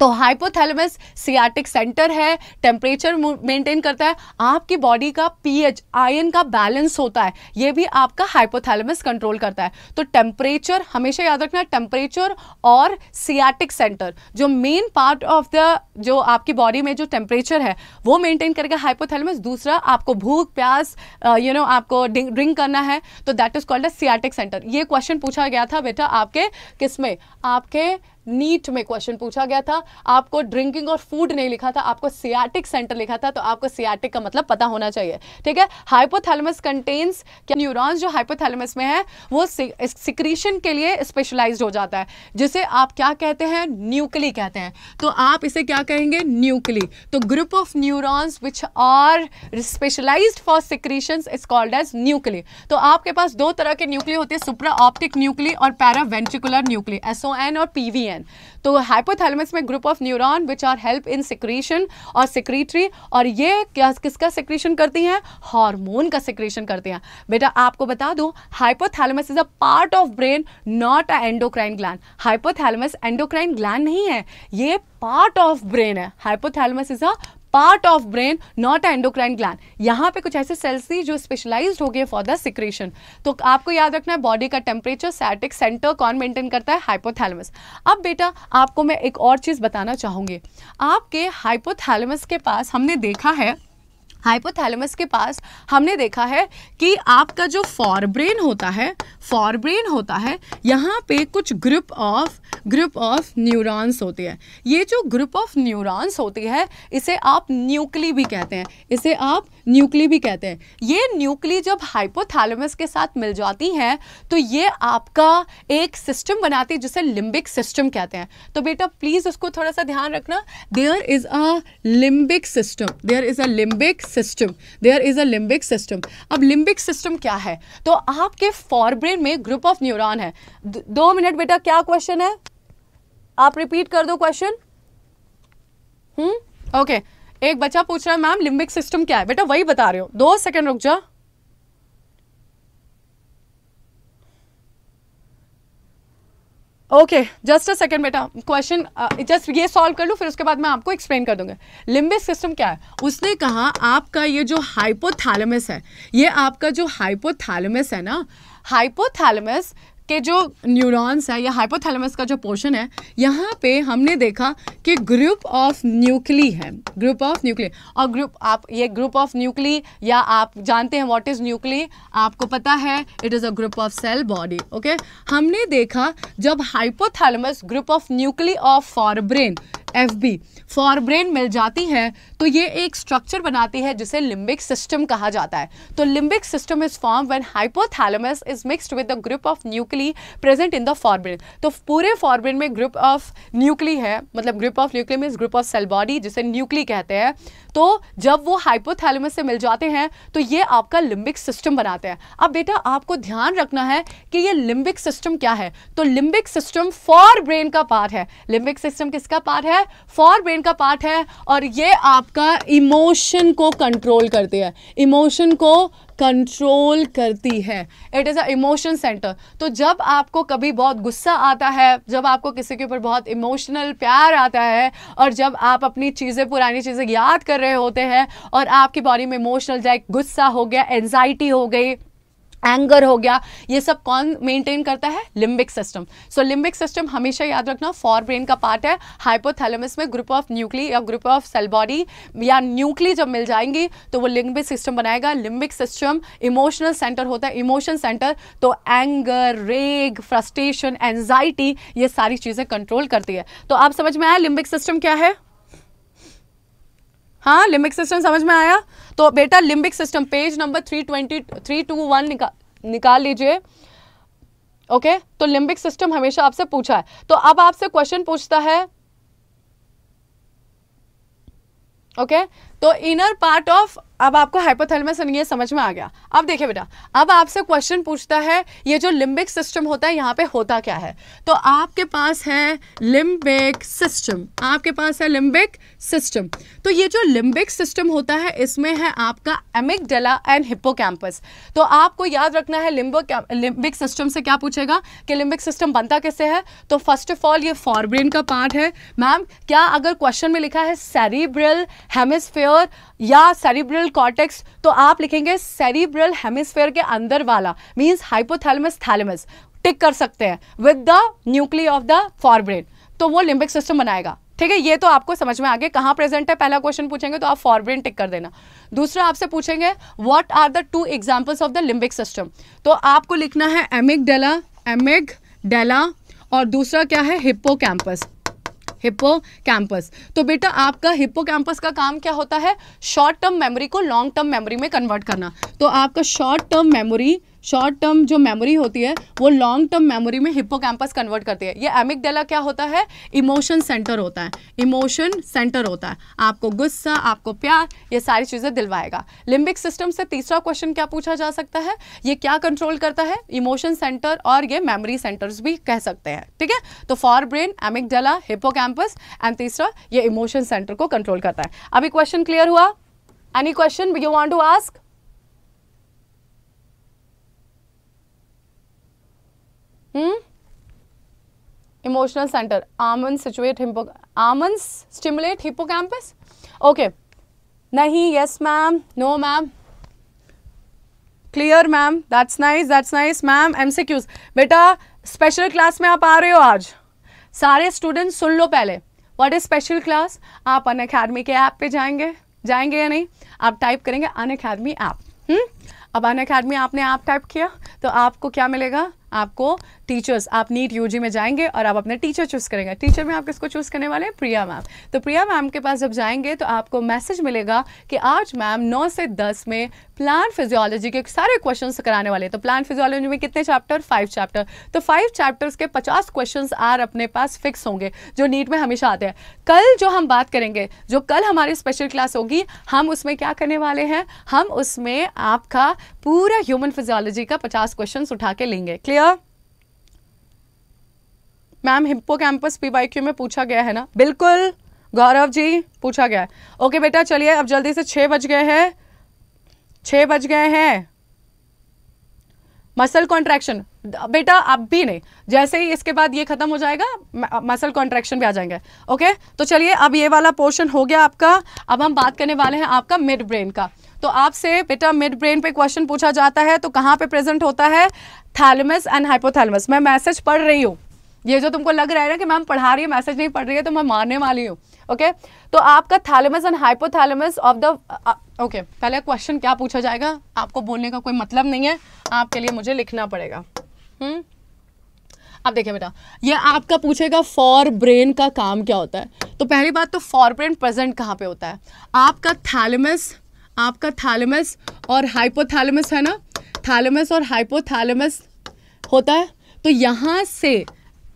तो हाइपोथैलेमस सियाटिक सेंटर है टेम्परेचर मेंटेन करता है आपकी बॉडी का पीएच आयन का बैलेंस होता है ये भी आपका हाइपोथैलेमस कंट्रोल करता है तो टेम्परेचर हमेशा याद रखना टेम्परेचर और सियाटिक सेंटर जो मेन पार्ट ऑफ द जो आपकी बॉडी में जो टेम्परेचर है वो मेंटेन करेगा हाइपोथैलेमस दूसरा आपको भूख प्यास यू नो आपको ड्रिंक करना है तो that is called a sciatic centre ये क्वेश्चन पूछा गया था बेटा आपके किस में आपके नीट में क्वेश्चन पूछा गया था आपको ड्रिंकिंग और फूड नहीं लिखा था आपको सियाटिक सेंटर लिखा था तो आपको सियाटिक का मतलब पता होना चाहिए ठीक है हाइपोथैलेमस कंटेन्स क्या न्यूरॉन्स जो हाइपोथैलेमस में है वो सिक्रीशन के लिए स्पेशलाइज हो जाता है जिसे आप क्या कहते हैं न्यूक्ली कहते हैं तो आप इसे क्या कहेंगे न्यूक्ली तो group of neurons which are specialise for secretion is called as nuclei तो आपके पास दो तरह के न्यूक्ली होते हैं सुप्रा ऑप्टिक न्यूक्ली और पैरावेंट्रिकुलर न्यूक्ली एसओ और पीवीएन एन तो हाइपोथैलेमस में group of neuron which are help in secretion और सिक्रीटरी और ये क्या किसका सिक्रीशन करती हैं हार्मोन का सिक्रीशन करती हैं बेटा आपको बता दूं hypothalamus is a part of brain not a endocrine gland hypothalamus endocrine gland नहीं है ये पार्ट ऑफ ब्रेन है hypothalamus is a part of brain not endocrine gland यहाँ पे कुछ ऐसे सेल्स थी जो स्पेशलाइज हो गए फॉर द सिक्रेशन तो आपको याद रखना है बॉडी का टेम्परेचर सैटिक सेंटर कौन मेंटेन करता है हाइपोथैलमस अब बेटा आपको मैं एक और चीज़ बताना चाहूँगी आपके हाइपोथैलमस के पास हमने देखा है हाइपोथैलेमस के पास हमने देखा है कि आपका जो फॉरब्रेन होता है फॉरब्रेन होता है यहाँ पे कुछ group of group of neurons होते हैं ये जो ग्रुप ऑफ न्यूरॉन्स होती है इसे आप न्यूक्ली भी कहते हैं इसे आप न्यूक्ली भी कहते हैं ये न्यूक्ली जब हाइपोथैलेमस के साथ मिल जाती हैं तो ये आपका एक सिस्टम बनाती है जिसे लिम्बिक सिस्टम कहते हैं तो बेटा प्लीज़ उसको थोड़ा सा ध्यान रखना there is a limbic system there is a limbic system there is a limbic system अब लिम्बिक सिस्टम क्या है तो आपके फॉरब्रेन में ग्रुप ऑफ न्यूरॉन है दो मिनट बेटा क्या क्वेश्चन है आप रिपीट कर दो क्वेश्चन हम्म ओके okay. एक बच्चा पूछ रहा है मैम लिम्बिक सिस्टम क्या है बेटा वही बता रहे हो दो सेकंड रुक जा ओके जस्ट अ सेकंड बेटा क्वेश्चन जस्ट uh, ये सॉल्व कर लूँ फिर उसके बाद मैं आपको एक्सप्लेन कर दूंगा लिम्बिक सिस्टम क्या है उसने कहा आपका ये जो हाइपोथैलेमस है ये आपका जो हाइपोथैलेमस है ना हाइपोथैलेमस के जो न्यूरॉन्स है या हाइपोथैलेमस का जो पोर्शन है यहाँ पे हमने देखा कि ग्रुप ऑफ न्यूक्ली है ग्रुप ऑफ न्यूक्ली और ग्रुप आप ये ग्रुप ऑफ न्यूक्ली या आप जानते हैं व्हाट इज़ न्यूक्ली आपको पता है it is a group of cell body okay हमने देखा जब hypothalamus group of nuclei of forebrain F B forebrain मिल जाती हैं तो ये एक स्ट्रक्चर बनाती है जिसे लिम्बिक सिस्टम कहा जाता है तो limbic system is form when hypothalamus is mixed with the group of nuclei present in the forebrain तो पूरे फॉरब्रेन में ग्रुप ऑफ न्यूक्ली है मतलब group of nuclei means group of cell body जिसे न्यूक्ली कहते हैं तो जब वो हाइपोथैलमस से मिल जाते हैं तो ये आपका लिम्बिक सिस्टम बनाते हैं अब बेटा आपको ध्यान रखना है कि ये लिम्बिक सिस्टम क्या है तो लिम्बिक सिस्टम फॉर ब्रेन का पार्ट है लिम्बिक सिस्टम किसका पार्ट है फॉर ब्रेन का पार्ट है और ये आपका इमोशन को कंट्रोल करती है इमोशन को कंट्रोल करती है it is a emotion center तो जब आपको कभी बहुत गुस्सा आता है जब आपको किसी के ऊपर बहुत इमोशनल प्यार आता है और जब आप अपनी चीज़ें पुरानी चीज़ें याद कर रहे होते हैं और आपकी बॉडी में इमोशनल जैक गुस्सा हो गया एनजाइटी हो गई एंगर हो गया ये सब कौन मेंटेन करता है limbic system so limbic system हमेशा याद रखना फॉर ब्रेन का पार्ट है हाइपोथैलेमस में ग्रुप ऑफ न्यूक्ली या ग्रुप ऑफ सेल बॉडी या न्यूक्ली जब मिल जाएंगी तो वो लिम्बिक सिस्टम बनाएगा लिम्बिक सिस्टम इमोशनल सेंटर होता है इमोशन सेंटर तो एंगर रेग फ्रस्ट्रेशन एनजाइटी ये सारी चीज़ें कंट्रोल करती है तो आप समझ में आया लिम्बिक सिस्टम क्या है हाँ लिम्बिक सिस्टम समझ में आया तो बेटा limbic system page number three twenty three two one निका, निकाल लीजिए ओके तो लिम्बिक सिस्टम हमेशा आपसे पूछा है तो अब आपसे क्वेश्चन पूछता है ओके तो इनर पार्ट ऑफ अब आपको हाइपोथैलेमस ये समझ में आ गया अब देखिए बेटा अब आपसे क्वेश्चन पूछता है ये जो लिम्बिक सिस्टम होता है यहाँ पे होता क्या है तो आपके पास है लिम्बिक सिस्टम आपके पास है लिम्बिक सिस्टम तो ये जो लिम्बिक सिस्टम होता है इसमें है आपका एमिकडेला एंड हिप्पोकैम्पस तो आपको याद रखना है लिम्बो लिम्बिक सिस्टम से क्या पूछेगा कि लिम्बिक सिस्टम बनता कैसे है तो फर्स्ट ऑफ ऑल ये फॉरब्रेन का पार्ट है मैम क्या अगर क्वेश्चन में लिखा है सेरिब्रल हेमिसफेयर या सेरिब्रल कॉर्टेक्स तो आप लिखेंगे सेरिब्रल हेमिस्फेयर के अंदर वाला मीन्स हाइपोथैलेमस थैलेमस टिक कर सकते हैं with the nuclei of the forebrain तो वो लिम्बिक सिस्टम बनाएगा ठीक है ये तो आपको समझ में आ गया कहाँ प्रेजेंट है पहला क्वेश्चन पूछेंगे तो आप फॉरब्रेन टिक कर देना दूसरा आपसे पूछेंगे what are the two examples of the limbic system तो आपको लिखना है एमिक डेला एमिक डेला और दूसरा क्या है हिप्पो कैंपस हिप्पो कैंपस तो बेटा आपका हिप्पो कैंपस का काम क्या होता है शॉर्ट टर्म मेमोरी को लॉन्ग टर्म मेमोरी में कन्वर्ट करना तो आपका short term memory short term जो मेमोरी होती है वो लॉन्ग टर्म मेमोरी में कैंपस कन्वर्ट करती है ये एमिकडेला क्या होता है इमोशन सेंटर होता है इमोशन सेंटर होता है आपको गुस्सा आपको प्यार ये सारी चीज़ें दिलवाएगा लिम्बिक सिस्टम से तीसरा क्वेश्चन क्या पूछा जा सकता है ये क्या कंट्रोल करता है इमोशन सेंटर और ये मेमोरी सेंटर्स भी कह सकते हैं ठीक है तो forebrain amygdala campus and तीसरा ये इमोशन सेंटर को कंट्रोल करता है अभी क्वेश्चन क्लियर हुआ any question you want to ask emotional center आमन सिचुएट हिपो आमन स्टिमुलेट हिपो कैंपस ओके नहीं yes ma'am no ma'am clear ma'am that's nice that's nice ma'am M C Qs बेटा स्पेशल क्लास में आप आ रहे हो आज सारे स्टूडेंट सुन लो पहले व्हाट इज स्पेशल क्लास आप अन अकेडमी के ऐप पे जाएंगे जाएंगे या नहीं आप टाइप करेंगे अन अकेडमी ऐप अब अन अकेडमी आपने ऐप आप टाइप किया तो आपको क्या मिलेगा आपको टीचर्स आप नीट यूजी में जाएंगे और आप अपने टीचर चूज़ करेंगे टीचर में आप किसको चूज़ करने वाले हैं प्रिया मैम तो प्रिया मैम के पास जब जाएंगे तो आपको मैसेज मिलेगा कि आज मैम नौ से दस में प्लान फिजियोलॉजी के सारे क्वेश्चंस कराने वाले तो प्लान फिजियोलॉजी में कितने चैप्टर फाइव चैप्टर तो फाइव चैप्टर्स के पचास क्वेश्चन आर अपने पास फिक्स होंगे जो नीट में हमेशा आते हैं कल जो हम बात करेंगे जो कल हमारी स्पेशल क्लास होगी हम उसमें क्या करने वाले हैं हम उसमें आपका पूरा ह्यूमन फिजियोलॉजी का पचास क्वेश्चन उठा के लेंगे clear ma'am hippocampus P Y Q में पूछा गया है ना बिल्कुल गौरव जी पूछा गया है ओके बेटा चलिए अब जल्दी से छः बज गए हैं छः बज गए हैं मसल कॉन्ट्रैक्शन बेटा अब भी नहीं जैसे ही इसके बाद ये खत्म हो जाएगा मसल कॉन्ट्रैक्शन भी आ जाएंगे ओके तो चलिए अब ये वाला पोर्शन हो गया आपका अब हम बात करने वाले हैं आपका मिड ब्रेन का तो आपसे बेटा मिड ब्रेन पे क्वेश्चन पूछा जाता है तो कहाँ पे प्रेजेंट होता है थैलमस एंड हाइपोथैलमस मैं मैसेज पढ़ रही हूँ ये जो तुमको लग रहा है ना कि मैम पढ़ा रही है मैसेज नहीं पढ़ रही है तो मैं मारने वाली हूँ ओके तो आपका thalamus and hypothalamus of the okay पहले क्वेश्चन क्या पूछा जाएगा आपको बोलने का कोई मतलब नहीं है आपके लिए मुझे लिखना पड़ेगा हुँ? हम्म? अब देखिए बेटा ये आपका पूछेगा फॉर ब्रेन का काम क्या होता है तो पहली बात तो फॉर ब्रेन प्रेजेंट कहाँ पे होता है आपका थैलेमस आपका थैलेमस और हाइपोथैलेमस है ना थैलेमस और हाइपोथैलेमस होता है तो यहाँ से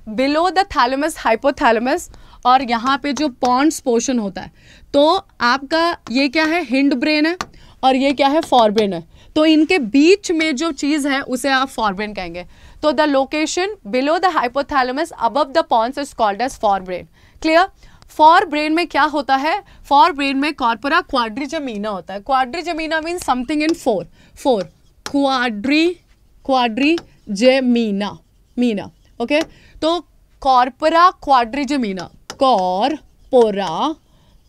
बिलो द थैलोमस हाइपोथैलोमस और यहाँ पे जो पॉन्ड्स पोर्शन होता है तो आपका ये क्या है हिंड ब्रेन है और ये क्या है फॉरब्रेन है तो इनके बीच में जो चीज़ है उसे आप फॉरब्रेन कहेंगे तो the location below the hypothalamus above the pons is called as forebrain clear forebrain में क्या होता है फॉर ब्रेन में कॉर्पोरा क्वाड्रीजमीना होता है quadrigemina mean something in four four quadri quadrigemina मीना ओके okay? तो corpora quadrigemina corpora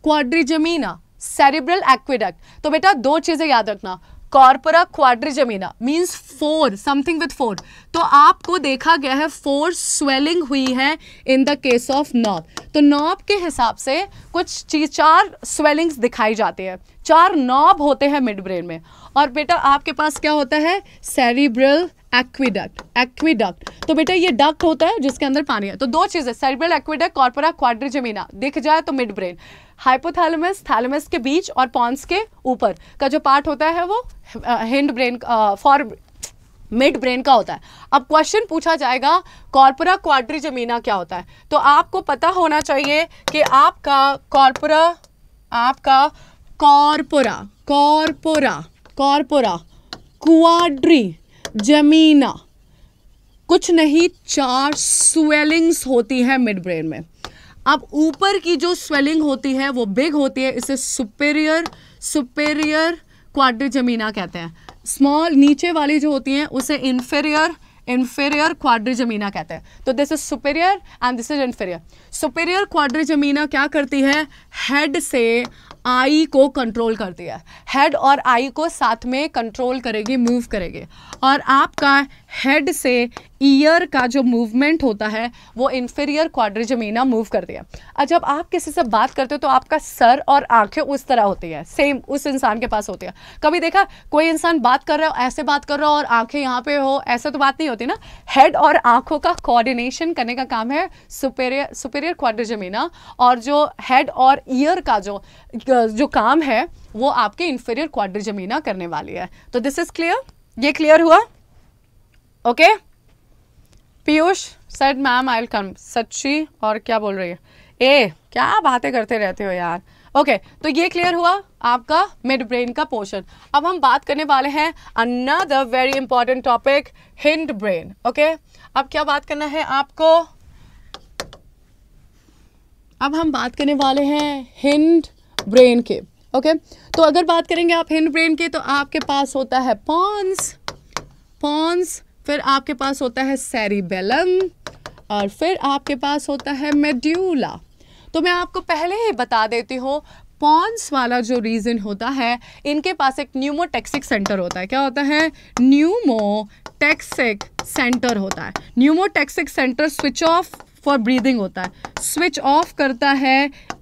quadrigemina cerebral aqueduct तो बेटा दो चीजें याद रखना corpora quadrigemina means four something with four तो आपको देखा गया है फोर स्वेलिंग हुई है in the case of knob तो नॉब के हिसाब से कुछ चीज चार स्वेलिंग्स दिखाई जाती है चार नॉब होते हैं मिड ब्रेन में और बेटा आपके पास क्या होता है सेरिब्रल एक्विडक्ट एक्विडक्ट तो बेटा ये डक्ट होता है जिसके अंदर पानी है तो दो चीज़ें सर्बल एक्विडक्ट कॉर्पोरा जमीना दिख जाए तो मिड ब्रेन हाइपोथैलमस थैलमस के बीच और पॉन्स के ऊपर का जो पार्ट होता है वो hindbrain for mid brain का होता है अब क्वेश्चन पूछा जाएगा कॉर्पोरा जमीना क्या होता है तो आपको पता होना चाहिए कि आपका कॉर्पोरा आपका कॉर्पोरा कॉर्पोरा कॉर्पोरा क्वाड्री जमीना कुछ नहीं चार स्वेलिंग्स होती हैं मिड ब्रेन में अब ऊपर की जो स्वेलिंग होती है वो बिग होती है इसे सुपेरियर सुपेरियर क्वाड्र जमीना कहते हैं स्मॉल नीचे वाली जो होती हैं उसे इन्फेरियर इन्फेरियर जमीना कहते हैं तो this is superior and this is inferior superior जमीना क्या करती है हेड से आई को कंट्रोल कर दिया हेड और आई को साथ में कंट्रोल करेगी मूव करेगी और आपका हेड से ईयर का जो मूवमेंट होता है वो इन्फीरियर क्वाड्रिजमीना मूव कर दिया अच्छा जब आप किसी से बात करते हो तो आपका सर और आंखें उस तरह होती है सेम उस इंसान के पास होती है कभी देखा कोई इंसान बात कर रहा हो ऐसे बात कर रहा हो और आंखें यहाँ पे हो ऐसा तो बात नहीं होती ना हेड और आंखों का कोऑर्डिनेशन करने का काम है सुपेरियर सुपेरियर क्वाड्रिजमीना और जो हेड और ईयर का जो जो काम है वो आपके इन्फीरियर क्वाड्रिजमीना करने वाली है तो दिस इज़ क्लियर ये क्लियर हुआ okay Piyush said ma'am I will come सच्ची और क्या बोल रही है ए क्या बातें करते रहते हो यार ओके okay, तो ये क्लियर हुआ आपका मिड ब्रेन का पोर्शन अब हम बात करने वाले हैं another very important topic hindbrain okay अब क्या बात करना है आपको अब हम बात करने वाले हैं हिंड ब्रेन के ओके okay? तो अगर बात करेंगे आप हिंड ब्रेन के तो आपके पास होता है पॉन्स पॉन्स फिर आपके पास होता है सेरिबेलम और फिर आपके पास होता है मेड्यूला तो मैं आपको पहले ही बता देती हूँ पॉन्स वाला जो रीज़न होता है इनके पास एक न्यूमोटेक्सिक सेंटर होता है क्या होता है न्यूमोटेक्सिक सेंटर होता है pneumotaxic center switch off for breathing होता है स्विच ऑफ करता है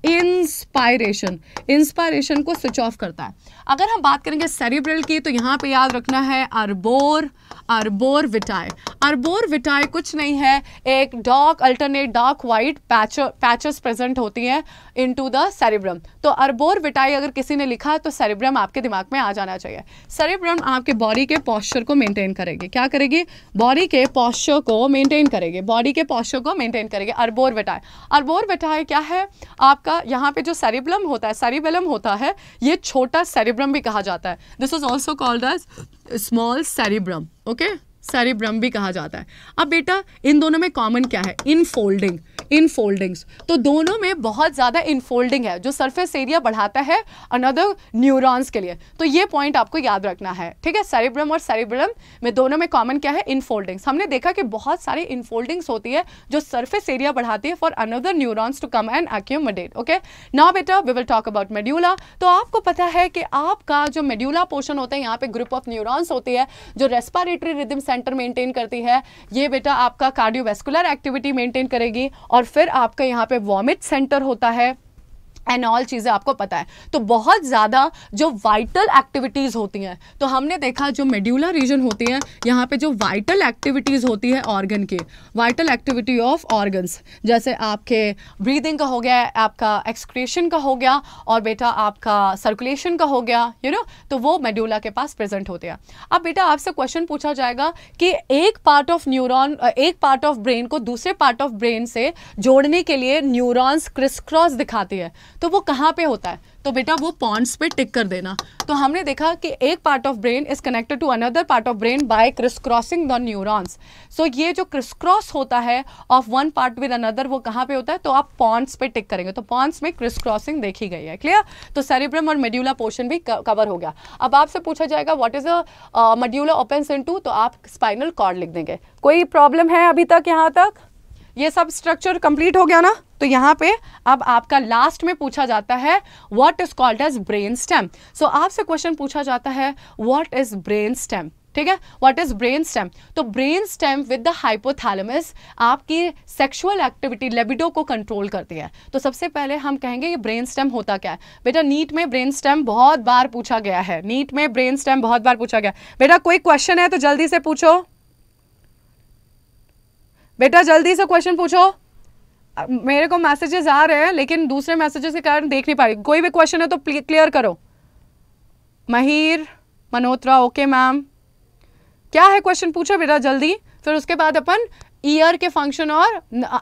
इंस्पायरेशन इंस्पायरेशन को स्विच ऑफ करता है अगर हम बात करेंगे सेरिब्रल की तो यहाँ पे याद रखना है अरबोर अरबोर विटाई अरबोर विटाई कुछ नहीं है एक dark alternate dark white patcher patches present होती हैं इनटू द सेरिब्रम तो अरबोर विटाई अगर किसी ने लिखा तो सेरिब्रम आपके दिमाग में आ जाना चाहिए सेरिब्रम आपके बॉडी के पॉस्चर को मेंटेन करेगी क्या करेगी बॉडी के पॉस्चर को मेंटेन करेगी बॉडी के पॉस्चर को मेंटेन करेगी अरबोर विटाई अरबोर विटाई क्या है आपका यहाँ पे जो सेरिब्रम होता है सेरिबलम होता है ये छोटा सेरिब सेरिब्रम भी कहा जाता है this is also called as small cerebrum okay सारे ब्रह्म भी कहा जाता है अब बेटा इन दोनों में कॉमन क्या है इन फोल्डिंग इन फोल्डिंग्स तो दोनों में बहुत ज़्यादा इन फोल्डिंग है जो सरफेस एरिया बढ़ाता है अनदर न्यूरॉन्स के लिए तो ये पॉइंट आपको याद रखना है ठीक है सेरिब्रम और सेरिब्रम में दोनों में कॉमन क्या है इन फोल्डिंग्स हमने देखा कि बहुत सारे इन फोल्डिंग्स होती है जो सरफेस एरिया बढ़ाती है for another neurons to come and accumulate okay ना बेटा we will talk about medulla तो आपको पता है कि आपका जो मेड्यूला पोर्शन होता है यहाँ पे ग्रुप ऑफ न्यूरोन्स होती है जो respiratory rhythm center center maintain करती है ये बेटा आपका कार्डियोवेस्कुलर एक्टिविटी मेंटेन करेगी और फिर आपका यहाँ पे वॉमिट सेंटर होता है एंड ऑल चीज़ें आपको पता है तो बहुत ज़्यादा जो वाइटल एक्टिविटीज़ होती हैं तो हमने देखा जो मेड्यूलर रीजन होती हैं यहाँ पे जो वाइटल एक्टिविटीज़ होती है ऑर्गन की वाइटल एक्टिविटी ऑफ ऑर्गन्स जैसे आपके ब्रीदिंग का हो गया आपका एक्सक्रेशन का हो गया और बेटा आपका सर्कुलेशन का हो गया यू you नो know? तो वो मेड्यूला के पास प्रेजेंट होते हैं अब बेटा आपसे क्वेश्चन पूछा जाएगा कि एक पार्ट ऑफ न्यूरोन एक पार्ट ऑफ ब्रेन को दूसरे पार्ट ऑफ ब्रेन से जोड़ने के लिए न्यूरोन्स क्रिस क्रॉस दिखाती है तो वो कहाँ पे होता है तो बेटा वो पॉन्ट्स पे टिक कर देना तो हमने देखा कि एक part of brain is connected to another part of brain by criss crossing the neurons so ये जो क्रिस क्रॉस होता है of one part with another वो कहाँ पे होता है तो आप पॉन्ट्स पे टिक करेंगे तो पॉन्ट्स में क्रिस क्रॉसिंग देखी गई है क्लियर तो सेरिब्रम और मेड्यूला पोर्शन भी कवर हो गया अब आपसे पूछा जाएगा what is a medulla open into तो आप स्पाइनल कॉर्ड लिख देंगे कोई प्रॉब्लम है अभी तक यहाँ तक ये सब स्ट्रक्चर कंप्लीट हो गया ना तो यहाँ पे अब आपका लास्ट में पूछा जाता है what is called as brain stem so आपसे क्वेश्चन पूछा जाता है व्हाट इज ब्रेन स्टेम ठीक है व्हाट इज ब्रेन स्टेम तो brain stem with the hypothalamus आपकी सेक्सुअल एक्टिविटी लेबिडो को कंट्रोल करती है तो सबसे पहले हम कहेंगे ये ब्रेन स्टेम होता क्या है बेटा नीट में ब्रेन स्टेम बहुत बार पूछा गया है नीट में ब्रेन स्टेम बहुत बार पूछा गया बेटा कोई क्वेश्चन है तो जल्दी से पूछो बेटा जल्दी से क्वेश्चन पूछो मेरे को मैसेजेस आ रहे हैं लेकिन दूसरे मैसेजेस के कारण देख नहीं पा रही कोई भी क्वेश्चन है तो क्लियर करो महिर मनोत्रा ओके मैम क्या है क्वेश्चन पूछो बेटा जल्दी फिर उसके बाद अपन ईयर के फंक्शन और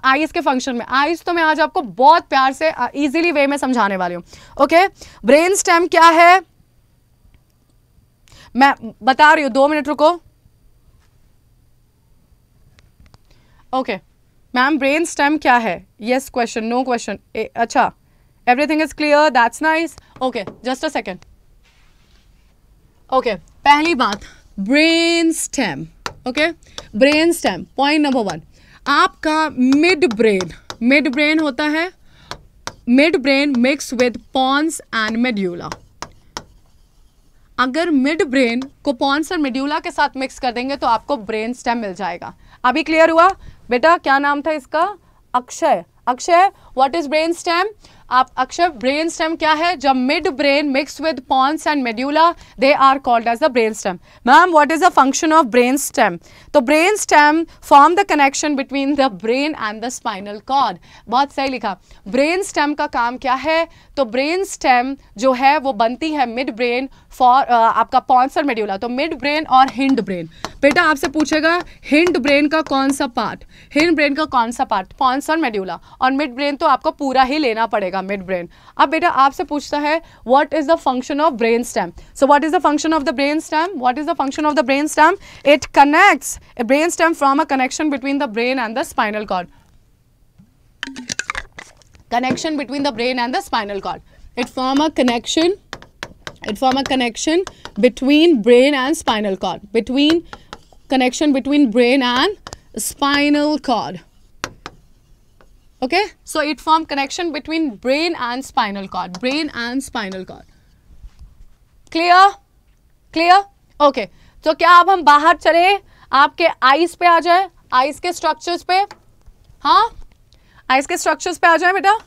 आईज uh, के फंक्शन में आईज तो मैं आज आपको बहुत प्यार से इजीली uh, वे में समझाने वाली हूँ ओके ब्रेन स्टेम क्या है मैं बता रही हूँ दो मिनट रुको okay okay. Ma'am brain stem क्या है येस क्वेश्चन नो क्वेश्चन अच्छा everything is clear that's nice okay just a second okay पहली बात brain stem okay brain stem point number one आपका मिड ब्रेन मिड ब्रेन होता है midbrain mix with pons and medulla अगर मिड ब्रेन को पॉन्स और मेड्यूला के साथ मिक्स कर देंगे तो आपको ब्रेन स्टेम मिल जाएगा अभी क्लियर हुआ बेटा क्या नाम था इसका Akshay Akshay what is brain stem आप अक्षर ब्रेन स्टेम क्या है जब midbrain mix with pons and medulla they are called as the brain stem ma'am what is the function of brain stem तो brain stem form the connection between the brain and the spinal cord बहुत सही लिखा ब्रेन स्टेम का काम क्या है तो ब्रेन स्टेम जो है वो बनती है मिड ब्रेन फॉर आपका पॉन्स और मेड्यूला तो मिड ब्रेन और हिंड ब्रेन बेटा आपसे पूछेगा हिंड ब्रेन का कौन सा पार्ट हिंड ब्रेन का कौन सा पार्ट पॉन्स और मेड्यूला और मिड ब्रेन तो आपको पूरा ही लेना पड़ेगा मिड ब्रेन अब बेटा आपसे पूछता है what is the function of brain stem so what is the function of the brain stem what is the function of the brain stem it connects brain stem from a connection between the brain and the spinal cord connection between the brain and the spinal cord it form a connection it form a connection between brain and spinal cord between connection between brain and spinal cord okay so it form connection between brain and spinal cord brain and spinal cord clear clear okay तो क्या अब हम बाहर चले आपके आईज पे आ जाए आईज के स्ट्रक्चर्स पे हा आईज के स्ट्रक्चर्स पे आ जाए बेटा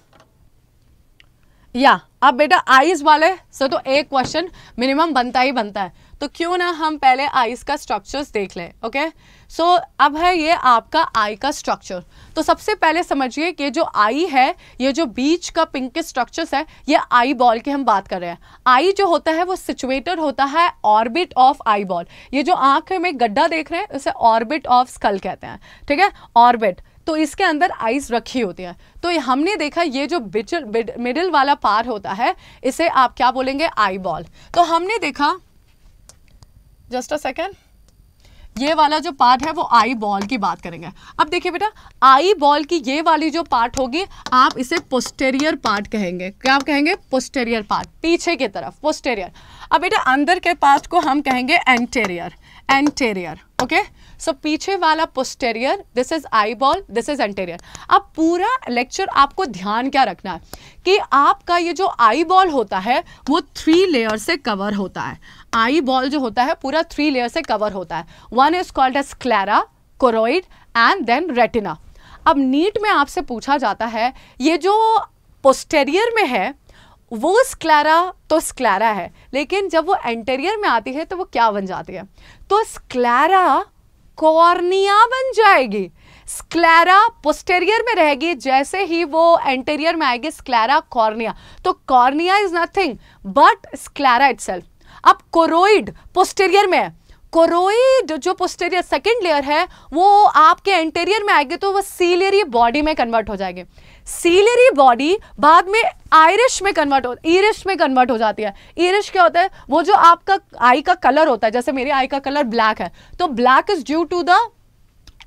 या अब बेटा आइज वाले सो तो एक क्वेश्चन मिनिमम बनता ही बनता है तो क्यों ना हम पहले आईज का स्ट्रक्चर्स देख लें ओके सो so, अब है ये आपका आई का स्ट्रक्चर तो सबसे पहले समझिए कि जो आई है ये जो बीच का पिंक स्ट्रक्चर्स है ये आई बॉल की हम बात कर रहे हैं आई जो होता है वो सिचुएटेड होता है ऑर्बिट ऑफ आई बॉल ये जो आँख में गड्ढा देख रहे हैं उसे ऑर्बिट ऑफ स्कल कहते हैं ठीक है ऑर्बिट तो इसके अंदर आइज रखी होती हैं तो हमने देखा ये जो बिचल मिडिल वाला पार होता है इसे आप क्या बोलेंगे आई बॉल तो हमने देखा जस्ट अ सेकेंड ये वाला जो पार्ट है वो आई बॉल की बात करेंगे अब देखिए बेटा आई बॉल की ये वाली जो पार्ट होगी आप इसे पोस्टेरियर पार्ट कहेंगे क्या आप कहेंगे पोस्टेरियर पार्ट पीछे की तरफ पोस्टेरियर अब बेटा अंदर के पार्ट को हम कहेंगे एंटेरियर एंटेरियर ओके सो पीछे वाला posterior this is eyeball this is anterior अब पूरा लेक्चर आपको ध्यान क्या रखना है कि आपका ये जो आई बॉल होता है वो थ्री लेयर से कवर होता है आई बॉल जो होता है पूरा थ्री लेयर से कवर होता है one is called as sclera choroid and then retina अब नीट में आपसे पूछा जाता है ये जो पोस्टेरियर में है वो स्क्लेरा तो स्क्लेरा है लेकिन जब वो एंटेरियर में आती है तो वो क्या बन जाती है तो स्क्लेरा कॉर्निया बन जाएगी स्क्लेरा पोस्टेरियर में रहेगी जैसे ही वो एंटेरियर में आएगी स्क्लेरा कॉर्निया तो cornea is nothing but sclera itself अब कोरोइड पोस्टेरियर में कोरोइड जो पोस्टेरियर सेकेंड लेयर है वो आपके एंटेरियर में आएगी तो वो सीलेरी बॉडी में कन्वर्ट हो जाएगी सीलेरी बॉडी बाद में आयरिश में कन्वर्ट हो ईरिश में कन्वर्ट हो जाती है ईरिश क्या होता है वो जो आपका आई का कलर होता है जैसे मेरे आई का कलर ब्लैक है तो black is due to the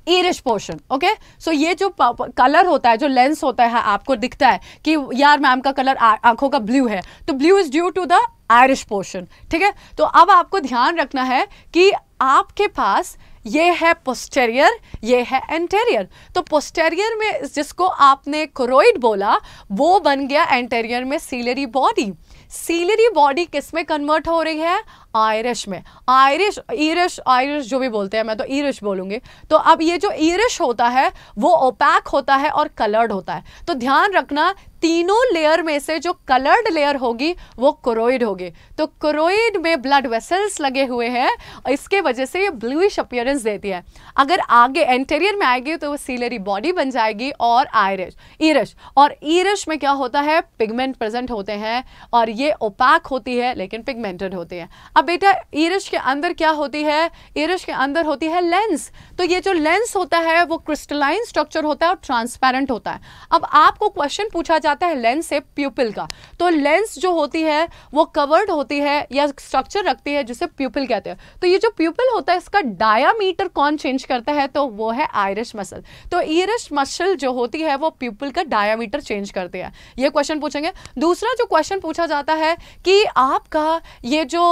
iris portion okay so ये जो कलर होता है जो लेंस होता है आपको दिखता है कि यार मैम का कलर आंखों का ब्लू है तो blue is due to the iris portion ठीक है तो अब आपको ध्यान रखना है कि आपके पास ये है पोस्टेरियर ये है एंटेरियर तो पोस्टेरियर में जिसको आपने क्रोइड बोला वो बन गया एंटेरियर में सीलरी बॉडी सीलरी बॉडी किस में कन्वर्ट हो रही है आयरिश में आयरिश ईरिश आयरिश जो भी बोलते हैं मैं तो ईरिश बोलूँगी तो अब ये जो ईरिश होता है वो ओपैक होता है और कलर्ड होता है तो ध्यान रखना तीनों लेयर में से जो कलर्ड लेयर होगी वो क्रोइड होगी तो क्रोइड में ब्लड वेसल्स लगे हुए हैं इसके वजह से ये ब्लूइश अपियरेंस देती है अगर आगे एंटेरियर में आएगी तो वो सीलरी बॉडी बन जाएगी और आयरिश ईरश और ईरश में क्या होता है पिगमेंट प्रेजेंट होते हैं और ये ओपैक होती है लेकिन पिगमेंटेड होती है अब बेटा ईरश के अंदर क्या होती है ईरश के अंदर होती है लेंस तो ये जो लेंस होता है वो क्रिस्टलाइन स्ट्रक्चर होता है और ट्रांसपेरेंट होता है अब आपको क्वेश्चन पूछा जा जाता है लेंस से प्यूपिल का तो लेंस जो होती है वो कवर्ड होती है या स्ट्रक्चर रखती है जिसे प्यूपिल कहते हैं तो ये जो प्यूपिल होता है इसका डायामीटर कौन चेंज करता है तो वो है आयरिश मसल तो ईरिश मसल जो होती है वो प्यूपिल का डायामीटर चेंज करते हैं ये क्वेश्चन पूछेंगे दूसरा जो क्वेश्चन पूछा जाता है कि आपका ये जो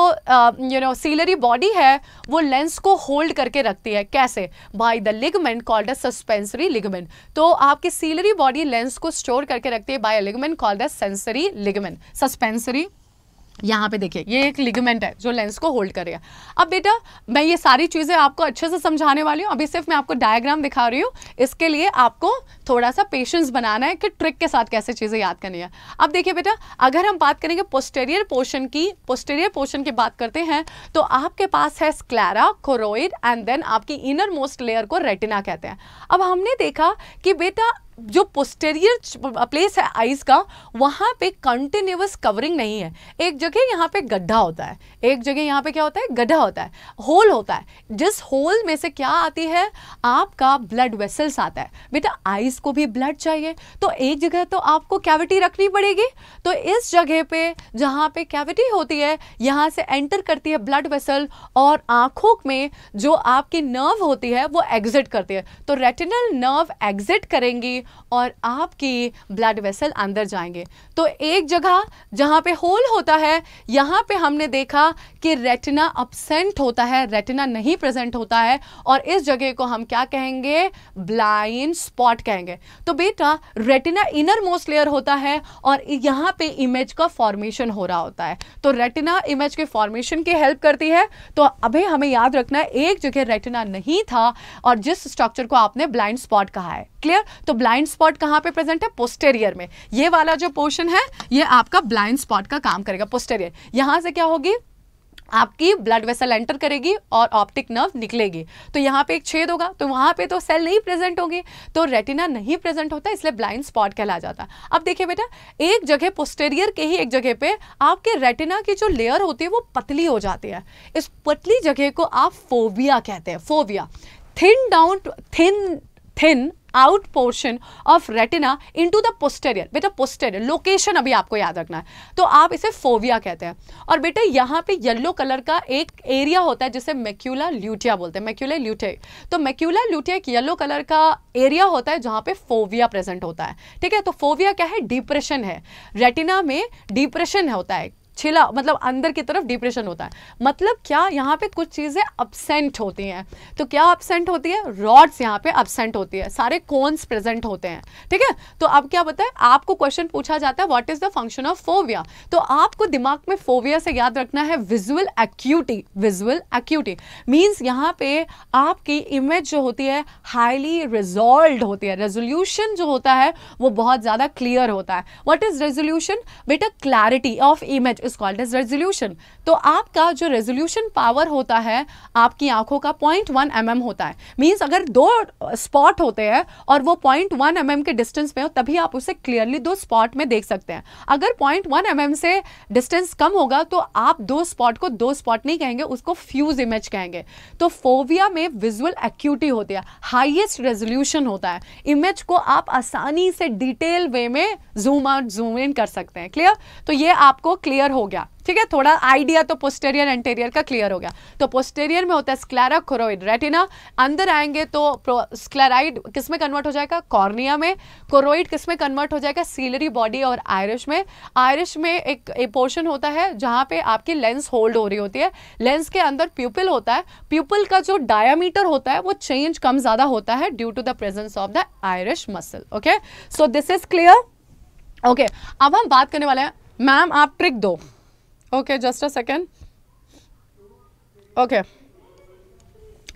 यू नो सीलरी बॉडी है वो लेंस को होल्ड करके रखती है कैसे by the ligament called a suspensory ligament तो आपकी सीलरी बॉडी लेंस को स्टोर करके रखती है by a ligament called the sensory ligament suspensory यहाँ पे देखिए ये एक लिगमेंट है जो लेंस को होल्ड करेगा अब बेटा मैं ये सारी चीज़ें आपको अच्छे से समझाने वाली हूँ अभी सिर्फ मैं आपको डायग्राम दिखा रही हूँ इसके लिए आपको थोड़ा सा पेशेंस बनाना है कि ट्रिक के साथ कैसे चीज़ें याद करनी है अब देखिए बेटा अगर हम बात करेंगे पोस्टेरियर पोर्शन की पोस्टेरियर पोर्शन की बात करते हैं तो आपके पास है स्क्लैरा कोरोइड एंड देन आपकी इनर मोस्ट लेयर को रेटिना कहते हैं अब हमने देखा कि बेटा जो पोस्टेरियर प्लेस है आइज का वहाँ पे कंटिन्यूस कवरिंग नहीं है एक जगह यहाँ पे गड्ढा होता है एक जगह यहाँ पे क्या होता है गड्ढा होता है होल होता है जिस होल में से क्या आती है आपका ब्लड वेसल्स आता है बेटा आइज को भी ब्लड चाहिए तो एक जगह तो आपको कैविटी रखनी पड़ेगी तो इस जगह पे जहाँ पे कैविटी होती है यहाँ से एंटर करती है ब्लड वेसल और आँखों में जो आपकी नर्व होती है वो एग्जिट करती है तो रेटिनल नर्व एग्जिट करेंगी और आपकी ब्लड वेसल अंदर जाएंगे तो एक जगह जहाँ पे होल होता है यहाँ पे हमने देखा कि रेटिना अपसेंट होता है रेटिना नहीं प्रेजेंट होता है और इस जगह को हम क्या कहेंगे ब्लाइंड स्पॉट कहेंगे तो बेटा रेटिना इनर मोस्ट लेयर होता है और यहाँ पे इमेज का फॉर्मेशन हो रहा होता है तो रेटिना इमेज के फॉर्मेशन की हेल्प करती है तो अभी हमें याद रखना है एक जगह रेटिना नहीं था और जिस स्ट्रक्चर को आपने ब्लाइंड स्पॉट कहा है क्लियर तो ब्लाइंड ब्लाइंड स्पॉट कहाँ पे प्रेजेंट है पोस्टेरियर में ये वाला जो पोर्शन है ये आपका ब्लाइंड स्पॉट का काम करेगा पोस्टेरियर यहाँ से क्या होगी आपकी ब्लड वेसल एंटर करेगी और ऑप्टिक नर्व निकलेगी तो यहाँ पे एक छेद होगा तो वहाँ पे तो सेल नहीं प्रेजेंट होगी तो रेटिना नहीं प्रेजेंट होता इसलिए ब्लाइंड स्पॉट कहला जाता है अब देखिए बेटा एक जगह पोस्टेरियर के ही एक जगह पे आपके रेटिना की जो लेयर होती है वो पतली हो जाती है इस पतली जगह को आप फोविया कहते हैं fovea thin down thin thin out portion of retina into the posterior बेटा पोस्टेरियर लोकेशन अभी आपको याद रखना है तो आप इसे फोविया कहते हैं और बेटा यहाँ पे येलो कलर का एक एरिया होता है जिसे मैक्यूला ल्यूटिया बोलते हैं मैक्यूला ल्यूटे तो मैक्यूला ल्यूटिया एक येलो कलर का एरिया होता है जहाँ पे फोविया प्रेजेंट होता है ठीक है तो फोविया क्या है डिप्रेशन है रेटिना में डिप्रेशन होता है छिला मतलब अंदर की तरफ डिप्रेशन होता है मतलब क्या यहाँ पे कुछ चीज़ें अपसेंट होती हैं तो क्या अपसेंट होती है रॉड्स यहाँ पे अपसेंट होती है सारे कॉन्स प्रेजेंट होते हैं ठीक है तो अब क्या बताए आपको क्वेश्चन पूछा जाता है what is the function of fovea तो आपको दिमाग में फोविया से याद रखना है visual acuity visual acuity means यहाँ पे आपकी इमेज जो होती है हाईली रिजॉल्व होती है रेजोल्यूशन जो होता है वो बहुत ज़्यादा क्लियर होता है वट इज रेजोल्यूशन बेटा clarity of image is called as resolution तो आपका जो रेजोल्यूशन पावर होता है आपकी आंखों का पॉइंट वन एम mm होता है मीन्स अगर दो स्पॉट uh, होते हैं और वो पॉइंट वन एम mm के डिस्टेंस पे हो तभी आप उसे क्लियरली दो स्पॉट में देख सकते हैं अगर पॉइंट वन एम से डिस्टेंस कम होगा तो आप दो स्पॉट को दो स्पॉट नहीं कहेंगे उसको फ्यूज इमेज कहेंगे तो फोविया में विजुअल एक्यूटी होती है हाइएस्ट रेजोल्यूशन होता है इमेज को आप आसानी से डिटेल वे में जूम आउट जूम इन कर सकते हैं क्लियर तो ये आपको क्लियर हो गया ठीक है थोड़ा आइडिया तो पोस्टेरियर एंटेरियर का क्लियर हो गया तो पोस्टेरियर में होता है स्क्लैरा क्रोइड रेटिना अंदर आएंगे तो स्क्लेराइड किस में कन्वर्ट हो जाएगा कॉर्निया में क्रोइड किस में कन्वर्ट हो जाएगा सीलरी बॉडी और आयरिश में आयरिश में एक पोर्शन होता है जहाँ पे आपकी लेंस होल्ड हो रही होती है लेंस के अंदर प्यूपिल होता है प्यूपल का जो डायामीटर होता है वो चेंज कम ज़्यादा होता है due to the presence of the iris muscle okay so this is clear okay okay, अब हम बात करने वाले हैं मैम आप ट्रिक दो okay just a second okay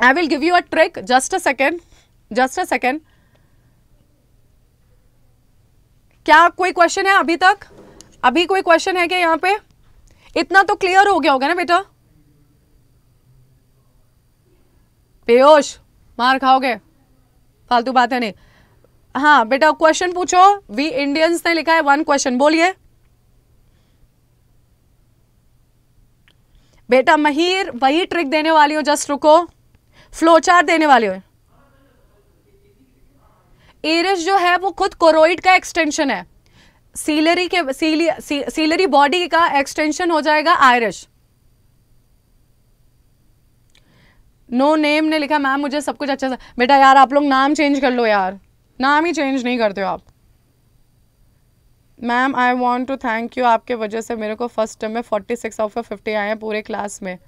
I will give you a trick just a second just a second क्या कोई क्वेश्चन है अभी तक अभी कोई क्वेश्चन है क्या यहाँ पे इतना तो क्लियर हो गया होगा ना बेटा पेयोश मार खाओगे फालतू बात है नहीं हाँ बेटा क्वेश्चन पूछो वी इंडियंस ने लिखा है वन क्वेश्चन बोलिए बेटा महिर वही ट्रिक देने वाली हो जस्ट रुको फ्लोचार देने वाली हो एरिस जो है वो खुद कोरोइड का एक्सटेंशन है सीलरी के सीली, सी, सीलरी बॉडी का एक्सटेंशन हो जाएगा आयरिश नो नेम ने लिखा मैम मुझे सब कुछ अच्छा सा बेटा यार आप लोग नाम चेंज कर लो यार नाम ही चेंज नहीं करते हो आप ma'am I want to thank you आपके वजह से मेरे को फर्स्ट टर्म में फोर्टी सिक्स ऑफ फिफ्टी आए हैं पूरे क्लास में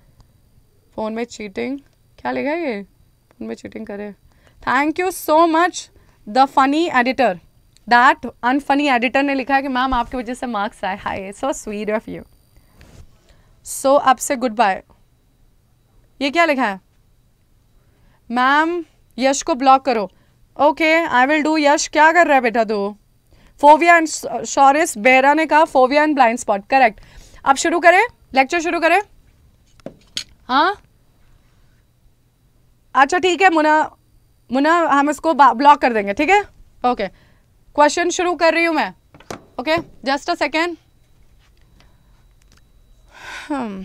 फ़ोन में चीटिंग क्या लिखा है ये फ़ोन में चीटिंग करे thank you so much the funny editor that unfunny editor ने लिखा है कि मैम आपकी वजह से मार्क्स आए high so sweet of you so आपसे गुड बाय ये क्या लिखा है मैम यश को ब्लॉक करो okay I will do Yash क्या कर रहा है बेटा तू फोविया एंड शॉरिस बेहरा ने कहा fovea and blind spot correct अब शुरू करें लेक्चर शुरू करें हाँ अच्छा ठीक है मुना मुना हम इसको ब्लॉक कर देंगे ठीक है ओके क्वेश्चन शुरू कर रही हूँ मैं okay just a second hmm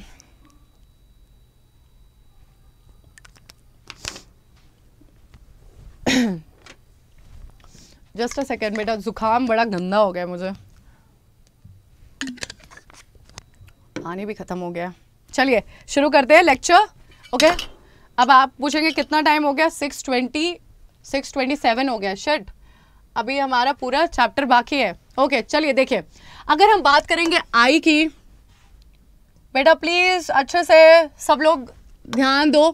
just a second बेटा जुकाम बड़ा गंदा हो गया मुझे पानी भी ख़त्म हो गया चलिए शुरू करते हैं लेक्चर ओके अब आप पूछेंगे कितना टाइम हो गया six twenty six twenty seven हो गया शर्ट अभी हमारा पूरा चैप्टर बाकी है ओके चलिए देखिए अगर हम बात करेंगे आई की बेटा प्लीज़ अच्छे से सब लोग ध्यान दो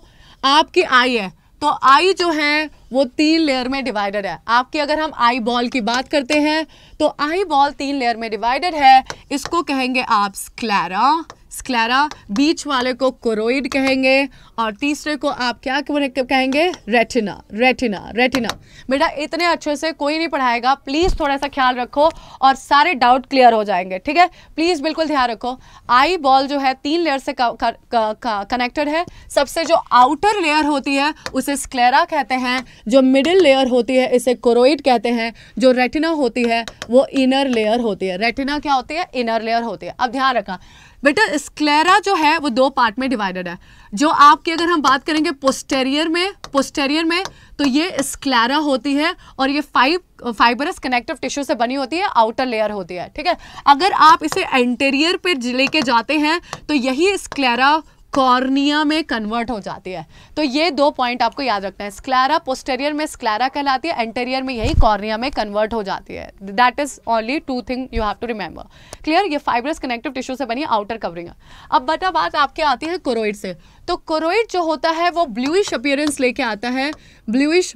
आपकी आई है तो आई जो है वो तीन लेयर में डिवाइडेड है आपकी अगर हम आई बॉल की बात करते हैं तो आई बॉल तीन लेयर में डिवाइडेड है इसको कहेंगे आप स्क्लैरा स्क्लेरा बीच वाले को कोरोइड कहेंगे और तीसरे को आप क्या कहेंगे रेटिना रेटिना रेटिना बेटा इतने अच्छे से कोई नहीं पढ़ाएगा प्लीज़ थोड़ा सा ख्याल रखो और सारे डाउट क्लियर हो जाएंगे ठीक है प्लीज़ बिल्कुल ध्यान रखो आई बॉल जो है तीन लेयर से कनेक्टेड है सबसे जो आउटर लेयर होती है उसे स्क्लेरा कहते हैं जो मिडिल लेयर होती है इसे कोरोइड कहते हैं जो रेटिना होती है वो इनर लेयर होती है रेटिना क्या होती है इनर लेयर होती है अब ध्यान रखना बेटा स्क्लेरा जो है वो दो पार्ट में डिवाइडेड है जो आपकी अगर हम बात करेंगे पोस्टेरियर में पोस्टेरियर में तो ये स्क्लेरा होती है और ये फाइव फाइबरस कनेक्टिव टिश्यू से बनी होती है आउटर लेयर होती है ठीक है अगर आप इसे एंटेरियर पर लेके जाते हैं तो यही स्क्लेरा कॉर्निया में कन्वर्ट हो जाती है तो ये दो पॉइंट आपको याद रखना है स्क्लैरा पोस्टेरियर में स्क्लैरा कहलाती है एंटेरियर में यही कॉर्निया में कन्वर्ट हो जाती है that is only two thing you have to remember clear ये फाइबरस कनेक्टिव टिश्यू से बनी आउटर कवरिंग अब बता बात आपके आती है कोरोइड से तो कोरोइड जो होता है वो ब्लूइश अपियरेंस लेके आता है ब्लूइश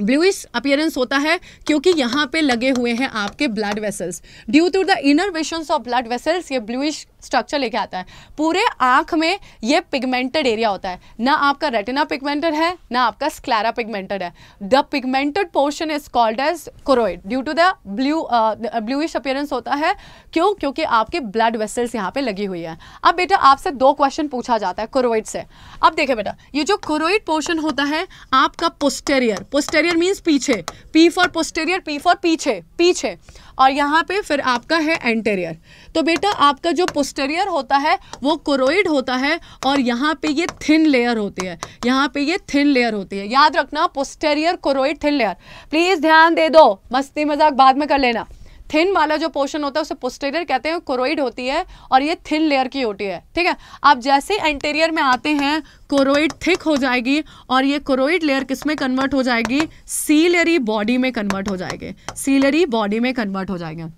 ब्लूइश अपियरेंस होता है क्योंकि यहाँ पे लगे हुए हैं आपके blood vessels due to the innervation of blood vessels ये ब्लूइश स्ट्रक्चर लेके आता है पूरे आंख में ये पिगमेंटेड एरिया होता है ना आपका रेटिना पिगमेंटेड है ना आपका स्क्लैरा पिगमेंटेड है the pigmented portion is called as choroid due to the blue bluish appearance होता है क्यों क्योंकि आपके ब्लड वेसल्स यहाँ पे लगी हुई है अब बेटा आपसे दो क्वेश्चन पूछा जाता है कोरोइड से अब देखे बेटा ये जो कोरोइड पोर्शन होता है आपका पोस्टेरियर पोस्टेरियर मीन्स पीछे P for posterior P for पीछे पीछे और यहाँ पे फिर आपका है एंटेरियर तो बेटा आपका जो पोस्टेरियर होता है वो कोरोइड होता है और यहाँ पे ये थिन लेयर होती है यहाँ पे ये थिन लेयर होती है याद रखना posterior choroid thin layer please ध्यान दे दो मस्ती मजाक बाद में कर लेना थिन वाला जो पोर्शन होता है उसे पोस्टेरियर कहते हैं कोरोइड होती है और ये थिन लेयर की होती है ठीक है आप जैसे एंटेरियर में आते हैं कोरोइड थिक हो जाएगी और ये कोरोइड लेयर किस में कन्वर्ट हो जाएगी सीलरी बॉडी में कन्वर्ट हो जाएगी सीलरी बॉडी में कन्वर्ट हो जाएगा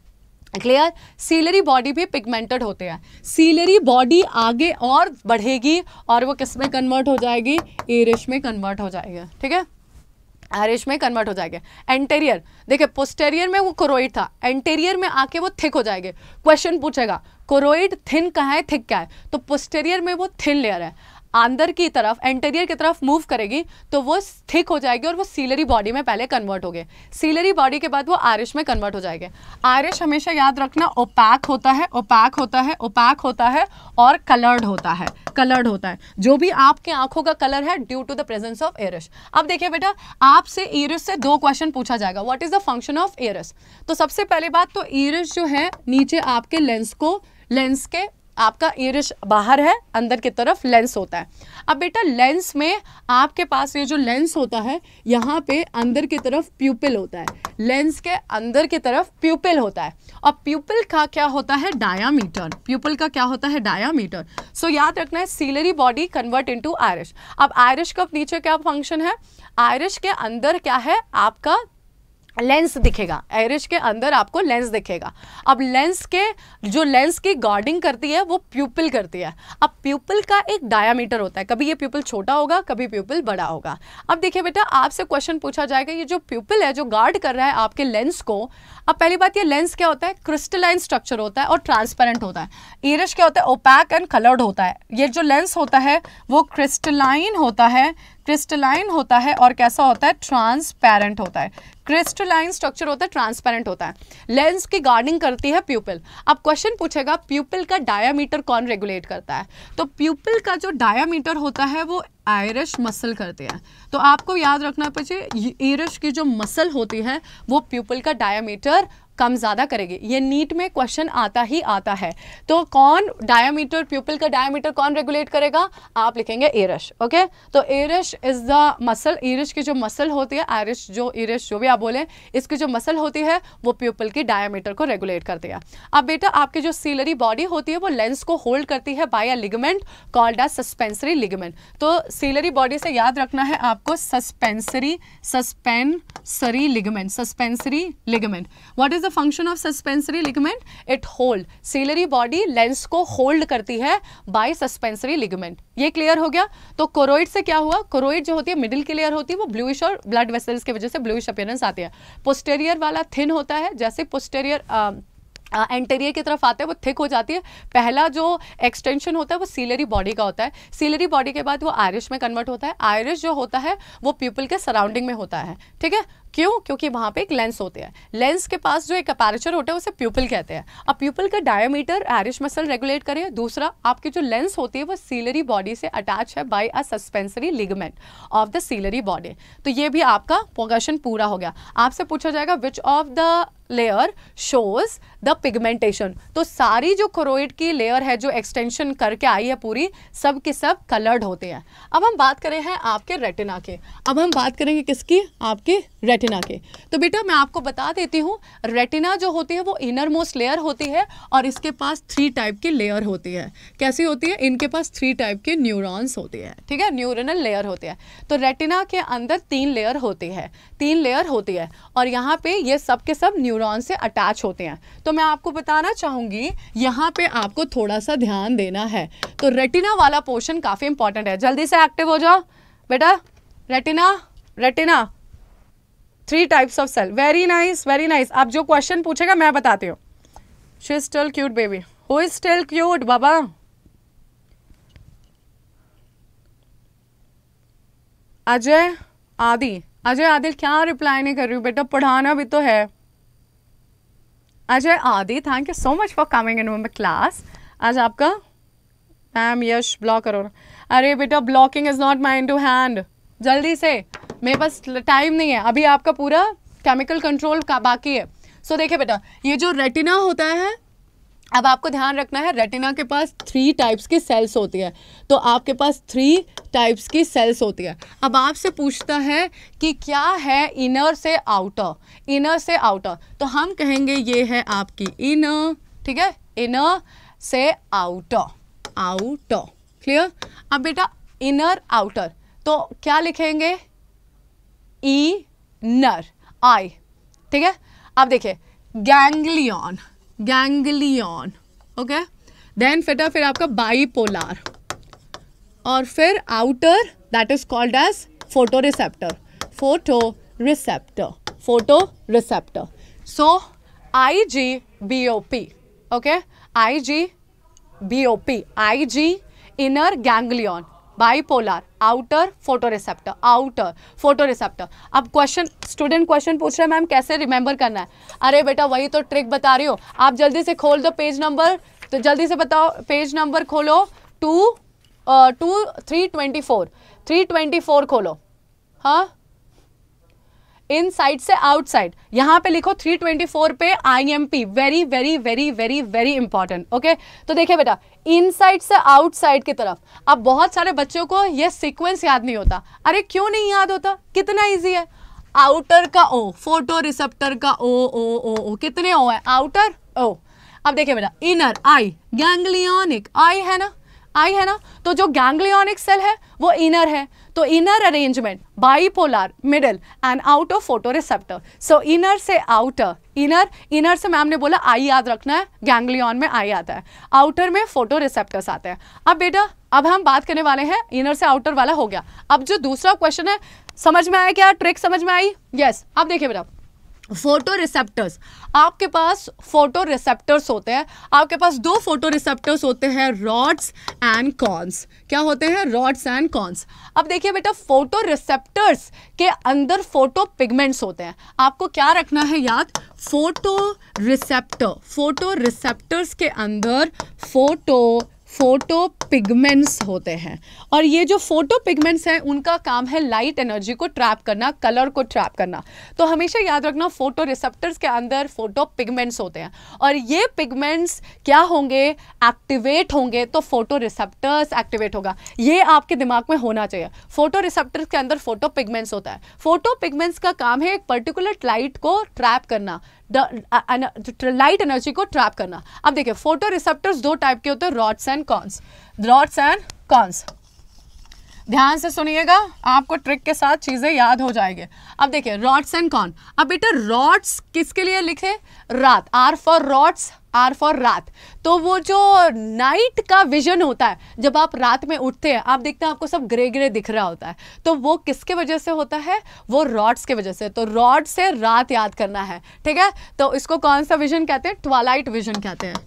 क्लियर सीलरी बॉडी भी पिगमेंटेड होते हैं सीलरी बॉडी आगे और बढ़ेगी और वो किस में कन्वर्ट हो जाएगी ईरिश में कन्वर्ट हो जाएगा ठीक है आरिश में कन्वर्ट हो जाएंगे एंटेरियर देखिए पोस्टेरियर में वो कोरोइड था एंटेरियर में आके वो थिक हो जाएंगे क्वेश्चन पूछेगा कोरोइड थिन कहाँ है थिक क्या है तो पोस्टेरियर में वो थिन लेयर है अंदर की तरफ एंटेरियर की तरफ मूव करेगी तो वो थिक हो जाएगी और वो सीलरी बॉडी में पहले कन्वर्ट हो गए सीलरी बॉडी के बाद वो आयरिश में कन्वर्ट हो जाएगा आयरिश हमेशा याद रखना ओपैक होता है ओपैक होता है ओपैक होता है और कलर्ड होता है कलर्ड होता है जो भी आपके आंखों का कलर है due to the presence of iris अब देखिए बेटा आपसे ईरिस से दो क्वेश्चन पूछा जाएगा what is the function of iris तो सबसे पहले बात तो ईरिस जो है नीचे आपके लेंस को लेंस के आपका ईरिश बाहर है अंदर की तरफ लेंस होता है अब बेटा लेंस में आपके पास ये जो लेंस होता है यहाँ पे अंदर की तरफ प्यूपिल होता है लेंस के अंदर की तरफ प्यूपिल होता है और प्यूपिल का क्या होता है डायामीटर प्यूपिल का क्या होता है डायामीटर सो so, याद रखना है ciliary body convert into iris अब आयरिश का नीचे क्या फंक्शन है आयरिश के अंदर क्या है आपका लेंस दिखेगा आयरिश के अंदर आपको लेंस दिखेगा अब लेंस के जो लेंस की गार्डिंग करती है वो प्यूपल करती है अब प्यूपल का एक डायामीटर होता है कभी ये प्यूपल छोटा होगा कभी प्यूपल बड़ा होगा अब देखिए बेटा आपसे क्वेश्चन पूछा जाएगा ये जो प्यूपल है जो गार्ड कर रहा है आपके लेंस को अब पहली बात ये लेंस क्या होता है क्रिस्टलाइन स्ट्रक्चर होता है और ट्रांसपेरेंट होता है ईरिश क्या होता है ओपैक एंड कलर्ड होता है ये जो लेंस होता है वो क्रिस्टलाइन होता है क्रिस्टलाइन होता है और कैसा होता है ट्रांसपेरेंट होता है क्रिस्टलाइन स्ट्रक्चर होता है ट्रांसपेरेंट होता है लेंस की गार्डिंग करती है प्यूपल अब क्वेश्चन पूछेगा प्यूपल का डायामीटर कौन रेगुलेट करता है तो प्यूपल का जो डायामीटर होता है वो आयरिश मसल करते हैं तो आपको याद रखना पड़े ईरिश की जो मसल होती है वो प्यूपल का डायामीटर कम ज़्यादा करेगी ये नीट में क्वेश्चन आता ही आता है तो कौन डायामीटर प्यूपल का डायामीटर कौन रेगुलेट करेगा आप लिखेंगे एरश ओके तो iris is the muscle iris की जो मसल होती है आयरिश जो ईरश जो भी आप बोलें इसकी जो मसल होती है वो प्यूपल की डायामीटर को रेगुलेट करती है अब बेटा आपकी जो सीलरी बॉडी होती है वो लेंस को होल्ड करती है by a ligament called a suspensory ligament तो सीलरी बॉडी से याद रखना है आपको suspensory suspensory ligament suspensory ligament what is the function of suspensory ligament it hold ciliary body lens को होल्ड करती है बाय सस्पेंसरी लिगमेंट ये क्लियर हो गया तो कोरोइड से क्या हुआ कोरोइड जो होती है मिडिल की लेयर होती है वो ब्लूइश और ब्लड वेसल्स की वजह से ब्लूइश अपियरेंस आती है पोस्टेरियर वाला थिन होता है जैसे पोस्टेरियर एंटेरियर uh, की तरफ आते हैं वो थिक हो जाती है पहला जो एक्सटेंशन होता है वो सीलरी बॉडी का होता है सीलरी बॉडी के बाद वो आयरिश में कन्वर्ट होता है आयरिश जो होता है वो पीपल के सराउंडिंग में होता है ठीक है क्यों क्योंकि वहाँ पे एक लेंस होते हैं लेंस के पास जो एक अपैरेचर होता है उसे प्यूपल कहते हैं अब प्यूपल का डायमीटर एरिश मसल रेगुलेट करे दूसरा आपकी जो लेंस होती है वो सीलरी बॉडी से अटैच है by a suspensory ligament of the ciliary body तो ये भी आपका पोगशन पूरा हो गया आपसे पूछा जाएगा which of the layer shows the pigmentation तो सारी जो क्रोइड की लेयर है जो एक्सटेंशन करके आई है पूरी सब के सब कलर्ड होते हैं अब हम बात करें हैं आपके रेटिना के अब हम बात करेंगे किसकी आपके रेटिना के तो बेटा मैं आपको बता देती हूँ रेटिना जो होती है वो इनर मोस्ट लेयर होती है और इसके पास थ्री टाइप की लेयर होती है कैसी होती है इनके पास थ्री टाइप के न्यूरॉन्स होती है ठीक है न्यूरनल लेयर होते हैं तो रेटिना के अंदर तीन लेयर होती है तीन लेयर होती है और यहाँ पे ये सब के सब न्यूरोन से अटैच होते हैं तो मैं आपको बताना चाहूँगी यहाँ पर आपको थोड़ा सा ध्यान देना है तो रेटिना वाला पोर्शन काफ़ी इंपॉर्टेंट है जल्दी से एक्टिव हो जाओ बेटा retina retina three types of cell very nice very nice आप जो क्वेश्चन पूछेगा मैं बताती हूँ she is still cute baby who is still cute बाबा अजय आदि अजय आदि क्या रिप्लाई नहीं कर रही हूँ बेटा पढ़ाना भी तो है Ajay Aadi thank you so much for coming in my class आज आपका मैम यश ब्लॉक करो अरे बेटा blocking is not mind to hand जल्दी से मेरे पास टाइम नहीं है अभी आपका पूरा केमिकल कंट्रोल का बाकी है सो so, देखिए बेटा ये जो रेटिना होता है अब आपको ध्यान रखना है रेटिना के पास थ्री टाइप्स की सेल्स होती है तो आपके पास थ्री टाइप्स की सेल्स होती है अब आपसे पूछता है कि क्या है इनर से आउटर इनर से आउटर तो हम कहेंगे ये है आपकी इनर ठीक है इनर से आउटर आउटर क्लियर अब बेटा इनर आउटर तो क्या लिखेंगे ई नर आई ठीक है अब देखिए गैंगलियन गैंगलियन ओके देन फिटा फिर आपका बाईपोलार और फिर outer that is called as photo receptor photo receptor photo receptor so I G B O P okay I G B O P I G inner ganglion bipolar outer photoreceptor outer photoreceptor अब क्वेश्चन स्टूडेंट क्वेश्चन पूछ रहे हैं मैम कैसे रिमेंबर करना है अरे बेटा वही तो ट्रिक बता रही हो आप जल्दी से खोल दो पेज नंबर तो जल्दी से बताओ पेज नंबर खोलो two two three twenty four three twenty four खोलो हाँ इन साइड से आउटसाइड यहां पे लिखो 324 पे IMP very very very very very important okay तो देखिए बेटा साइड से आउटसाइड की तरफ अब बहुत सारे बच्चों को यह सीक्वेंस याद नहीं होता अरे क्यों नहीं याद होता कितना ईजी है आउटर का ओ फोटो रिसेप्टर का ओ ओ ओ ओ कितने ओ है आउटर ओ अब देखिए बेटा इनर आई गैंग्लियोनिक आई है ना आई है ना तो जो गैंग्लियोनिक सेल है वो इनर है तो inner arrangement bipolar middle and outer photoreceptor so inner से आउटर इनर इनर से मैम ने बोला आई याद रखना है गैंग्लियन में आई आता है आउटर में फोटो रिसेप्टर्स आते हैं अब बेटा अब हम बात करने वाले हैं इनर से आउटर वाला हो गया अब जो दूसरा क्वेश्चन है समझ में आया क्या ट्रिक समझ में आई यस yes, अब देखिए बेटा फोटो रिसेप्टर्स आपके पास फोटो रिसेप्टर्स होते हैं आपके पास दो फोटो रिसेप्टर्स होते हैं रॉड्स एंड कॉन्स क्या होते हैं रॉड्स एंड कॉन्स अब देखिए बेटा फोटो रिसेप्टर्स के अंदर फोटो पिगमेंट्स होते हैं आपको क्या रखना है याद फोटो रिसेप्टर फोटो रिसेप्टर्स के अंदर फोटो फोटो पिगमेंट्स होते हैं और ये जो फोटो पिगमेंट्स हैं उनका काम है लाइट एनर्जी को ट्रैप करना कलर को ट्रैप करना तो हमेशा याद रखना फोटो रिसेप्टर्स के अंदर फोटो पिगमेंट्स होते हैं और ये पिगमेंट्स क्या होंगे एक्टिवेट होंगे तो फोटो रिसेप्टर्स एक्टिवेट होगा ये आपके दिमाग में होना चाहिए फोटो रिसेप्टर्स के अंदर फोटो पिगमेंट्स होता है फोटो पिगमेंट्स का काम है एक पर्टिकुलर लाइट को ट्रैप करना लाइट एनर्जी uh, uh, को ट्रैप करना अब देखिए फोटो रिसेप्टर दो टाइप के होते हैं rods and cones rods and cones ध्यान से सुनिएगा आपको ट्रिक के साथ चीज़ें याद हो जाएंगे अब देखिए रॉड्स एंड कॉन अब बेटा रॉड्स किसके लिए लिखे रात R for rods R for रात तो वो जो नाइट का विजन होता है जब आप रात में उठते हैं आप देखते हैं आपको सब ग्रे ग्रे दिख रहा होता है तो वो किसके वजह से होता है वो रॉड्स के वजह से तो रॉड से रात याद करना है ठीक है तो इसको कौन सा विजन कहते हैं ट्वालाइट विजन कहते हैं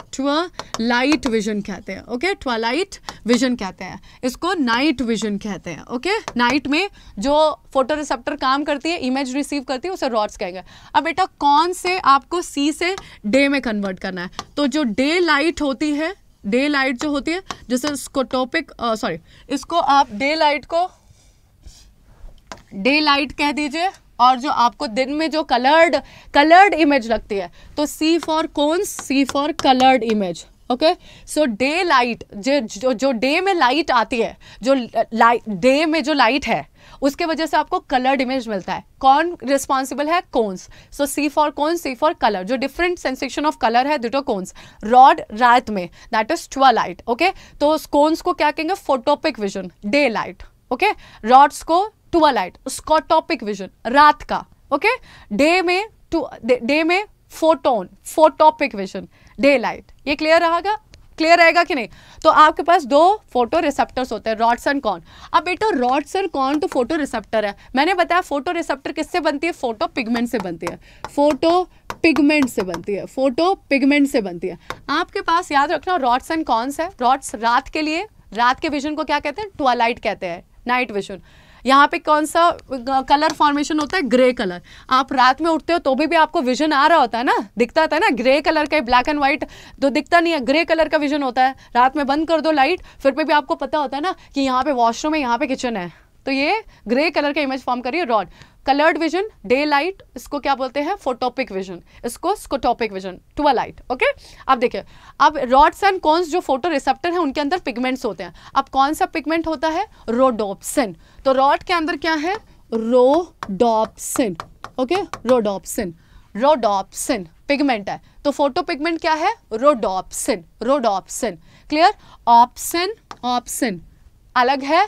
लाइट विजन कहते हैं ओके ट्वालाइट विजन कहते हैं इसको नाइट विजन कहते हैं ओके नाइट में जो फोटो रिसेप्टर काम करती है इमेज रिसीव करती है उसे रॉड्स कहेंगे अब बेटा कौन से आपको सी से डे में कन्वर्ट करना है तो जो डे लाइट होती है डे लाइट जो होती है जैसे इसको टॉपिक सॉरी इसको आप डे लाइट को डे लाइट कह दीजिए और जो आपको दिन में जो कलर्ड कलर्ड इमेज लगती है तो सी फॉर कौन C for coloured image okay so day light जो जो डे में लाइट आती है जो लाइट डे में जो लाइट है उसके वजह से आपको कलर्ड इमेज मिलता है कौन रिस्पॉन्सिबल है cones so C for cones C for colour जो डिफरेंट सेंसेशन ऑफ कलर है दिटो कोन्स रॉड रात में that is twilight okay तो कोन्स को क्या कहेंगे photopic vision day light okay rods को टुआ लाइट स्कोटोपिक विजन रात का ओके डे में टू डे में photon photopic vision day light ये क्लियर रहेगा क्लियर रहेगा कि नहीं तो आपके पास दो फोटो रिसेप्टर्स होते हैं एंड कॉर्न अब बेटा एंड कॉर्न तो फोटो रिसेप्टर है मैंने बताया फोटो रिसेप्टर किससे बनती है फोटो पिगमेंट से बनती है फोटो पिगमेंट से बनती है फोटो पिगमेंट से बनती है आपके पास याद रखना रॉड्स एंड कॉर्नस है रॉड्स रात के लिए रात के विजन को क्या कहते हैं ट्वालाइट कहते हैं नाइट विजन यहाँ पे कौन सा कलर फॉर्मेशन होता है ग्रे कलर आप रात में उठते हो तो भी, भी आपको विजन आ रहा होता है ना दिखता होता तो है ना ग्रे कलर का ब्लैक एंड व्हाइट तो दिखता नहीं है ग्रे कलर का विजन होता है रात में बंद कर दो लाइट फिर पे भी आपको पता होता है ना कि यहाँ पे वॉशरूम है यहाँ पे किचन है तो ये ग्रे कलर का इमेज फॉर्म करिए rod coloured vision day light इसको क्या बोलते हैं फोटोपिक विजन इसको scotopic vision twilight okay अब देखिए अब रॉड्स एंड कॉन्स जो फोटो रिसेप्टर हैं उनके अंदर पिगमेंट्स होते हैं अब कौन सा पिगमेंट होता है रोडोप्सिन तो रॉड के अंदर क्या है rhodopsin okay rhodopsin rhodopsin pigment है तो फोटो पिगमेंट क्या है rhodopsin rhodopsin clear opsin opsin अलग है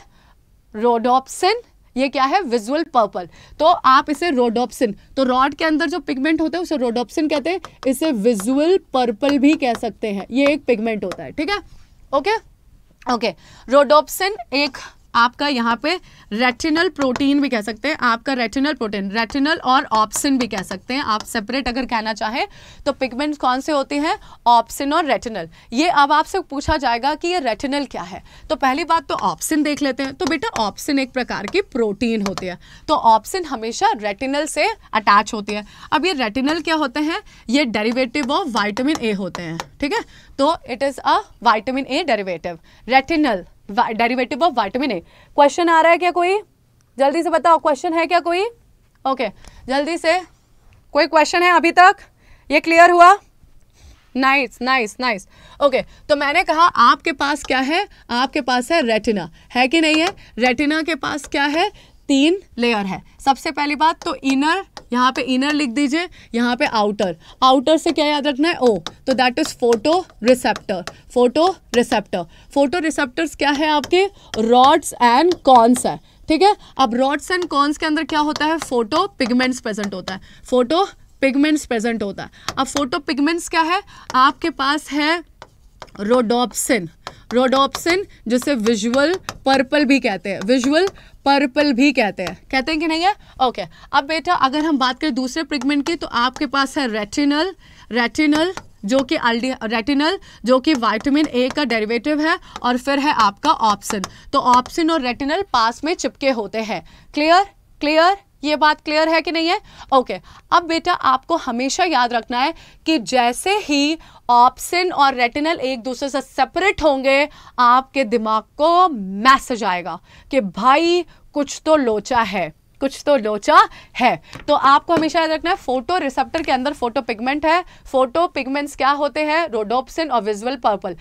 रोडोप्सिन ये क्या है विजुअल पर्पल तो आप इसे रोडोप्सिन तो रॉड के अंदर जो पिगमेंट होता है उसे रोडोप्सिन कहते हैं इसे विजुअल पर्पल भी कह सकते हैं ये एक पिगमेंट होता है ठीक है ओके ओके रोडोप्सिन एक आपका यहाँ पे रेटिनल प्रोटीन भी कह सकते हैं आपका रेटिनल प्रोटीन रेटिनल और ऑप्सिन भी कह सकते हैं आप सेपरेट अगर कहना चाहें तो पिगमेंट कौन से होते हैं ऑप्सिन और रेटिनल ये अब आपसे पूछा जाएगा कि ये रेटिनल क्या है तो पहली बात तो ऑप्सिन देख लेते हैं तो बेटा ऑप्सिन एक प्रकार की प्रोटीन होती है तो ऑप्सिन हमेशा रेटिनल से अटैच होती है अब ये रेटिनल क्या होते हैं ये डेरीवेटिव ऑफ वाइटामिन ए होते हैं ठीक है तो it is a vitamin A derivative retinal derivative of vitamin A question आ रहा है क्या कोई जल्दी से बताओ क्वेश्चन है क्या कोई ओके okay, जल्दी से कोई क्वेश्चन है अभी तक ये क्लियर हुआ नाइस नाइस नाइस ओके तो मैंने कहा आपके पास क्या है आपके पास है रेटिना है कि नहीं है रेटिना के पास क्या है तीन लेयर है सबसे पहली बात तो इनर यहाँ पे इनर लिख दीजिए यहाँ पे आउटर आउटर से क्या याद रखना है ओ तो that is photo receptor photo receptor photo receptors क्या है आपके रॉड्स एंड कॉन्स है ठीक है अब रॉड्स एंड कॉन्स के अंदर क्या होता है फोटो पिगमेंट्स प्रेजेंट होता है फोटो पिगमेंट्स प्रेजेंट होता है अब फोटो पिगमेंट्स क्या है आपके पास है रोडोप्सिन रोडोप्सिन जिसे विजुअल पर्पल भी कहते हैं विजुअल पर्पल भी कहते हैं कहते हैं कि नहीं है ओके okay. अब बेटा अगर हम बात करें दूसरे पिगमेंट की तो आपके पास है रेटिनल रेटिनल जो कि अल्डी रेटिनल जो कि विटामिन ए का डेरिवेटिव है और फिर है आपका ऑप्शन तो ऑप्शन और रेटिनल पास में चिपके होते हैं क्लियर क्लियर ये बात क्लियर है कि नहीं है ओके okay. अब बेटा आपको हमेशा याद रखना है कि जैसे ही ऑप्शन और रेटिनल एक दूसरे से सेपरेट होंगे आपके दिमाग को मैसेज आएगा कि भाई कुछ तो लोचा है कुछ तो लोचा है तो आपको हमेशा याद रखना है फोटो रिसेप्टर के अंदर फोटो पिगमेंट है फोटो पिगमेंट्स क्या होते हैं रोडोप्सिन और विजुअल पर्पल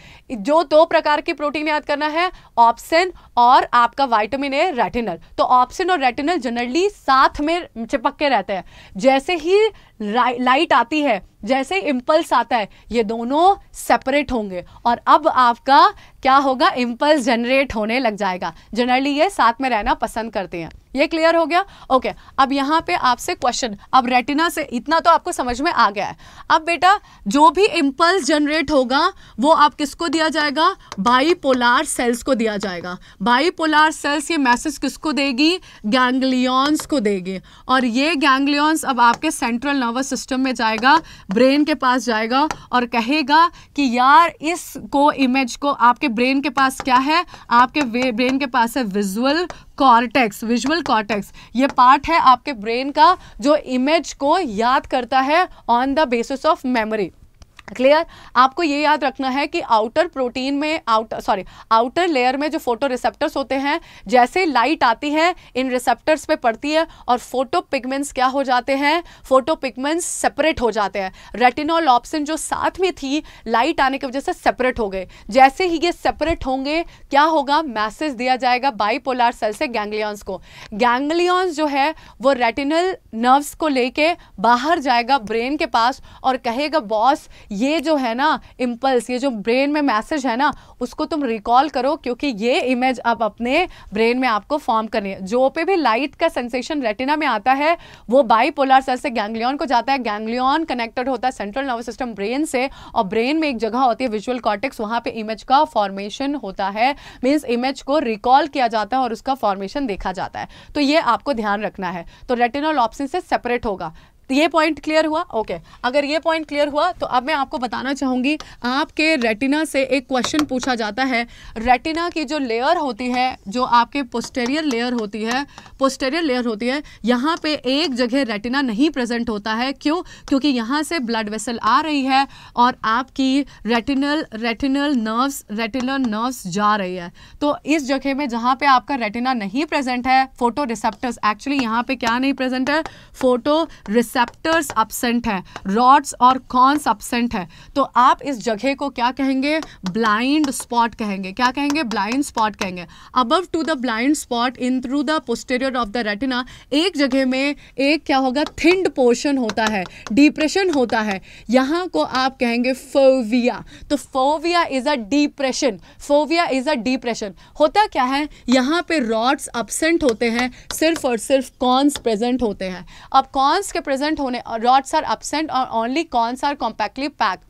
जो दो प्रकार की प्रोटीन याद करना है ऑप्सिन और आपका वाइटामिन ए रेटिनल तो ऑप्सिन और रेटिनल जनरली साथ में चिपक के रहते हैं जैसे ही लाइट आती है जैसे इम्पल्स आता है ये दोनों सेपरेट होंगे और अब आपका क्या होगा इम्पल्स जनरेट होने लग जाएगा जनरली ये साथ में रहना पसंद करते हैं ये क्लियर हो गया ओके okay, अब यहाँ पे आपसे क्वेश्चन अब रेटिना से इतना तो आपको समझ में आ गया है अब बेटा जो भी इम्पल्स जनरेट होगा वो आप किसको दिया जाएगा बाई सेल्स को दिया जाएगा बाई सेल्स ये मैसेज किसको देगी गैंग्लियॉन्स को देगी और ये गैंग्लियॉन्स अब आपके सेंट्रल नर्वस सिस्टम में जाएगा ब्रेन के पास जाएगा और कहेगा कि यार इसको इमेज को आपके ब्रेन के पास क्या है आपके ब्रेन के पास है विजुअल कॉर्टेक्स विजुअल कॉर्टेक्स ये पार्ट है आपके ब्रेन का जो इमेज को याद करता है on the basis of memory clear आपको ये याद रखना है कि आउटर प्रोटीन में आउट सॉरी आउटर लेयर में जो फोटो रिसेप्टर्स होते हैं जैसे लाइट आती है इन रिसेप्टर्स पे पड़ती है और फोटो पिगमेंट्स क्या हो जाते हैं फोटो पिगमेंट्स सेपरेट हो जाते हैं रेटिनॉल ऑप्शन जो साथ में थी लाइट आने की वजह से सेपरेट हो गए जैसे ही ये सेपरेट होंगे क्या होगा मैसेज दिया जाएगा बाईपोलार सेल से गैंग्लियॉन्स को गैंग्लियॉन्स जो है वो रेटिनल नर्व्स को लेके बाहर जाएगा ब्रेन के पास और कहेगा बॉस ये जो है ना इम्पल्स ये जो ब्रेन में मैसेज है ना उसको तुम रिकॉल करो क्योंकि ये इमेज अब अपने ब्रेन में आपको फॉर्म करनी है जो पे भी लाइट का सेंसेशन रेटिना में आता है वो बाईपोलर सेल से गैंग्लियन को जाता है गैंग्लियन कनेक्टेड होता है सेंट्रल नर्वस सिस्टम ब्रेन से और ब्रेन में एक जगह होती है विजुअल कॉटेक्स वहाँ पर इमेज का फॉर्मेशन होता है मीन्स इमेज को रिकॉल किया जाता है और उसका फॉर्मेशन देखा जाता है तो ये आपको ध्यान रखना है तो रेटिनल ऑप्शन से सेपरेट होगा तो ये पॉइंट क्लियर हुआ ओके okay. अगर ये पॉइंट क्लियर हुआ तो अब मैं आपको बताना चाहूँगी आपके रेटिना से एक क्वेश्चन पूछा जाता है रेटिना की जो लेयर होती है जो आपके पोस्टेरियर लेयर होती है पोस्टेरियर लेयर होती है यहाँ पे एक जगह रेटिना नहीं प्रेजेंट होता है क्यों क्योंकि यहाँ से ब्लड वेसल आ रही है और आपकी retinal retinal nerves retinal nerves जा रही है तो इस जगह में जहाँ पे आपका रेटिना नहीं प्रेजेंट है फोटो रिसेप्टर्स एक्चुअली यहाँ पे क्या नहीं प्रेजेंट है फोटो रिसेप्ट रिसेप्टर्स अब्सेंट हैं रॉड्स और कॉन्स अब्सेंट हैं तो आप इस जगह को क्या कहेंगे ब्लाइंड स्पॉट कहेंगे क्या कहेंगे ब्लाइंड स्पॉट कहेंगे above to the blind spot in through the posterior of the retina एक जगह में एक क्या होगा थिंड पोर्शन होता है डिप्रेशन होता है यहाँ को आप कहेंगे फोविया तो fovea is a depression fovea is a depression होता क्या है यहाँ पे रॉड्स अब्सेंट होते हैं सिर्फ और सिर्फ कॉन्स प्रेजेंट होते हैं अब कॉन्स के प्रेजेंट प्रेजेंट होने रॉड्स आर एबसेंट और only cones are compactly packed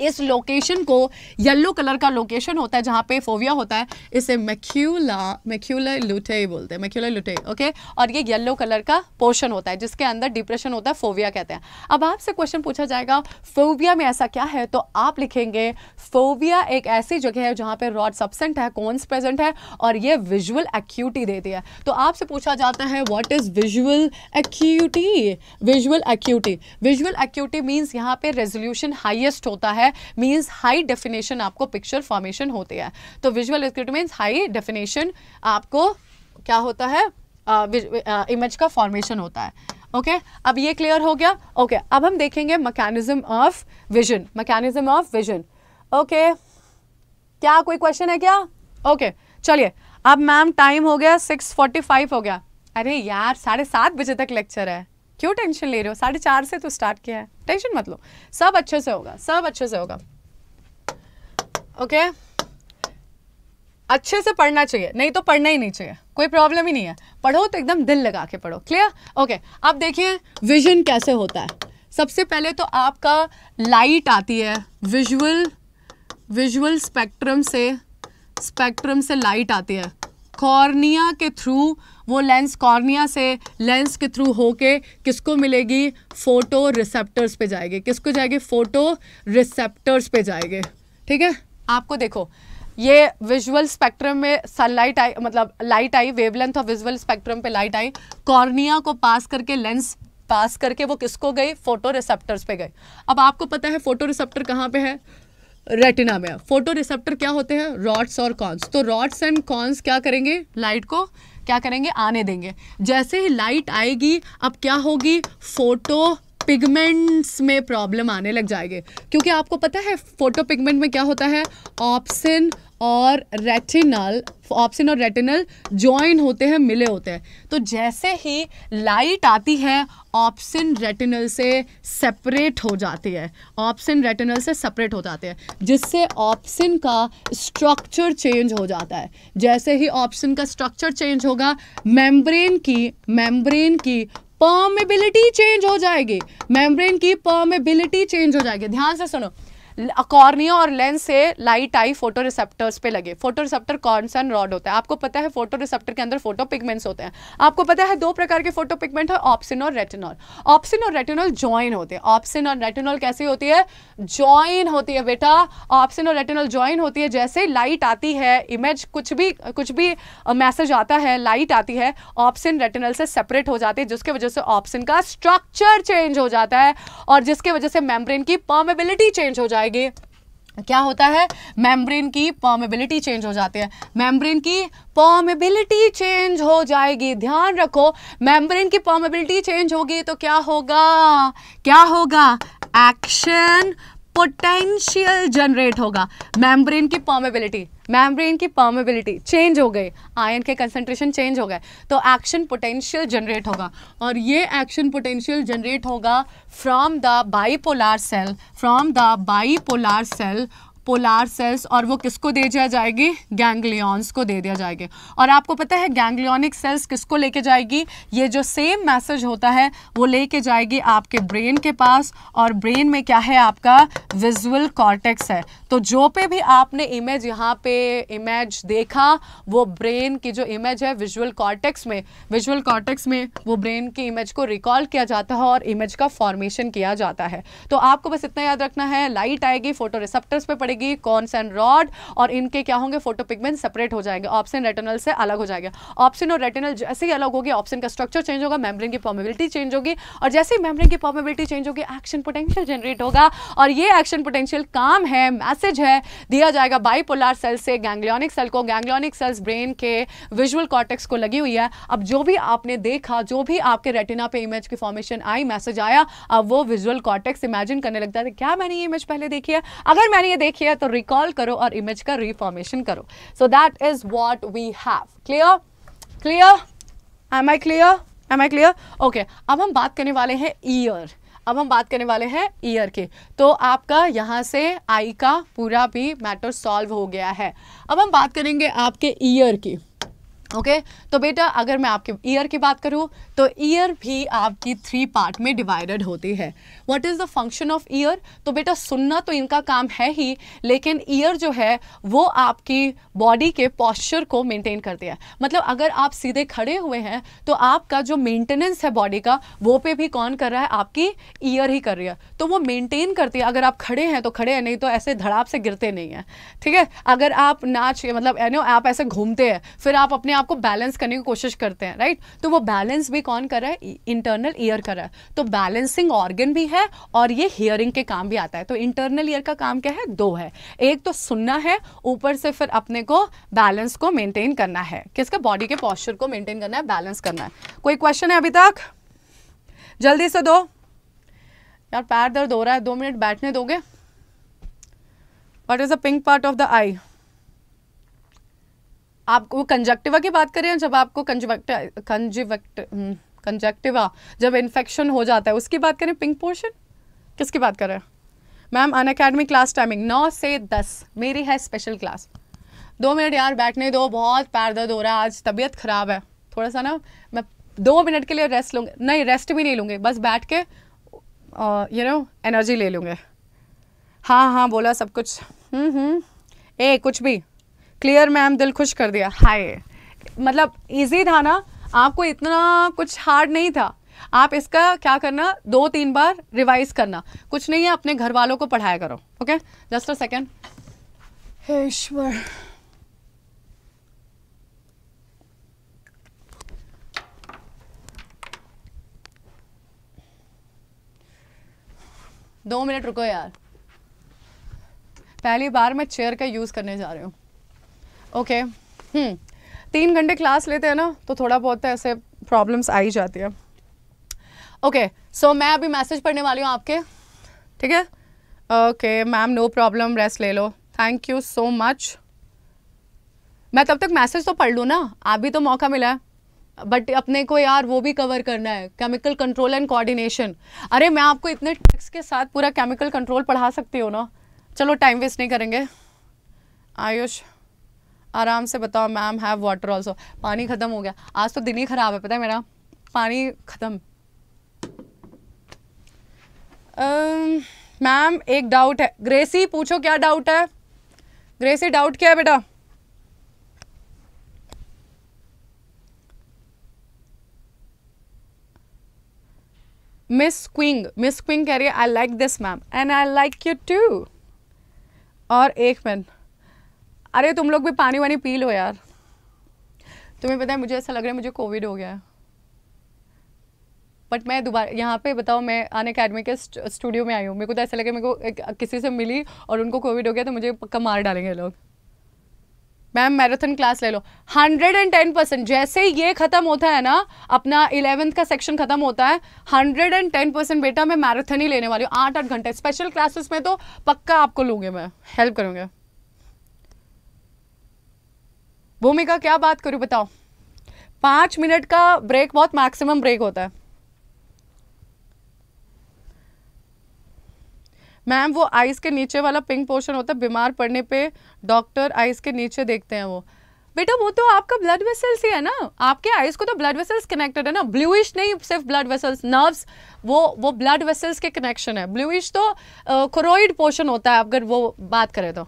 इस लोकेशन को येलो कलर का लोकेशन होता है जहाँ पे फोविया होता है इसे मैक्यूला मैक्यूला लुटे बोलते हैं मैक्यूला लुटे ओके और ये येलो कलर का पोर्शन होता है जिसके अंदर डिप्रेशन होता है फोविया कहते हैं अब आपसे क्वेश्चन पूछा जाएगा फोविया में ऐसा क्या है तो आप लिखेंगे फोविया एक ऐसी जगह है जहाँ पे रॉड सब्सेंट है कौनस प्रेजेंट है और ये विजुअल एक्यूटी देती है तो आपसे पूछा जाता है what is visual acuity visual acuity visual acuity means यहाँ पे रेजोल्यूशन हाइएस्ट होता है है मीन्स हाई डेफिनेशन आपको पिक्चर फॉर्मेशन होती है तो visual script means high definition आपको क्या होता है इमेज uh, uh, का फॉर्मेशन होता है ओके okay, अब ये क्लियर हो गया ओके okay, अब हम देखेंगे mechanism of vision mechanism of vision okay क्या कोई क्वेश्चन है क्या ओके okay, चलिए अब मैम टाइम हो गया सिक्स फोर्टी फाइव हो गया अरे यार साढ़े सात बजे तक लेक्चर है क्यों टेंशन ले रहे हो साढ़े चार से तो स्टार्ट किया है टेंशन मत लो सब अच्छे से होगा सब अच्छे से होगा ओके okay? अच्छे से पढ़ना चाहिए नहीं तो पढ़ना ही नहीं चाहिए कोई प्रॉब्लम ही नहीं है पढ़ो तो एकदम दिल लगा के पढ़ो क्लियर ओके okay, अब देखिए विजन कैसे होता है सबसे पहले तो आपका लाइट आती है विजुअल विजुअल स्पेक्ट्रम से स्पेक्ट्रम से लाइट आती है कॉर्निया के थ्रू वो लेंस कॉर्निया से लेंस के थ्रू होके किसको मिलेगी फोटो रिसेप्टर्स पे जाएगी किसको जाएगी फोटो रिसेप्टर्स पे जाएगी ठीक है आपको देखो ये विजुअल स्पेक्ट्रम में सनलाइट आई मतलब लाइट आई वेवलेंथ ऑफ विजुअल स्पेक्ट्रम पे लाइट आई कॉर्निया को पास करके लेंस पास करके वो किसको गई फोटो रिसेप्टर्स पे गए अब आपको पता है फोटो रिसेप्टर कहाँ पे है रेटिना में फोटो रिसेप्टर क्या होते हैं रॉड्स और कॉन्स तो रॉड्स एंड कॉन्स क्या करेंगे लाइट को क्या करेंगे आने देंगे जैसे ही लाइट आएगी अब क्या होगी फोटो पिगमेंट्स में प्रॉब्लम आने लग जाएगी क्योंकि आपको पता है फोटो पिगमेंट में क्या होता है ऑप्शन और रेटिनल ऑप्शन और रेटिनल ज्वाइन होते हैं मिले होते हैं तो जैसे ही लाइट आती है ऑप्शन रेटिनल से सेपरेट हो जाती है ऑप्शन रेटिनल से सेपरेट हो जाते हैं जिससे ऑप्शन का स्ट्रक्चर चेंज हो जाता है जैसे ही ऑप्शन का स्ट्रक्चर चेंज होगा मेम्ब्रेन की मेम्ब्रेन की पर्मेबिलिटी चेंज हो जाएगी मेम्ब्रेन की पर्मेबिलिटी चेंज हो जाएगी ध्यान से सुनो कॉर्निया और लेंस से लाइट आई फोटो रिसेप्टर्स पे लगे photoreceptor cones and rod होता है आपको पता है फोटो रिसेप्टर के अंदर फोटो पिगमेंट्स होते हैं आपको पता है दो प्रकार के फोटो पिगमेंट है ऑप्सिन और रेटिनॉल ऑप्सिन और रेटिनॉल ज्वाइन होते हैं ऑप्सिन और रेटिनॉल कैसे होती है ज्वाइन होती है बेटा ऑप्सिन और रेटिनॉल ज्वाइन होती है जैसे लाइट आती है इमेज कुछ भी कुछ भी मैसेज आता है लाइट आती है ऑप्सिन रेटेनॉल से सेपरेट हो जाती है जिसकी वजह से ऑप्सिन का स्ट्रक्चर चेंज हो जाता है और जिसके वजह से मेम्ब्रेन की पॉमेबिलिटी चेंज हो जाए जाएगी क्या होता है मेम्ब्रेन की पॉमेबिलिटी चेंज हो जाती है मेम्ब्रेन की पॉमेबिलिटी चेंज हो जाएगी ध्यान रखो मेम्ब्रेन की पॉमेबिलिटी चेंज होगी तो क्या होगा क्या होगा एक्शन पोटेंशियल जनरेट होगा मैमब्रेन की पॉमेबिलिटी मैमब्रेन की पॉमेबिलिटी चेंज हो गई आयन के कंसंट्रेशन चेंज हो गए तो एक्शन पोटेंशियल जनरेट होगा और ये एक्शन पोटेंशियल जनरेट होगा from the bipolar cell from the bipolar cell polar cells और वो किसको दे दिया जाएगी गैंगलियॉन्स को दे दिया जाएगी और आपको पता है गैंगलियॉनिक सेल्स किसको लेके जाएगी ये जो सेम मैसेज होता है वो लेके जाएगी आपके ब्रेन के पास और ब्रेन में क्या है आपका विजुअल कॉर्टेक्स है तो जो पे भी आपने इमेज यहाँ पे इमेज देखा वो ब्रेन की जो इमेज है विजुअल कॉर्टेक्स में विजुअल कॉर्टेक्स में वो ब्रेन की इमेज को रिकॉल किया जाता है और इमेज का फॉर्मेशन किया जाता है तो आपको बस इतना याद रखना है लाइट आएगी फोटो रिसेप्टर्स पर पड़ेगी जाएगी कॉन्स एंड रॉड और इनके क्या होंगे फोटोपिगमेंट सेपरेट हो जाएंगे ऑप्शन रेटोनल से अलग हो जाएगा ऑप्शन और रेटोनल जैसे ही अलग होगी ऑप्शन का स्ट्रक्चर चेंज होगा मेम्ब्रेन की पॉमेबिलिटी चेंज होगी और जैसे ही मेम्ब्रेन की पॉमेबिलिटी चेंज होगी एक्शन पोटेंशियल जनरेट होगा और ये एक्शन पोटेंशियल काम है मैसेज है दिया जाएगा बाईपोलर सेल से गैंग्लियोनिक सेल को गैंग्लियोनिक सेल्स ब्रेन के विजुअल कॉटेक्स को लगी हुई है अब जो भी आपने देखा जो भी आपके रेटिना पे इमेज की फॉर्मेशन आई मैसेज आया अब वो विजुअल कॉटेक्स इमेजिन करने लगता है क्या मैंने ये इमेज पहले देखी है अगर मैंने ये देखी है तो रिकॉल करो और इमेज का रिफॉर्मेशन करो so that is what we have clear clear am I clear am I clear okay अब हम बात करने वाले हैं ईयर अब हम बात करने वाले हैं ईयर के तो आपका यहाँ से आई का पूरा भी मैटर सॉल्व हो गया है अब हम बात करेंगे आपके ईयर की ओके okay? तो बेटा अगर मैं आपके ईयर की बात करूँ तो ईयर भी आपकी थ्री पार्ट में डिवाइडेड होती है what is the function of ear तो बेटा सुनना तो इनका काम है ही लेकिन ईयर जो है वो आपकी बॉडी के पॉस्चर को मेंटेन करती है मतलब अगर आप सीधे खड़े हुए हैं तो आपका जो मेंटेनेंस है बॉडी का वो पे भी कौन कर रहा है आपकी ईयर ही कर रही है तो वो मेंटेन करती है अगर आप खड़े हैं तो खड़े हैं नहीं तो ऐसे धड़ाप से गिरते नहीं हैं ठीक है अगर आप नाच मतलब आप ऐसे घूमते हैं फिर आप अपने आप को बैलेंस करने की कोशिश करते हैं राइट तो वो बैलेंस भी कौन कर रहा है इंटरनल e- ईयर कर रहा है तो बैलेंसिंग ऑर्गन भी है और ये हियरिंग के काम भी आता है तो इंटरनल ईयर का काम क्या है दो है एक तो सुनना है ऊपर से फिर अपने को बैलेंस को मेंटेन करना है किसका बॉडी के पॉस्चर को मेंटेन करना है बैलेंस करना है कोई क्वेश्चन है अभी तक जल्दी से दो यार पैर दर्द हो रहा है दो मिनट बैठने दोगे what is the pink part of the eye आपको कंजक्टिवा की बात करें जब आपको कंजक्ट कंजक्ट कंजक्टिवा जब इन्फेक्शन हो जाता है उसकी बात करें पिंक पोर्शन किसकी बात करें ma'am Unacademy class timing नौ से दस मेरी है स्पेशल क्लास दो मिनट यार बैठने दो बहुत पैर दर्द हो रहा है आज तबीयत ख़राब है थोड़ा सा ना मैं दो मिनट के लिए रेस्ट लूँगी नहीं रेस्ट भी नहीं लूँगी बस बैठ के यू नो एनर्जी ले लूँगे हाँ हाँ बोला सब कुछ हम्म, हम्म। ए कुछ भी क्लियर मैम दिल खुश कर दिया हाय मतलब इजी था ना आपको इतना कुछ हार्ड नहीं था आप इसका क्या करना दो तीन बार रिवाइज करना कुछ नहीं है अपने घर वालों को पढ़ाया करो okay just a second Ishwar दो मिनट रुको यार पहली बार मैं चेयर का यूज़ करने जा रही हूँ ओके hmm. तीन घंटे क्लास लेते हैं ना तो थोड़ा बहुत तो ऐसे प्रॉब्लम्स आ ही जाती है ओके सो मैं अभी मैसेज पढ़ने वाली हूँ आपके ठीक है okay ma'am no problem rest ले लो थैंक यू सो मच मैं तब तक मैसेज तो पढ़ लूँ ना आप भी तो मौका मिला है बट अपने को यार वो भी कवर करना है केमिकल कंट्रोल एंड कोऑर्डिनेशन अरे मैं आपको इतने ट्रिक्स के साथ पूरा केमिकल कंट्रोल पढ़ा सकती हूँ ना चलो टाइम वेस्ट नहीं करेंगे आयुष आराम से बताओ मैम हैव वाटर ऑल्सो पानी ख़त्म हो गया आज तो दिन ही ख़राब है पता है मेरा पानी ख़त्म मैम uh, एक डाउट है ग्रेसी पूछो क्या डाउट है ग्रेसी डाउट क्या है बेटा मिस क्विंग मिस क्विंग कह रही है I like this ma'am and I like you too और एक मिनट अरे तुम लोग भी पानी वानी पी लो यार तुम्हें पता है मुझे ऐसा लग रहा है मुझे कोविड हो गया है बट मैं दोबारा यहाँ पे बताओ मैं अन अकेडमी के स्टूडियो में आई हूँ मेरे को तो ऐसा लगे मेरे को एक किसी से मिली और उनको कोविड हो गया तो मुझे पक्का मार डालेंगे लोग मैम मैराथन क्लास ले लो हंड्रेड एंड टेन परसेंट जैसे ये ख़त्म होता है ना अपना इलेवेंथ का सेक्शन ख़त्म होता है हंड्रेड एंड टेन परसेंट बेटा मैं मैराथन ही लेने वाली हूँ आठ आठ घंटे स्पेशल क्लासेस में तो पक्का आपको लूँगी मैं हेल्प करूँगी भूमिका क्या बात करूँ बताओ पाँच मिनट का ब्रेक बहुत मैक्सिमम ब्रेक होता है मैम वो आइस के नीचे वाला पिंक पोर्शन होता है बीमार पड़ने पे डॉक्टर आइस के नीचे देखते हैं वो बेटा वो तो आपका ब्लड वेसल्स ही है ना आपके आइस को तो ब्लड वेसल्स कनेक्टेड है ना ब्लूइश नहीं सिर्फ ब्लड वेसल्स नर्व्स वो वो ब्लड वेसल्स के कनेक्शन है ब्लूइश तो क्रोइड पोर्शन होता है अगर वो बात करें तो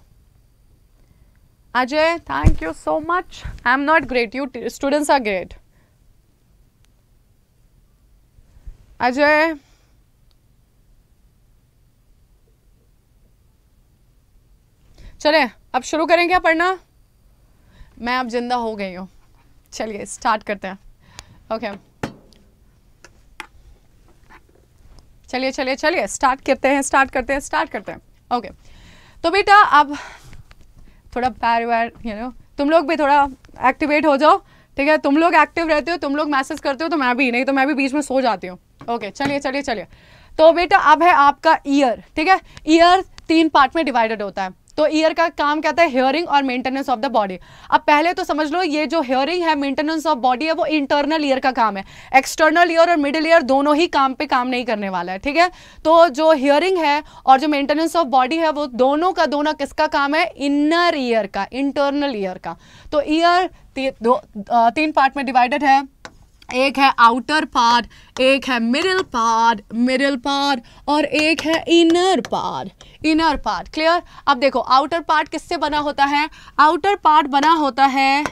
Ajay, thank you so much. I am not great. You students are great. Ajay. चले अब शुरू करें क्या पढ़ना मैं अब जिंदा हो गई हूँ चलिए स्टार्ट करते हैं ओके चलिए चलिए चलिए स्टार्ट करते हैं स्टार्ट करते हैं स्टार्ट करते हैं ओके तो बेटा अब थोड़ा पैर वैर यू नो तुम लोग भी थोड़ा एक्टिवेट हो जाओ ठीक है तुम लोग एक्टिव रहते हो तुम लोग मैसेज करते हो तो मैं भी नहीं तो मैं भी बीच में सो जाती हूँ ओके चलिए चलिए चलिए तो बेटा अब है आपका ईयर ठीक है ईयर तीन पार्ट में डिवाइडेड होता है तो ईयर का काम क्या था हेयरिंग और मेंटेनेंस ऑफ द बॉडी अब पहले तो समझ लो ये जो हेयरिंग है मेंटेनेंस ऑफ बॉडी है वो इंटरनल ईयर का काम है एक्सटर्नल ईयर और मिडिल ईयर दोनों ही काम पे काम नहीं करने वाला है ठीक है तो जो हेयरिंग है और जो मेंटेनेंस ऑफ बॉडी है वो दोनों का दोनों किसका काम है इनर ईयर का इंटरनल ईयर का तो ईयर ती, तीन पार्ट में डिवाइडेड है एक है आउटर पार्ट एक है मिडिल पार्ट मिडिल पार्ट और एक है inner part inner part clear अब देखो आउटर पार्ट किससे बना होता है आउटर पार्ट बना होता है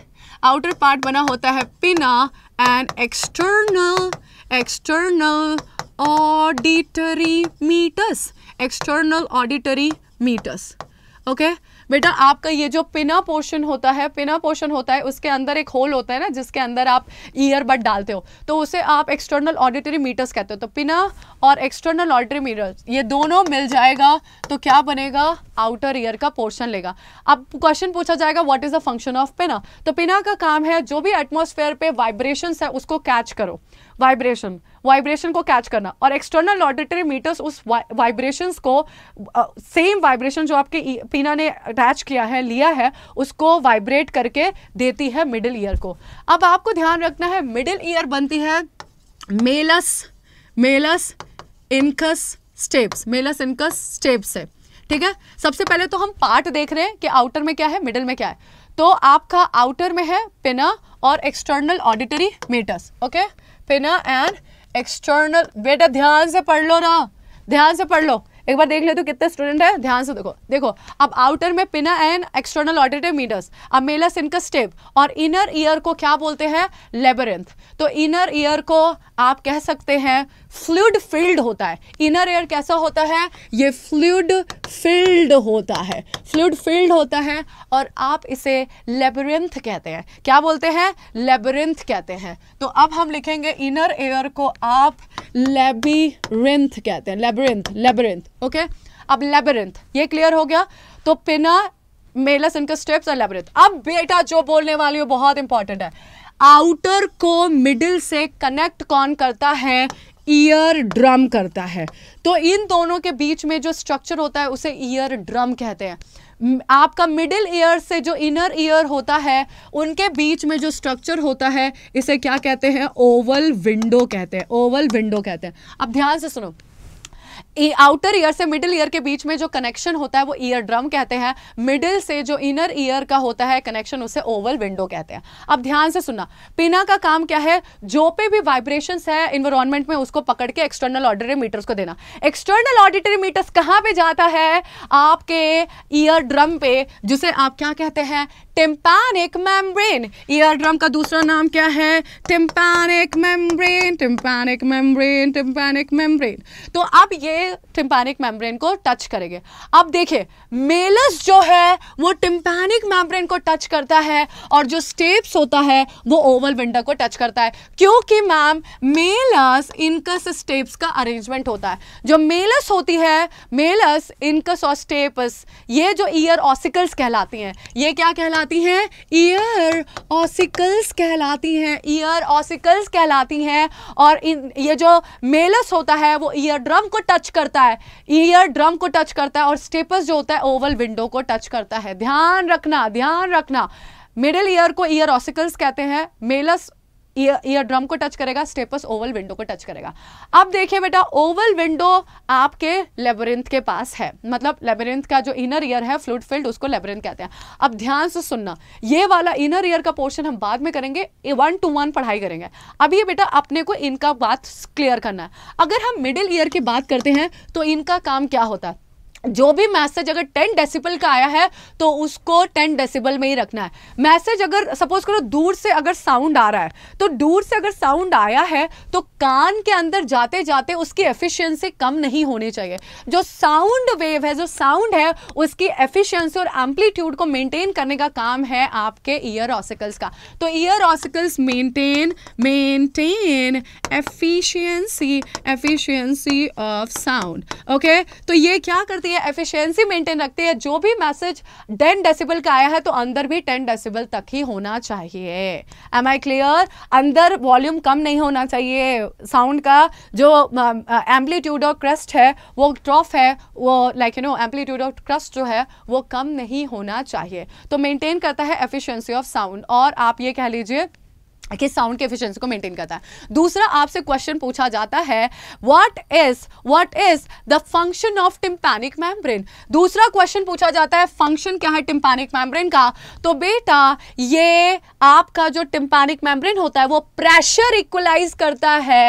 आउटर पार्ट बना होता है pinna and external external auditory meatus external auditory meatus okay okay? बेटा आपका ये जो पिना पोर्शन होता है पिना पोर्शन होता है उसके अंदर एक होल होता है ना जिसके अंदर आप ईयरबड डालते हो तो उसे आप एक्सटर्नल ऑडिटरी मीटर्स कहते हो तो पिना और एक्सटर्नल ऑडिटरी मीटर्स ये दोनों मिल जाएगा तो क्या बनेगा आउटर ईयर का पोर्शन लेगा अब क्वेश्चन पूछा जाएगा what is the function of pinna तो पिना का काम है जो भी एटमोसफेयर पे वाइब्रेशन है उसको कैच करो वाइब्रेशन वाइब्रेशन को कैच करना और एक्सटर्नल ऑडिटरी मीटर्स उस वाइब्रेशंस को सेम uh, वाइब्रेशन जो आपके पीना ने अटैच किया है लिया है उसको वाइब्रेट करके देती है मिडिल ईयर को अब आपको ध्यान रखना है मिडिल ईयर बनती है malleus malleus incus stapes malleus incus stapes से ठीक है सबसे पहले तो हम पार्ट देख रहे हैं कि आउटर में क्या है मिडिल में क्या है तो आपका आउटर में है पिना और external auditory meatus okay okay? Pinna and external बेटा ध्यान से पढ़ लो ना ध्यान से पढ़ लो एक बार देख ले तो कितने स्टूडेंट है ध्यान से देखो देखो अब आउटर में पिना एंड एक्सटर्नल ऑडिटिव मीटर्स अब मेला सिनका स्टेप और इनर ईयर को क्या बोलते हैं लेबरेंथ तो इनर ईयर को आप कह सकते हैं फ्लूड फिल्ड होता है इनर एयर कैसा होता है ये फ्लूड फिल्ड होता है फ्लूड फिल्ड होता है और आप इसे लेबरिंथ कहते हैं क्या बोलते हैं लेबरिंथ कहते हैं तो अब हम लिखेंगे इनर एयर को आप लेबीरिंथ कहते हैं लेबरिंथ लेबरिंथ ओके अब लेबरिंथ ये क्लियर हो गया तो पिना मेलस इनका स्टेप्स और लेबरिंथ अब बेटा जो बोलने वाली हो बहुत इंपॉर्टेंट है आउटर को मिडिल से कनेक्ट कौन करता है ईयर ड्रम करता है तो इन दोनों के बीच में जो स्ट्रक्चर होता है उसे ईयर ड्रम कहते हैं आपका मिडिल ईयर से जो इनर ईयर होता है उनके बीच में जो स्ट्रक्चर होता है इसे क्या कहते हैं ओवल विंडो कहते हैं ओवल विंडो कहते हैं अब ध्यान से सुनो आउटर ईयर से मिडिल ईयर के बीच में जो कनेक्शन होता है वो ईयर ड्रम कहते हैं मिडिल से जो इनर ईयर का होता है कनेक्शन उसे ओवल विंडो कहते हैं अब ध्यान से सुनना पिना का काम क्या है जो पे भी वाइब्रेशन है इन्वायरमेंट में उसको पकड़ के एक्सटर्नल ऑडिटरी मीटर्स को देना एक्सटर्नल ऑडिटरी मीटर्स कहाँ पे जाता है आपके ईयर ड्रम पे जिसे आप क्या कहते हैं टिम्पैनिक मेम्ब्रेन ईयर ड्रम का दूसरा नाम क्या है tympanic membrane tympanic membrane tympanic membrane तो अब ये टिम्पैनिक मेम्ब्रेन को टच करेंगे अब देखिए मेलस जो है वो टिम्पैनिक मेम्ब्रेन को टच करता है और जो स्टेप्स होता है वो ओवल विंडो को टच करता है क्योंकि मैम मेलस इनकस स्टेप्स का अरेंजमेंट होता है जो मेलस होती है मेलस इनकस और स्टेपस ये जो ईयर ऑसिकल्स कहलाती हैं ये क्या कहलाती कहलाती हैं ईयर ऑसिकल्स कहलाती हैं ईयर ऑसिकल्स कहलाती हैं और इन ये जो मेलस होता है वो ईयर ड्रम को टच करता है ईयर ड्रम को टच करता है और स्टेपस जो होता है ओवल विंडो को टच करता है ध्यान रखना ध्यान रखना मिडिल ईयर को ईयर ऑसिकल्स कहते हैं मेलस ईयर ड्रम को टच करेगा स्टेपस ओवल विंडो को टच करेगा अब देखिए बेटा ओवल विंडो आपके लेबरिंथ के पास है मतलब लेबरिंथ का जो इनर ईयर है फ्लूट फील्ड उसको लेबरिंथ कहते हैं अब ध्यान से सुनना ये वाला इनर ईयर का पोर्शन हम बाद में करेंगे वन टू वन पढ़ाई करेंगे अभी ये बेटा अपने को इनका बात क्लियर करना है अगर हम मिडिल ईयर की बात करते हैं तो इनका काम क्या होता है जो भी मैसेज अगर 10 डेसिबल का आया है तो उसको 10 डेसिबल में ही रखना है मैसेज अगर सपोज करो दूर से अगर साउंड आ रहा है तो दूर से अगर साउंड आया है तो कान के अंदर जाते जाते उसकी एफिशिएंसी कम नहीं होनी चाहिए जो साउंड वेव है जो साउंड है उसकी एफिशिएंसी और एम्पलीट्यूड को मेनटेन करने का काम है आपके ईयर ऑसिकल्स का तो ear ossicles maintain maintain efficiency efficiency of sound okay तो ये क्या करती है है एफिशिएंसी मेंटेन रखते हैं जो भी मैसेज टेन डेसिबल का आया है तो अंदर भी टेन डेसिबल तक ही होना चाहिए एम आई क्लियर अंदर वॉल्यूम कम नहीं होना चाहिए साउंड का जो एम्पलीट्यूड ऑफ क्रस्ट है वो ट्रॉफ है वो like you know amplitude of crest जो है वो कम नहीं होना चाहिए तो मेंटेन करता है एफिशियंसी ऑफ साउंड और आप ये कह लीजिए कि साउंड के एफिशिएंसी को मेंटेन करता है दूसरा आपसे क्वेश्चन पूछा जाता है what is what is the function of tympanic membrane दूसरा क्वेश्चन पूछा जाता है फंक्शन क्या है टिम्पैनिक मैमब्रेन का तो बेटा ये आपका जो टिम्पैनिक मैमब्रेन होता है वो प्रेशर इक्वलाइज करता है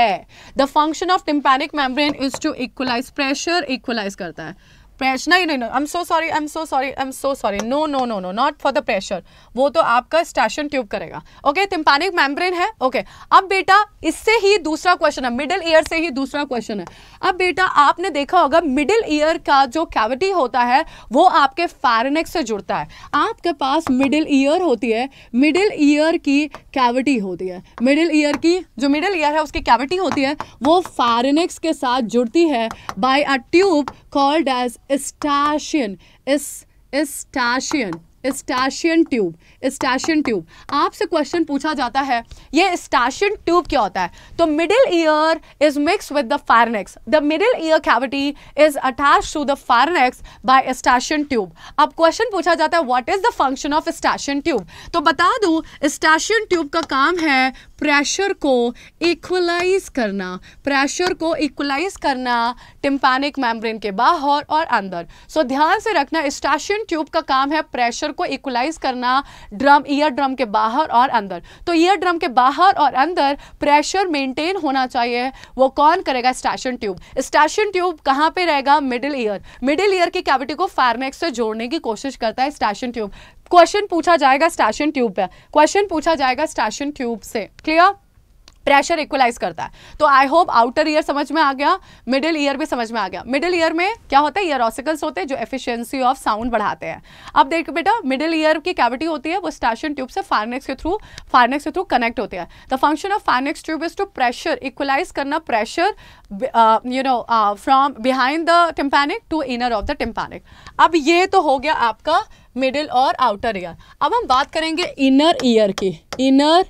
the function of tympanic membrane is to equalize pressure equalize करता है प्रेश नहीं नहीं I am so sorry I am so sorry I am so sorry no no no no not for the pressure वो तो आपका स्टेशन ट्यूब करेगा ओके तिम्पानिक मैमब्रेन है ओके okay. अब बेटा इससे ही दूसरा क्वेश्चन है मिडिल ईयर से ही दूसरा क्वेश्चन है अब बेटा आपने देखा होगा मिडिल ईयर का जो कैविटी होता है वो आपके फैरनेक से जुड़ता है आपके पास मिडिल ईयर होती है मिडिल ईयर की कैविटी होती है मिडिल ईयर की जो मिडिल ईयर है उसकी कैविटी होती है वो फारनेक्स के साथ जुड़ती है by a tube called as Eustachian, is, Eustachian, Eustachian tube. Eustachian tube आपसे क्वेश्चन पूछा जाता है ये स्टैशन ट्यूब क्या होता है तो middle ear is mix with the pharynx the middle ear cavity is attach to the pharynx by Eustachian tube अब क्वेश्चन पूछा जाता है what is the function of Eustachian tube तो बता दूं स्टैशन ट्यूब का काम है प्रेशर को इक्वलाइज करना प्रेशर को इक्वलाइज करना टिम्पैनिक मेम्ब्रेन के बाहर और अंदर सो so, ध्यान से रखना स्टैशन ट्यूब का काम है प्रेशर को इक्वलाइज करना ड्रम ईयर ड्रम के बाहर और अंदर तो ईयर ड्रम के बाहर और अंदर प्रेशर मेंटेन होना चाहिए वो कौन करेगा स्टैशन ट्यूब स्टैशन ट्यूब कहाँ पे रहेगा मिडिल ईयर मिडिल ईयर की कैविटी को फार्मेक्स से जोड़ने की कोशिश करता है स्टैशन ट्यूब क्वेश्चन पूछा जाएगा स्टैशन ट्यूब पे क्वेश्चन पूछा जाएगा स्टैशन ट्यूब से क्लियर प्रेशर इक्वलाइज करता है तो आई होप आउटर ईयर समझ में आ गया मिडिल ईयर भी समझ में आ गया मिडिल ईयर में क्या होता है ईयर ऑसिकल्स होते हैं जो एफिशिएंसी ऑफ साउंड बढ़ाते हैं अब देखो बेटा मिडिल ईयर की कैविटी होती है वो स्टैशन ट्यूब से फारनेक्स के थ्रू फारनेक्स के थ्रू कनेक्ट होते हैं the function of pharynx tube is to pressure equalize करना pressure you know from behind the tympanic to inner of the tympanic अब ये तो हो गया आपका मिडिल और आउटर ईयर अब हम बात करेंगे इनर ईयर की इनर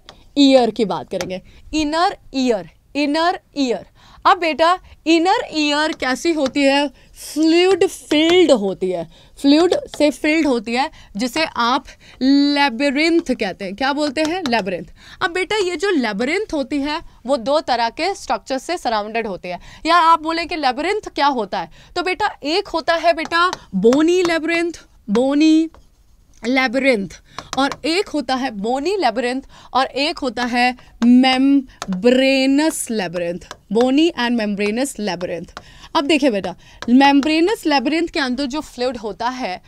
ईयर की बात करेंगे इनर ईयर इनर ईयर अब बेटा इनर ईयर कैसी होती है फ्लूड फील्ड होती है फ्लूड से फील्ड होती है जिसे आप लेबरिंथ कहते हैं क्या बोलते हैं लेबरिंथ अब बेटा ये जो लेबरिंथ होती है वो दो तरह के स्ट्रक्चर से सराउंडेड होती है या आप बोलें कि लेबरिंथ क्या होता है तो बेटा एक होता है बेटा बोनी लेबरिंथ बोनी लेबरिंथ और एक होता है बोनी लेबरिंथ और एक होता है membranous labyrinth bony and membranous labyrinth अब देखिए बेटा मेम्ब्रेनस लेबरिंथ के अंदर जो फ्लूड होता है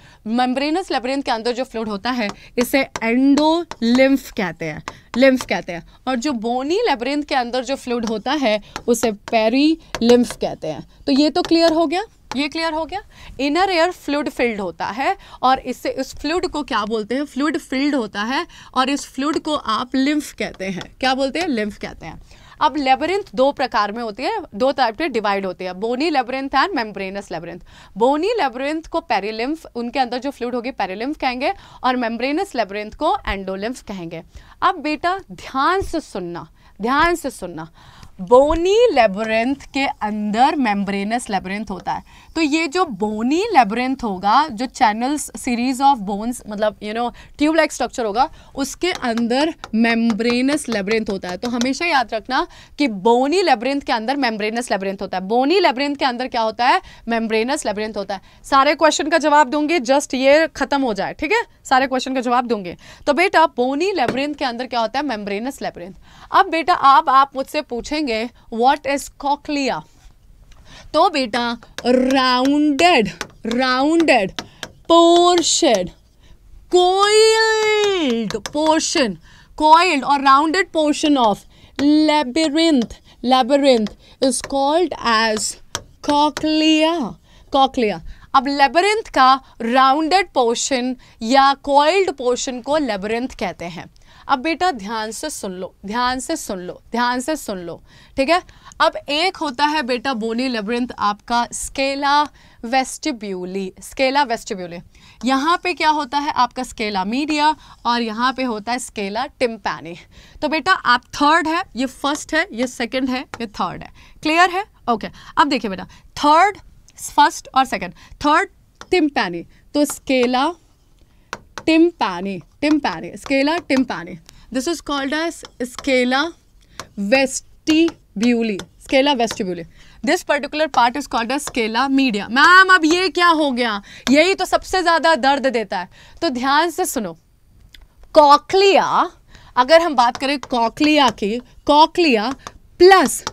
मेम्ब्रेनस लेबरिंथ के अंदर जो फ्लूड होता है इसे एंडोलिम्फ कहते हैं लिम्फ कहते हैं और जो बोनी लेबरिंथ के अंदर जो फ्लूड होता है उसे पेरी लिम्फ कहते हैं तो ये तो क्लियर हो गया ये क्लियर हो गया इनर एयर फ्लूड फिल्ड होता है और इससे इस फ्लूड को क्या बोलते हैं फ्लूड फिल्ड होता है और इस फ्लूड को आप लिम्फ कहते हैं क्या बोलते हैं लिम्फ कहते हैं अब लेबरिंथ दो प्रकार में होती है दो टाइप के डिवाइड होते हैं bony labyrinth and membranous labyrinth bony labyrinth को पेरिलिम्फ उनके अंदर जो फ्लूड होगी पेरिलिम्फ कहेंगे और मेम्ब्रेनस लेबरिंथ को एंडोलिम्फ कहेंगे अब बेटा ध्यान से सुनना ध्यान से सुनना बोनी लेबोरेंथ के अंदर मेम्ब्रेनस लेबोरेंथ होता है तो ये जो बोनी लेबरेंथ होगा जो चैनल्स सीरीज ऑफ बोन्स मतलब you know tube like structure होगा उसके अंदर मेम्ब्रेनस लेबरेंथ होता है तो हमेशा याद रखना कि बोनी लेबरेंथ के अंदर मेम्ब्रेनस लेबरेंथ होता है बोनी लेबरेंथ के अंदर क्या होता है मेम्ब्रेनस लेबरेंथ होता है सारे क्वेश्चन का जवाब दूंगे जस्ट ये खत्म हो जाए ठीक है सारे क्वेश्चन का जवाब दूंगे तो बेटा बोनी लेबरेंथ के अंदर क्या होता है मेम्ब्रेनस लेबरेंथ अब बेटा आप आप मुझसे पूछेंगे वॉट इज कॉकलिया तो बेटा rounded rounded portion coiled portion coiled और rounded portion of labyrinth labyrinth is called as cochlea cochlea अब लेबरिंथ का राउंडेड पोर्शन या कॉइल्ड पोर्शन को लेबरिंथ कहते हैं अब बेटा ध्यान से सुन लो ध्यान से सुन लो ध्यान से सुन लो ठीक है अब एक होता है बेटा बोनी लेब्रिंथ आपका स्केला वेस्टिब्यूली स्केला वेस्टिब्यूली यहाँ पे क्या होता है आपका स्केला मीडिया और यहाँ पे होता है स्केला टिम्पैनी तो बेटा आप थर्ड है ये फर्स्ट है ये सेकंड है ये थर्ड है क्लियर है ओके अब देखिए बेटा थर्ड फर्स्ट और सेकंड थर्ड टिम्पैनी तो scala tympani tympani scala tympani this is called as scala vest vestibuli scala vestibuli this particular part is called scala media ma'am अब ये क्या हो गया यही तो सबसे ज़्यादा दर्द देता है तो ध्यान से सुनो कॉकलिया अगर हम बात करें कॉकलिया की cochlea plus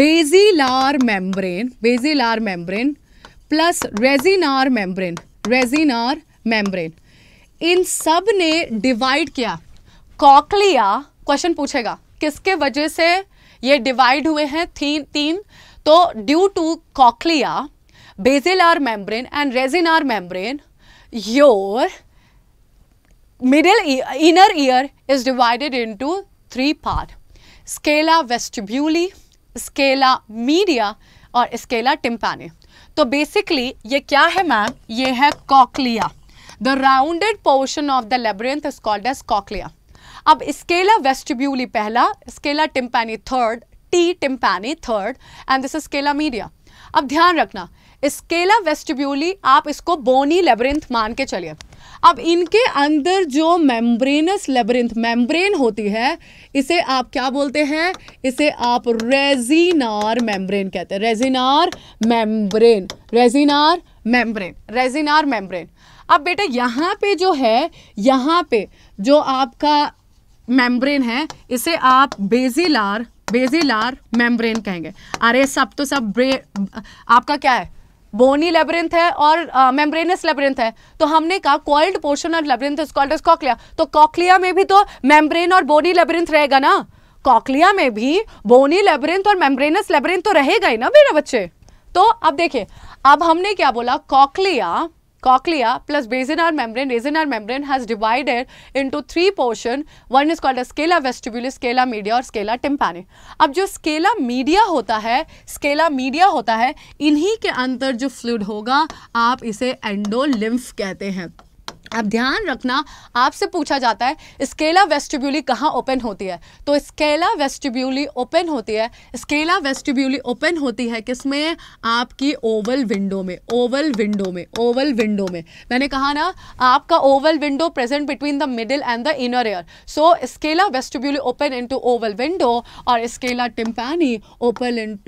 basilar membrane basilar membrane plus Reissner membrane Reissner membrane इन सब ने डिवाइड किया कॉकलिया क्वेश्चन पूछेगा किसके वजह से ये डिवाइड हुए हैं तीन तीन तो due to cochlea are membrane and Reissner membrane your middle inner ear is divided divided three three scala scala scala media और स्केला टिम्पानी तो बेसिकली ये क्या है मैम ये है cochlea the rounded portion of the labyrinth is called as cochlea अब स्केला वेस्टिब्यूली पहला scala tympani third T tympani third and this is scala media अब ध्यान रखना स्केला वेस्टिब्यूली आप इसको बोनी लेबरिंथ मान के चलिए अब इनके अंदर जो मेम्ब्रेनस लेबरिंथ मेम्ब्रेन होती है इसे आप क्या बोलते हैं इसे आप रेजिनार मेम्ब्रेन कहते हैं Reissner membrane Reissner membrane Reissner membrane अब बेटा यहाँ पे जो है यहाँ पे जो आपका मेम्ब्रेन है इसे आप बेजिलार बेजिलार मेम्ब्रेन कहेंगे अरे सब तो सब ब्रे आपका क्या है बोनी लेबरेंथ है और मेम्ब्रेनस uh, है तो हमने कहा coiled portion of labyrinth is called cochlea तो कॉकलिया में भी तो मेम्ब्रेन और बोनी लेबरिंथ रहेगा ना कॉकलिया में भी बोनी लेबरिंथ और मेम्ब्रेनस लेबरेंथ तो रहेगा ही ना मेरे बच्चे तो अब देखिए अब हमने क्या बोला cochlea Cochlea plus basinar membrane. Basinar membrane has divided into three portion. One is called a scala vestibuli, scala media or scala tympani. अब जो scala media होता है scala media होता है इन्हीं के अंदर जो fluid होगा आप इसे endolymph कहते हैं अब ध्यान रखना आपसे पूछा जाता है स्केला वेस्टिब्यूली कहाँ ओपन होती है तो स्केला वेस्टिब्यूली ओपन होती है स्केला वेस्टिब्यूली ओपन होती है किसमें आपकी ओवल विंडो में ओवल विंडो में ओवल विंडो में मैंने कहा ना आपका oval window present between the middle and the inner ear so scala vestibuli open in oval window और scala tympani open in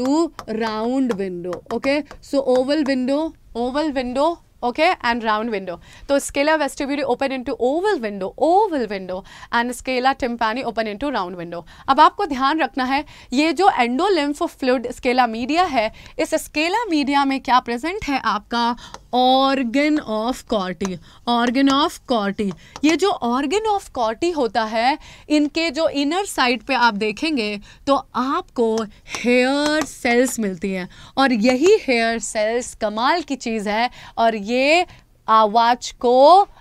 round window okay so oval window oval window okay and round window so scalar vestibule open into oval window oval window and scalar tympani open into round window ab aapko dhyan rakhna hai ye jo endolymph fluid scala media hai is scala media mein kya present hai aapka organ of Corti organ of Corti ये जो ऑर्गन ऑफ कॉर्टी होता है इनके जो इनर साइड पे आप देखेंगे तो आपको हेयर सेल्स मिलती हैं और यही हेयर सेल्स कमाल की चीज़ है और ये आवाज़ को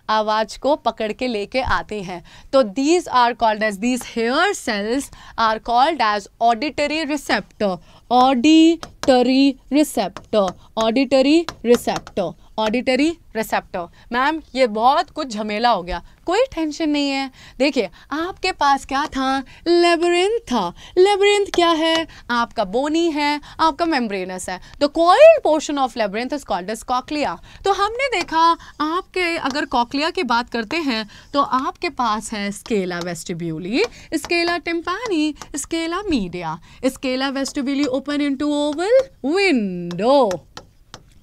आवाज़ को पकड़ के लेके आती हैं तो these are called as these hair cells are called as auditory receptor auditory receptor auditory receptor auditory receptor ma'am ये बहुत कुछ झमेला हो गया कोई टेंशन नहीं है देखिए आपके पास क्या था लेबरिंथ था लेबरिंथ क्या है आपका बोनी है आपका मेम्ब्रेनस है the coiled portion of labyrinth is called is cochlea तो हमने देखा आपके अगर कॉकलिया की बात करते हैं तो आपके पास है scala vestibuli scala tympani scala media scala vestibuli open into oval window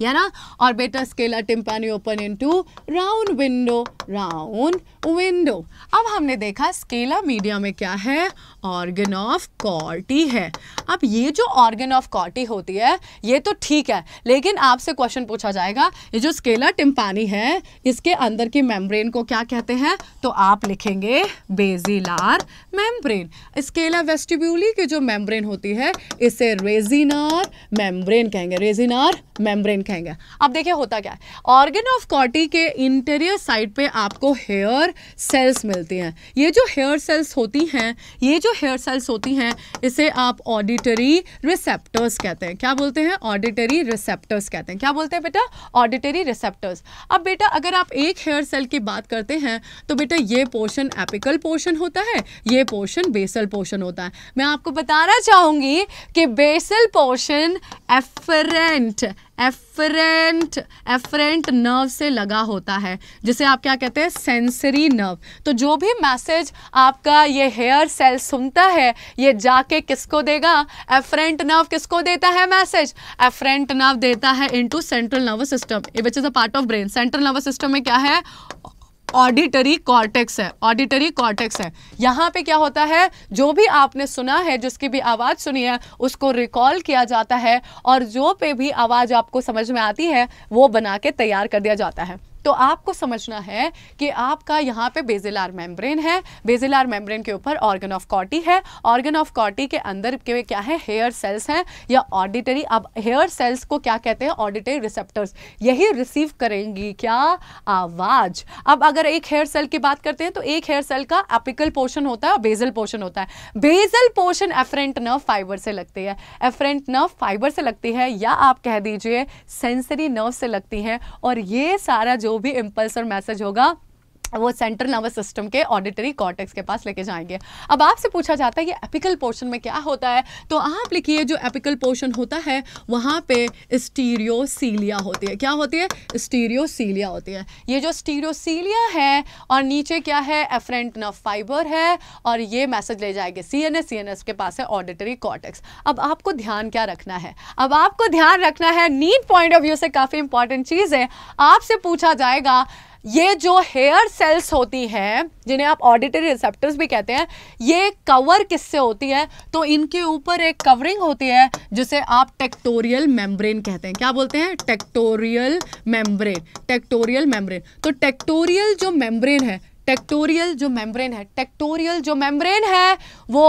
है ना और ऑर्बिटर scala tympani open into round window round window अब हमने देखा स्केला मीडिया में क्या है ऑर्गन ऑफ कॉर्टी है अब ये जो ऑर्गन ऑफ कॉर्टी होती है ये तो ठीक है लेकिन आपसे क्वेश्चन पूछा जाएगा ये जो स्केला टिम्पानी है इसके अंदर की मेम्ब्रेन को क्या कहते हैं तो आप लिखेंगे बेजिलार मेम्ब्रेन स्केला वेस्टिब्यूली की जो मेम्ब्रेन होती है इसे रेजिनार मेम्ब्रेन कहेंगे रेजिनार मेम्ब्रेन कहेंगे अब देखिए होता क्या है ऑर्गन ऑफ कॉटी के इंटीरियर साइड पे आपको हेयर सेल्स मिलती हैं ये जो हेयर सेल्स होती हैं ये जो हेयर सेल्स होती हैं इसे आप ऑडिटरी रिसेप्टर्स कहते हैं क्या बोलते हैं ऑडिटरी रिसेप्टर्स कहते हैं क्या बोलते हैं बेटा ऑडिटरी रिसेप्टर्स अब बेटा अगर आप एक हेयर सेल की बात करते हैं तो बेटा ये पोर्शन एपिकल पोर्शन होता है ये पोर्शन बेसल पोर्शन होता है मैं आपको बताना चाहूंगी कि basal portion afferent afferent afferent nerve से लगा होता है जिसे आप क्या कहते हैं सेंसरी नर्व तो जो भी मैसेज आपका ये हेयर सेल सुनता है ये जाके किसको देगा एफरेंट नर्व किसको देता है मैसेज एफरेंट नर्व देता है into central nervous system which is a part of brain central nervous system में क्या है ऑडिटरी कॉर्टेक्स है ऑडिटरी कॉर्टेक्स है यहाँ पे क्या होता है जो भी आपने सुना है जिसकी भी आवाज़ सुनी है उसको रिकॉल किया जाता है और जो पे भी आवाज़ आपको समझ में आती है वो बना के तैयार कर दिया जाता है तो आपको समझना है कि आपका यहाँ पे बेजिलार मेम्ब्रेन है बेजिलार मेम्ब्रेन के ऊपर ऑर्गन ऑफ कॉटी है ऑर्गन ऑफ कॉटी के अंदर के क्या है हेयर सेल्स हैं या ऑडिटरी अब हेयर सेल्स को क्या कहते हैं ऑडिटरी रिसेप्टर्स यही रिसीव करेंगी क्या आवाज़ अब अगर एक हेयर सेल की बात करते हैं तो एक हेयर सेल का एपिकल पोर्शन होता है बेजल पोर्शन होता है basal portion afferent nerve fibre से लगती है एफरेंट नर्व फाइबर से लगती है या आप कह दीजिए सेंसरी नर्व से लगती है और ये सारा जो जो भी इम्पल्स और मैसेज होगा वो सेंट्रल नर्वस सिस्टम के ऑडिटरी कॉर्टेक्स के पास लेके जाएंगे अब आपसे पूछा जाता है ये एपिकल पोर्शन में क्या होता है तो आप लिखिए जो एपिकल पोर्शन होता है वहाँ पे स्टीरियोसीलिया होती है क्या होती है स्टीरियोसीलिया होती है ये जो स्टीरियोसीलिया है और नीचे क्या है एफरेंट नर्व फाइबर है और ये मैसेज ले जाएंगे C N S C N S के पास है ऑडिटरी कॉर्टेक्स अब आपको ध्यान क्या रखना है अब आपको ध्यान रखना है नीट पॉइंट ऑफ व्यू से काफ़ी इंपॉर्टेंट चीज़ है आपसे पूछा जाएगा ये जो हेयर सेल्स होती हैं जिन्हें आप ऑडिटरी रिसेप्टर्स भी कहते हैं ये कवर किससे होती है तो इनके ऊपर एक कवरिंग होती है जिसे आप टेक्टोरियल मेम्ब्रेन कहते हैं क्या बोलते हैं टेक्टोरियल मेम्ब्रेन टेक्टोरियल मेम्ब्रेन तो टेक्टोरियल जो मेम्ब्रेन है टेक्टोरियल जो मेम्ब्रेन है टेक्टोरियल जो मेम्ब्रेन है वो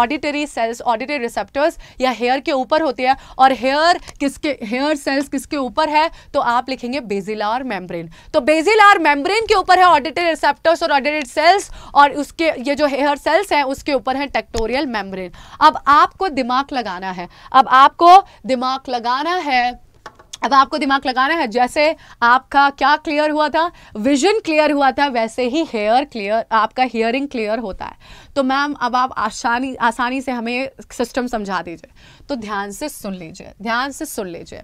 ऑडिटरी सेल्स ऑडिटरी रिसेप्टर्स या हेयर के ऊपर होती है और हेयर किसके हेयर सेल्स किसके ऊपर है तो आप लिखेंगे बेजिलार मेम्ब्रेन तो बेजिलार मेम्ब्रेन के ऊपर है ऑडिटरी रिसेप्टर्स और ऑडिटरी सेल्स और उसके ये जो हेयर सेल्स हैं उसके ऊपर है टेक्टोरियल मेम्ब्रेन अब आपको दिमाग लगाना है अब आपको दिमाग लगाना है अब आपको दिमाग लगाना है जैसे आपका क्या क्लियर हुआ था विजन क्लियर हुआ था वैसे ही हेयर क्लियर आपका हियरिंग क्लियर होता है तो मैम अब आप आसानी आसानी से हमें सिस्टम समझा दीजिए तो ध्यान से सुन लीजिए ध्यान से सुन लीजिए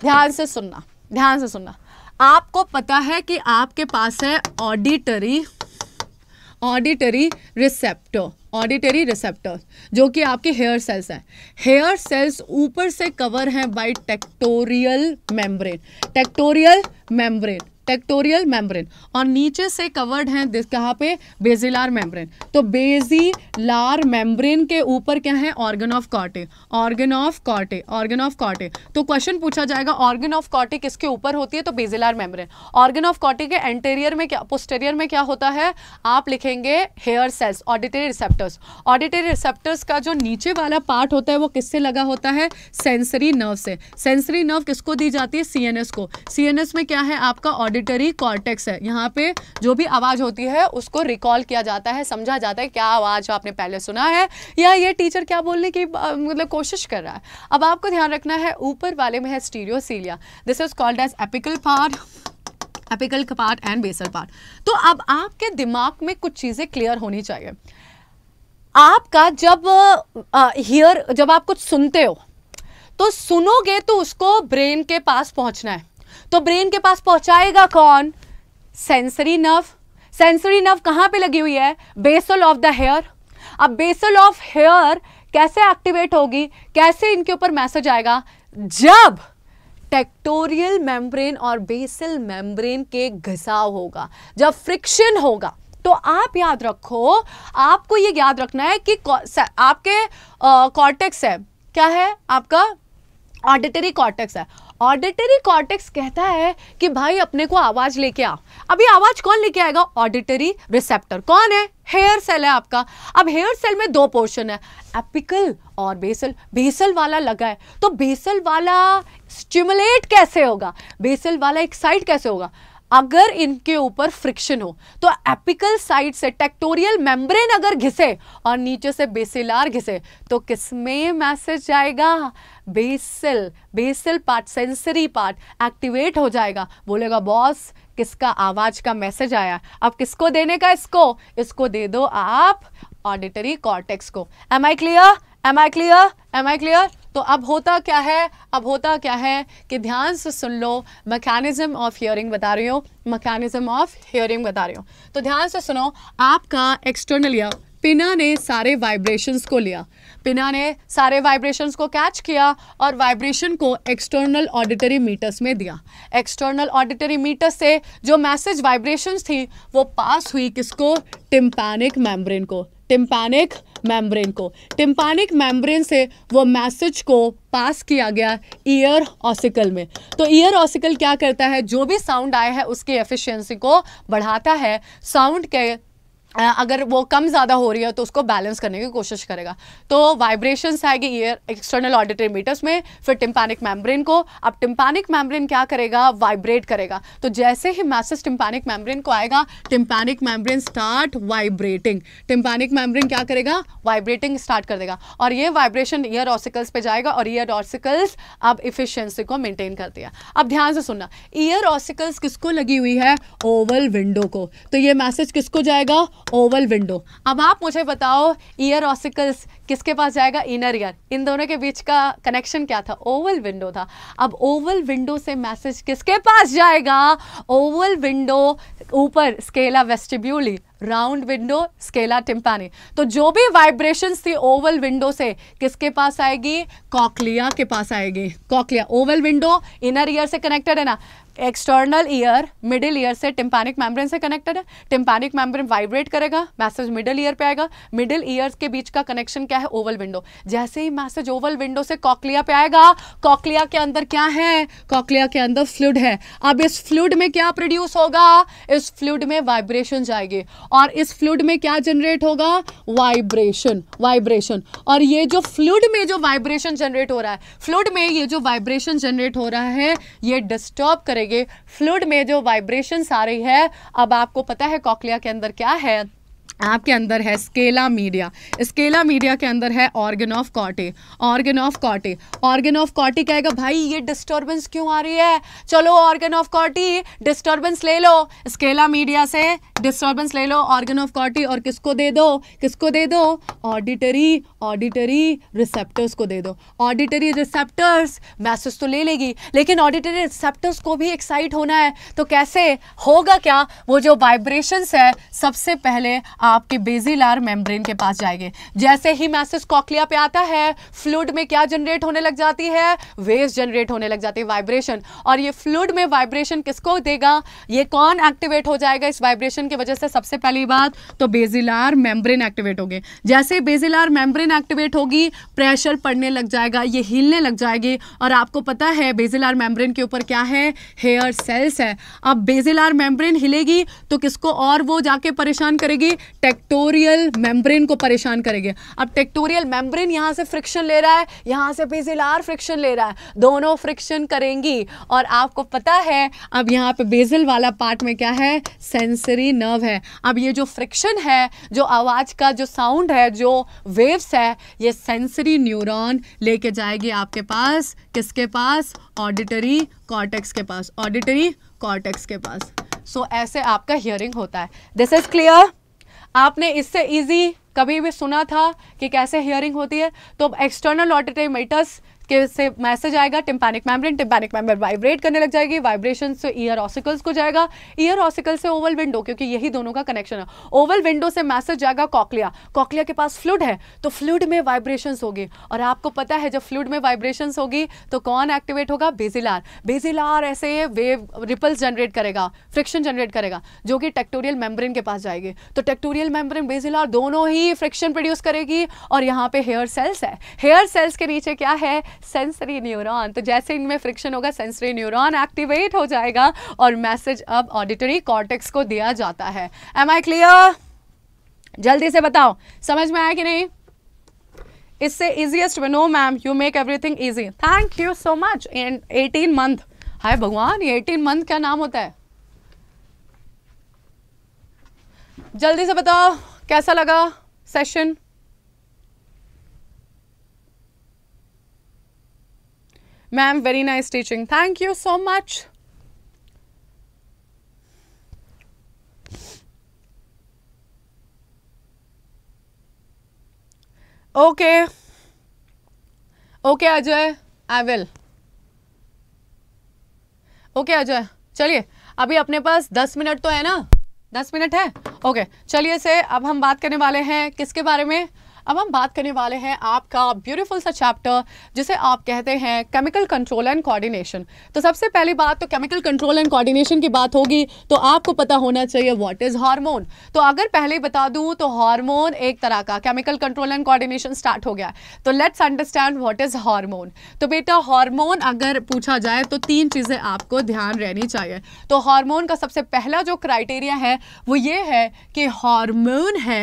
ध्यान से सुनना ध्यान से सुनना आपको पता है कि आपके पास है auditory auditory receptor auditory receptor जो कि आपके हेयर सेल्स हैं हेयर सेल्स ऊपर से कवर हैं by tectorial membrane tectorial membrane tectorial membrane और नीचे से कवर्ड हैं कहाँ पे बेजिलार मेम्ब्रेन तो बेजिलार मेम्ब्रेन के ऊपर क्या है organ of Corti organ of Corti organ of Corti तो क्वेश्चन पूछा जाएगा ऑर्गन ऑफ कॉटे किसके ऊपर होती है तो basilar membrane organ of Corti के एंटेरियर में क्या पोस्टेरियर में क्या होता है आप लिखेंगे hair cells auditory receptors auditory receptors का जो नीचे वाला पार्ट होता है वो किससे लगा होता है सेंसरी नर्व से सेंसरी नर्व किसको दी जाती है सी को सी में क्या है आपका ऑडिटरी कॉर्टेक्स है यहाँ पे जो भी आवाज़ होती है उसको रिकॉल किया जाता है समझा जाता है क्या आवाज़ आपने पहले सुना है या ये टीचर क्या बोलने की मतलब कोशिश कर रहा है अब आपको ध्यान रखना है ऊपर वाले में है stereocilia this is called as apical part apical part and basal part तो अब आपके दिमाग में कुछ चीज़ें क्लियर होनी चाहिए आपका जब हियर जब आप कुछ सुनते हो तो सुनोगे तो उसको ब्रेन के पास पहुंचना है तो ब्रेन के पास पहुंचाएगा कौन सेंसरी नर्व सेंसरी नर्व कहाँ पे लगी हुई है बेसल ऑफ द हेयर अब बेसल ऑफ हेयर कैसे एक्टिवेट होगी कैसे इनके ऊपर मैसेज आएगा जब टेक्टोरियल मेम्ब्रेन और बेसल मेम्ब्रेन के घिसाव होगा जब फ्रिक्शन होगा तो आप याद रखो आपको ये याद रखना है कि आपके कॉर्टेक्स है क्या है आपका ऑडिटरी कॉर्टेक्स है ऑडिटरी कॉर्टेक्स कहता है कि भाई अपने को आवाज लेके आ अभी आवाज कौन लेके आएगा ऑडिटरी रिसेप्टर कौन है हेयर सेल है आपका अब हेयर सेल में दो पोर्शन है एपिकल और बेसल बेसल वाला लगा है तो बेसल वाला स्टिमुलेट कैसे होगा बेसल वाला एक्साइट कैसे होगा अगर इनके ऊपर फ्रिक्शन हो तो एपिकल साइड से टेक्टोरियल मेम्ब्रेन अगर घिसे और नीचे से बेसिलार घिसे तो किसमें मैसेज जाएगा basal basal part sensory part activate हो जाएगा बोलेगा बॉस किसका आवाज का मैसेज आया अब किसको देने का इसको इसको दे दो आप ऑडिटरी कॉर्टेक्स को am I clear am I clear am I clear तो अब होता क्या है अब होता क्या है कि ध्यान से सुन लो मकैनिज़म ऑफ हियरिंग बता रही हूँ मैकेनिज्म ऑफ हियरिंग बता रही हूँ तो ध्यान से सुनो आपका एक्सटर्नल ईयर पिना ने सारे वाइब्रेशंस को लिया पिना ने सारे वाइब्रेशंस को कैच किया और वाइब्रेशन को एक्सटर्नल ऑडिटरी मीटर्स में दिया एक्सटर्नल ऑडिटरी मीटर्स से जो मैसेज वाइब्रेशंस थी वो पास हुई किसको टिम्पैनिक मेम्ब्रेन को टिम्पैनिक मेम्ब्रेन को टिम्पानिक मेम्ब्रेन से वो मैसेज को पास किया गया ईयर ऑसिकल में तो ईयर ऑसिकल क्या करता है जो भी साउंड आया है उसकी एफिशिएंसी को बढ़ाता है साउंड के अगर वो कम ज़्यादा हो रही है तो उसको बैलेंस करने की कोशिश करेगा तो वाइब्रेशंस आएगी ईयर एक्सटर्नल ऑडिटरी मीटर्स में फिर टिम्पैनिक मैम्ब्रेन को अब टिम्पैनिक मैम्ब्रेन क्या करेगा वाइब्रेट करेगा तो जैसे ही मैसेज टिम्पैनिक मैम्ब्रेन को आएगा tympanic membrane start vibrating tympanic membrane क्या करेगा वाइब्रेटिंग स्टार्ट कर देगा और ये वाइब्रेशन ईयर ऑसिकल्स पर जाएगा और ईयर ऑसिकल्स अब इफिशियंसी को मेनटेन कर दिया अब ध्यान से सुनना ईयर ऑसिकल्स किसको लगी हुई है ओवल विंडो को तो ये मैसेज किसको जाएगा ओवल विंडो अब आप मुझे बताओ ईयर ऑसिकल्स किसके पास जाएगा इनर ईयर इन दोनों के बीच का कनेक्शन क्या था ओवल विंडो था अब ओवल विंडो से मैसेज किसके पास जाएगा ओवल विंडो ऊपर scala vestibuli round window scala tympani तो जो भी वाइब्रेशंस थी ओवल विंडो से किसके पास आएगी कॉकलिया के पास आएगी cochlea oval window inner ear से कनेक्टेड है ना एक्सटर्नल ईयर मिडिल ईयर से टिम्पानिक मैम्ब्रेन से कनेक्टेड है टिम्पानिक मैम्ब्रेन वाइब्रेट करेगा मैसेज मिडिल ईयर पे आएगा मिडिल ईयर के बीच का कनेक्शन क्या है ओवल विंडो जैसे ही मैसेज ओवल विंडो से कॉकलिया पे आएगा कॉकलिया के अंदर क्या है कॉकलिया के अंदर फ्लूड है अब इस फ्लूड में क्या प्रोड्यूस होगा इस फ्लूड में वाइब्रेशन जाएगी और इस फ्लूड में क्या जनरेट होगा वाइब्रेशन वाइब्रेशन और ये जो फ्लूड में जो वाइब्रेशन जनरेट हो रहा है फ्लूड में ये जो वाइब्रेशन जनरेट हो रहा है ये डिस्टर्ब करेगी फ्लूड में जो वाइब्रेशन आ रही है अब आपको पता है कॉकलिया के अंदर क्या है आपके अंदर है स्केला मीडिया स्केला मीडिया के अंदर है organ of Corti organ of Corti organ of Corti कहेगा भाई ये डिस्टर्बेंस क्यों आ रही है चलो ऑर्गन ऑफ कॉटी डिस्टर्बेंस ले लो स्केला मीडिया से डिस्टर्बेंस ले लो ऑर्गन ऑफ कॉटी और किसको दे दो किसको दे दो ऑडिटरी ऑडिटरी रिसेप्टर्स को दे दो ऑडिटरी रिसेप्टर्स मैसेज तो ले लेगी लेकिन ऑडिटरी रिसेप्टर्स को भी एक्साइट होना है तो कैसे होगा क्या वो जो वाइब्रेशंस है सबसे पहले आप आपके बेजिलार मेम्ब्रेन के पास जाएंगे जैसे ही मैसेज कॉकलिया पे आता है फ्लूड में क्या जनरेट होने लग जाती है वेव्स जनरेट होने लग जाती है वाइब्रेशन और ये फ्लूड में वाइब्रेशन किसको देगा ये कौन एक्टिवेट हो जाएगा इस वाइब्रेशन की वजह से सबसे पहली बात तो बेजिलार मेम्ब्रेन एक्टिवेट होगी जैसे बेजिलार मेम्ब्रेन एक्टिवेट होगी प्रेशर पड़ने लग जाएगा ये हिलने लग जाएगी और आपको पता है बेजिलार मेम्ब्रेन के ऊपर क्या है हेयर सेल्स है अब बेजिलार मेम्ब्रेन हिलेगी तो किसको और वो जाके परेशान करेगी टेक्टोरियल मेम्ब्रेन को परेशान करेंगे अब टेक्टोरियल मेम्ब्रेन यहाँ से फ्रिक्शन ले रहा है यहाँ से बेजिलार फ्रिक्शन ले रहा है दोनों फ्रिक्शन करेंगी और आपको पता है अब यहाँ पे बेजल वाला पार्ट में क्या है सेंसरी नर्व है अब ये जो फ्रिक्शन है जो आवाज़ का जो साउंड है जो वेव्स है ये सेंसरी न्यूरॉन लेके जाएगी आपके पास किसके पास ऑडिटरी कॉर्टेक्स के पास ऑडिटरी कॉर्टेक्स के पास सो so, ऐसे आपका हियरिंग होता है दिस इज क्लियर आपने इससे इजी कभी भी सुना था कि कैसे हियरिंग होती है तो अब एक्सटर्नल ऑडिटरी मेटर्स के से मैसेज आएगा tympanic membrane tympanic membrane vibrate करने लग जाएगी वाइब्रेशन से ईयर ऑसिकल्स को जाएगा ईयर ऑसिकल से ओवल विंडो क्योंकि यही दोनों का कनेक्शन है ओवल विंडो से मैसेज जाएगा कॉकलिया कॉकलिया के पास फ्लूड है तो फ्लूड में वाइब्रेशन होगी और आपको पता है जब फ्लूड में वाइब्रेशन होगी तो कौन एक्टिवेट होगा बेजिलार बेजिलार ऐसे वेव रिपल्स जनरेट करेगा फ्रिक्शन जनरेट करेगा जो कि टेक्टोरियल मेम्ब्रेन के पास जाएगी तो टेक्टोरियल मेम्ब्रेन बेजिलार दोनों ही फ्रिक्शन प्रोड्यूस करेगी और यहाँ पे हेयर सेल्स है हेयर सेल्स के नीचे क्या है सेंसरी न्यूरॉन तो जैसे इनमें फ्रिक्शन होगा सेंसरी न्यूरॉन एक्टिवेट हो जाएगा और मैसेज अब ऑडिटरी कॉर्टेक्स को दिया जाता है एम आई क्लियर जल्दी से बताओ समझ में आया कि नहीं इससे easiest no ma'am you make everything easy thank you so much in eighteen month हाय भगवान ये एटीन मंथ क्या नाम होता है जल्दी से बताओ कैसा लगा session ma'am very nice teaching thank you so much okay okay Ajay I will okay Ajay चलिए अभी अपने पास दस मिनट तो है ना दस मिनट है ओके okay, चलिए से अब हम बात करने वाले हैं किसके बारे में अब हम बात करने वाले हैं आपका ब्यूटीफुल सा चैप्टर जिसे आप कहते हैं केमिकल कंट्रोल एंड कोऑर्डिनेशन तो सबसे पहली बात तो केमिकल कंट्रोल एंड कोऑर्डिनेशन की बात होगी तो आपको पता होना चाहिए व्हाट इज़ हार्मोन तो अगर पहले बता दूं तो हार्मोन एक तरह का chemical control and coordination start हो गया तो let's understand what is hormone तो बेटा हार्मोन अगर पूछा जाए तो तीन चीज़ें आपको ध्यान रहनी चाहिए तो हार्मोन का सबसे पहला जो क्राइटेरिया है वो ये है कि हार्मोन है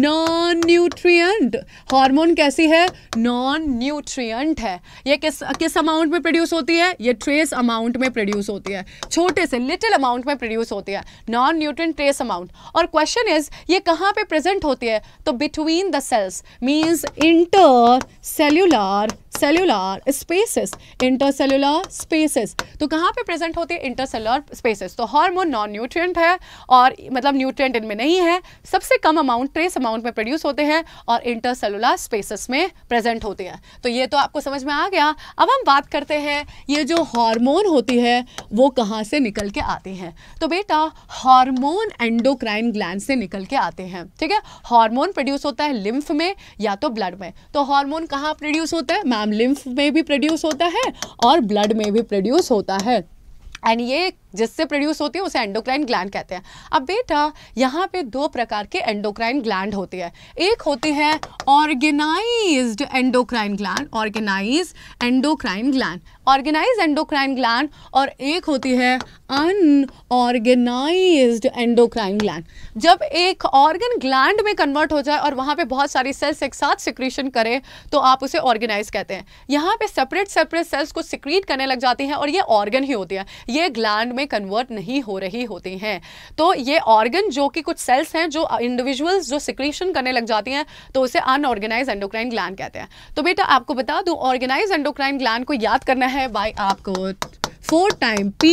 नॉन न्यूट्रिय एंड हार्मोन कैसी है नॉन न्यूट्रिएंट है ये किस किस अमाउंट में प्रोड्यूस होती है ये ट्रेस अमाउंट में प्रोड्यूस होती है छोटे से लिटिल अमाउंट में प्रोड्यूस होती है नॉन न्यूट्रिएंट ट्रेस अमाउंट और क्वेश्चन इज ये कहाँ पे प्रेजेंट होती है तो between the cells means inter cellular cellular spaces intercellular spaces तो कहाँ पे प्रेजेंट होते हैं इंटरसेलुलर स्पेसिस तो हार्मोन नॉन न्यूट्रिएंट है और मतलब न्यूट्रिएंट इनमें नहीं है सबसे कम अमाउंट ट्रेस अमाउंट में प्रोड्यूस होते हैं और इंटरसेलुलर स्पेसिस में प्रेजेंट होते हैं तो ये तो आपको समझ में आ गया अब हम बात करते हैं ये जो हार्मोन होती है वो कहाँ से निकल के आती हैं तो बेटा हारमोन एंडोक्राइन ग्लैंड से निकल के आते हैं ठीक है हारमोन प्रोड्यूस होता है लिम्फ में या तो ब्लड में तो हारमोन कहाँ प्रोड्यूस होता है लिम्फ में भी प्रोड्यूस होता है और ब्लड में भी प्रोड्यूस होता है एंड ये जिससे प्रोड्यूस होती है उसे एंडोक्राइन ग्लैंड कहते हैं अब बेटा यहाँ पे दो प्रकार के एंडोक्राइन ग्लैंड होते हैं एक होते हैं organise endocrine gland organise endocrine gland organise endocrine gland और एक होती है अनऑर्गेनाइज एंडोक्राइन ग्लैंड जब एक ऑर्गन ग्लैंड में कन्वर्ट हो जाए और वहाँ पर बहुत सारी सेल्स एक साथ सिक्रीशन करें तो आप उसे ऑर्गेनाइज कहते हैं यहाँ पे सेपरेट सेपरेट सेल्स को सिक्रीट करने लग जाती हैं और ये ऑर्गन ही होती है ये ग्लैंड में कन्वर्ट नहीं हो रही होती हैं तो ये ऑर्गन जो कि कुछ सेल्स हैं जो इंडिविजुअल्स जो सिक्रीशन करने लग जाती हैं तो उसे अनऑर्गेनाइज एंडोक्राइन ग्लैंड कहते हैं तो बेटा आपको बता दूँ ऑर्गेनाइज एंडोक्राइन ग्लैंड को याद करना है बाई आपको four time P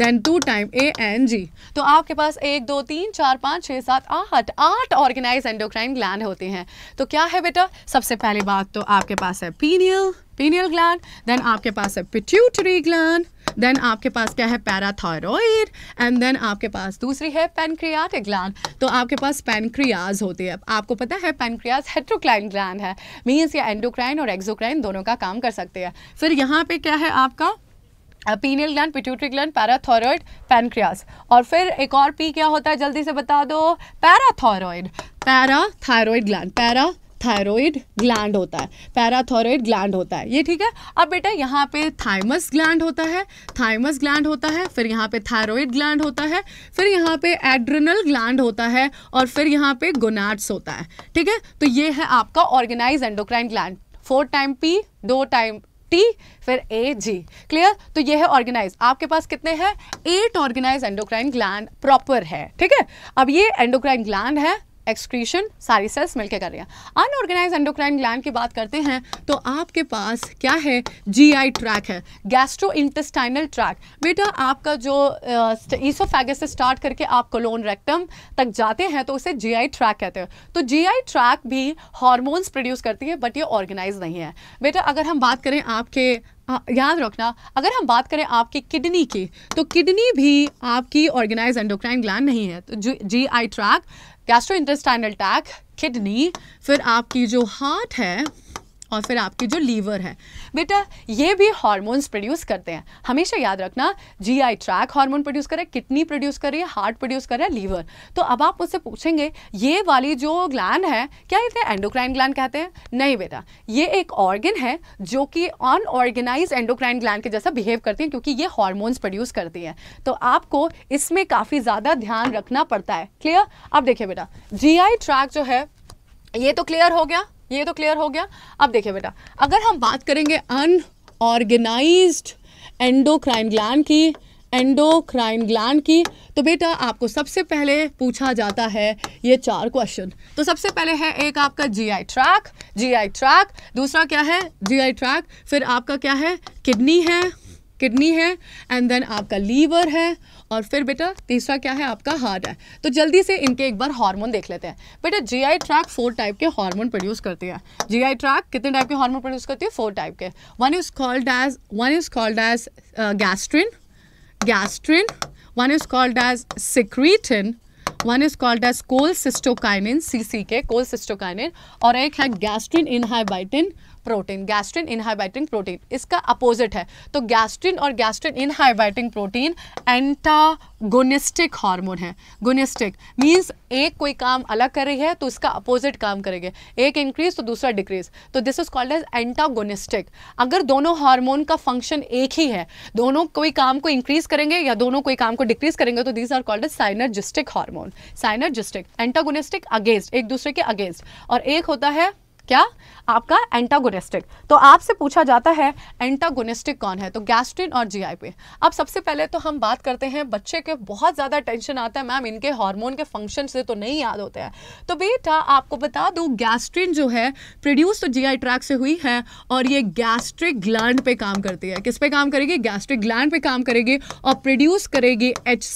then two time A N G तो आपके पास एक दो तीन चार पाँच छः सात आठ आठ ऑर्गेनाइज एंडोक्राइन ग्लैंड होते हैं तो क्या है बेटा सबसे पहली बात तो आपके पास है पीनियल पीनियल ग्लैंड देन आपके पास है पिट्यूटरी ग्लैंड देन आपके पास क्या है पैराथायरॉइड एंड देन आपके पास दूसरी है पेनक्रियाटिक ग्लैंड तो आपके पास पेनक्रियाज होती है आपको पता है पेनक्रियाज हेट्रोक्लाइन ग्लैंड है मीन्स ये एंडोक्राइन और एक्जोक्राइन दोनों का काम कर सकते हैं फिर यहाँ पे क्या है आपका pineal gland pituitary gland parathyroid pancreas और फिर एक और पी क्या होता है जल्दी से बता दो parathyroid parathyroid gland parathyroid gland होता है पैराथायरॉयड ग्लैंड होता है ये ठीक है अब बेटा यहाँ पे थाइमस ग्लैंड होता है थाइमस ग्लैंड होता है फिर यहाँ पे थायरोइड ग्लैंड होता है फिर यहाँ पे एड्रिनल ग्लैंड होता है और फिर यहाँ पे गोनाड्स होता है ठीक है तो ये है आपका organise endocrine gland four time P दो टाइम टी फिर ए जी क्लियर तो ये है ऑर्गेनाइज आपके पास कितने हैं eight organise endocrine gland proper है ठीक है अब ये एंडोक्राइन ग्लैंड है एक्सक्रीशन सारी सेल्स मिलकर कर रही हैं अनऑर्गेनाइज एंडोक्राइन ग्लैंड की बात करते हैं तो आपके पास क्या है जीआई ट्रैक है गैस्ट्रो इंटेस्टाइनल ट्रैक बेटा आपका जो ईसोफेगस से स्टार्ट करके आप कोलोन रेक्टम तक जाते हैं तो उसे जीआई ट्रैक कहते हैं तो जीआई ट्रैक भी हॉर्मोन्स प्रोड्यूस करती है बट ये ऑर्गेनाइज नहीं है बेटा अगर हम बात करें आपके याद रखना अगर हम बात करें आपकी किडनी की तो किडनी भी आपकी ऑर्गेनाइज एंडोक्राइन ग्लैंड नहीं है तो G I tract gastro intestinal tract kidney फिर आपकी जो हार्ट है और फिर आपके जो लीवर है बेटा ये भी हार्मोन्स प्रोड्यूस करते हैं हमेशा याद रखना G I tract hormone produce कर रहा है किडनी प्रोड्यूस कर रही है हार्ट प्रोड्यूस कर रहा है लीवर तो अब आप मुझसे पूछेंगे ये वाली जो ग्लैंड है क्या इसे एंडोक्राइन ग्लैंड कहते हैं नहीं बेटा ये एक ऑर्गन है जो कि अनऑर्गेनाइज एंडोक्राइन ग्लैंड के जैसा बिहेव करती है क्योंकि ये हॉर्मोन्स प्रोड्यूस करती है तो आपको इसमें काफ़ी ज़्यादा ध्यान रखना पड़ता है क्लियर अब देखिए बेटा आई ट्रैक जो है ये तो क्लियर हो गया ये तो क्लियर हो गया अब देखिए बेटा अगर हम बात करेंगे अनऑर्गेनाइज एंडोक्राइन ग्लैंड की एंडोक्राइन ग्लैंड की तो बेटा आपको सबसे पहले पूछा जाता है ये चार क्वेश्चन तो सबसे पहले है एक आपका जीआई ट्रैक जीआई ट्रैक दूसरा क्या है जीआई ट्रैक फिर आपका क्या है किडनी है किडनी है एंड देन आपका लीवर है और फिर बेटा तीसरा क्या है आपका हार्ट है तो जल्दी से इनके एक बार हार्मोन देख लेते हैं बेटा आई ट्रैक फोर टाइप के हार्मोन प्रोड्यूस करती है आई ट्रैक कितने टाइप के हार्मोन प्रोड्यूस करती है फोर टाइप के one is called as one is called as gastrin gastrin one is called as secretin one is called as cholecystokinin C K cholecystokinin और एक है gastrin inhibiting protein gastrin inhibiting protein इसका अपोजिट है तो गैस्ट्रिन और gastrin inhibiting protein antagonistic hormone है गोनिस्टिक मीन्स एक कोई काम अलग कर रही है तो इसका अपोजिट काम करेंगे एक इंक्रीज तो दूसरा डिक्रीज तो this is called as antagonistic अगर दोनों हार्मोन का फंक्शन एक ही है दोनों कोई काम को इंक्रीज करेंगे या दोनों कोई काम को डिक्रीज करेंगे तो these are called as synergistic hormone synergistic antagonistic against एक दूसरे के अगेंस्ट और एक होता है क्या आपका एंटागोनिस्टिक तो आपसे पूछा जाता है एंटागोनिस्टिक कौन है तो गैस्ट्रिन और जीआई पे अब सबसे पहले तो हम बात करते हैं बच्चे के बहुत ज़्यादा टेंशन आता है मैम इनके हार्मोन के फंक्शन से तो नहीं याद होते हैं तो बेटा आपको बता दूँ गैस्ट्रिन जो है प्रोड्यूस तो जी ट्रैक से हुई है और ये गैस्ट्रिक ग्लैंड पे काम करती है किस पे काम करेगी गैस्ट्रिक ग्लैंड पे काम करेगी और प्रोड्यूस करेगी एच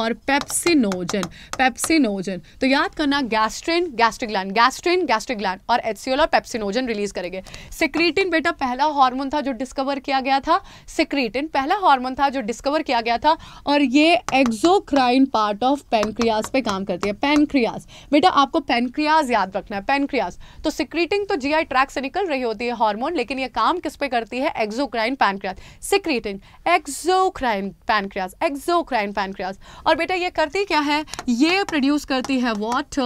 और पेप्सिनोजन पेप्सिनोजन तो याद करना gastrin gastric gland gastrin gastric gland और एच और पेप्सिन कार्सिनोजन रिलीज करेंगे सिक्रीटिन बेटा पहला हार्मोन था जो डिस्कवर किया गया था सिक्रीटिन पहला हार्मोन था जो डिस्कवर किया गया था और ये एक्जोक्राइन पार्ट ऑफ पेनक्रियाज पे काम करती है पेनक्रियाज बेटा आपको पेनक्रियाज याद रखना है पेनक्रियाज तो सिक्रीटिंग तो जी ट्रैक से निकल रही होती है हॉर्मोन लेकिन यह काम किस पे करती है exocrine pancreas secretin exocrine pancreas exocrine pancreas और बेटा ये करती क्या है ये प्रोड्यूस करती है वॉट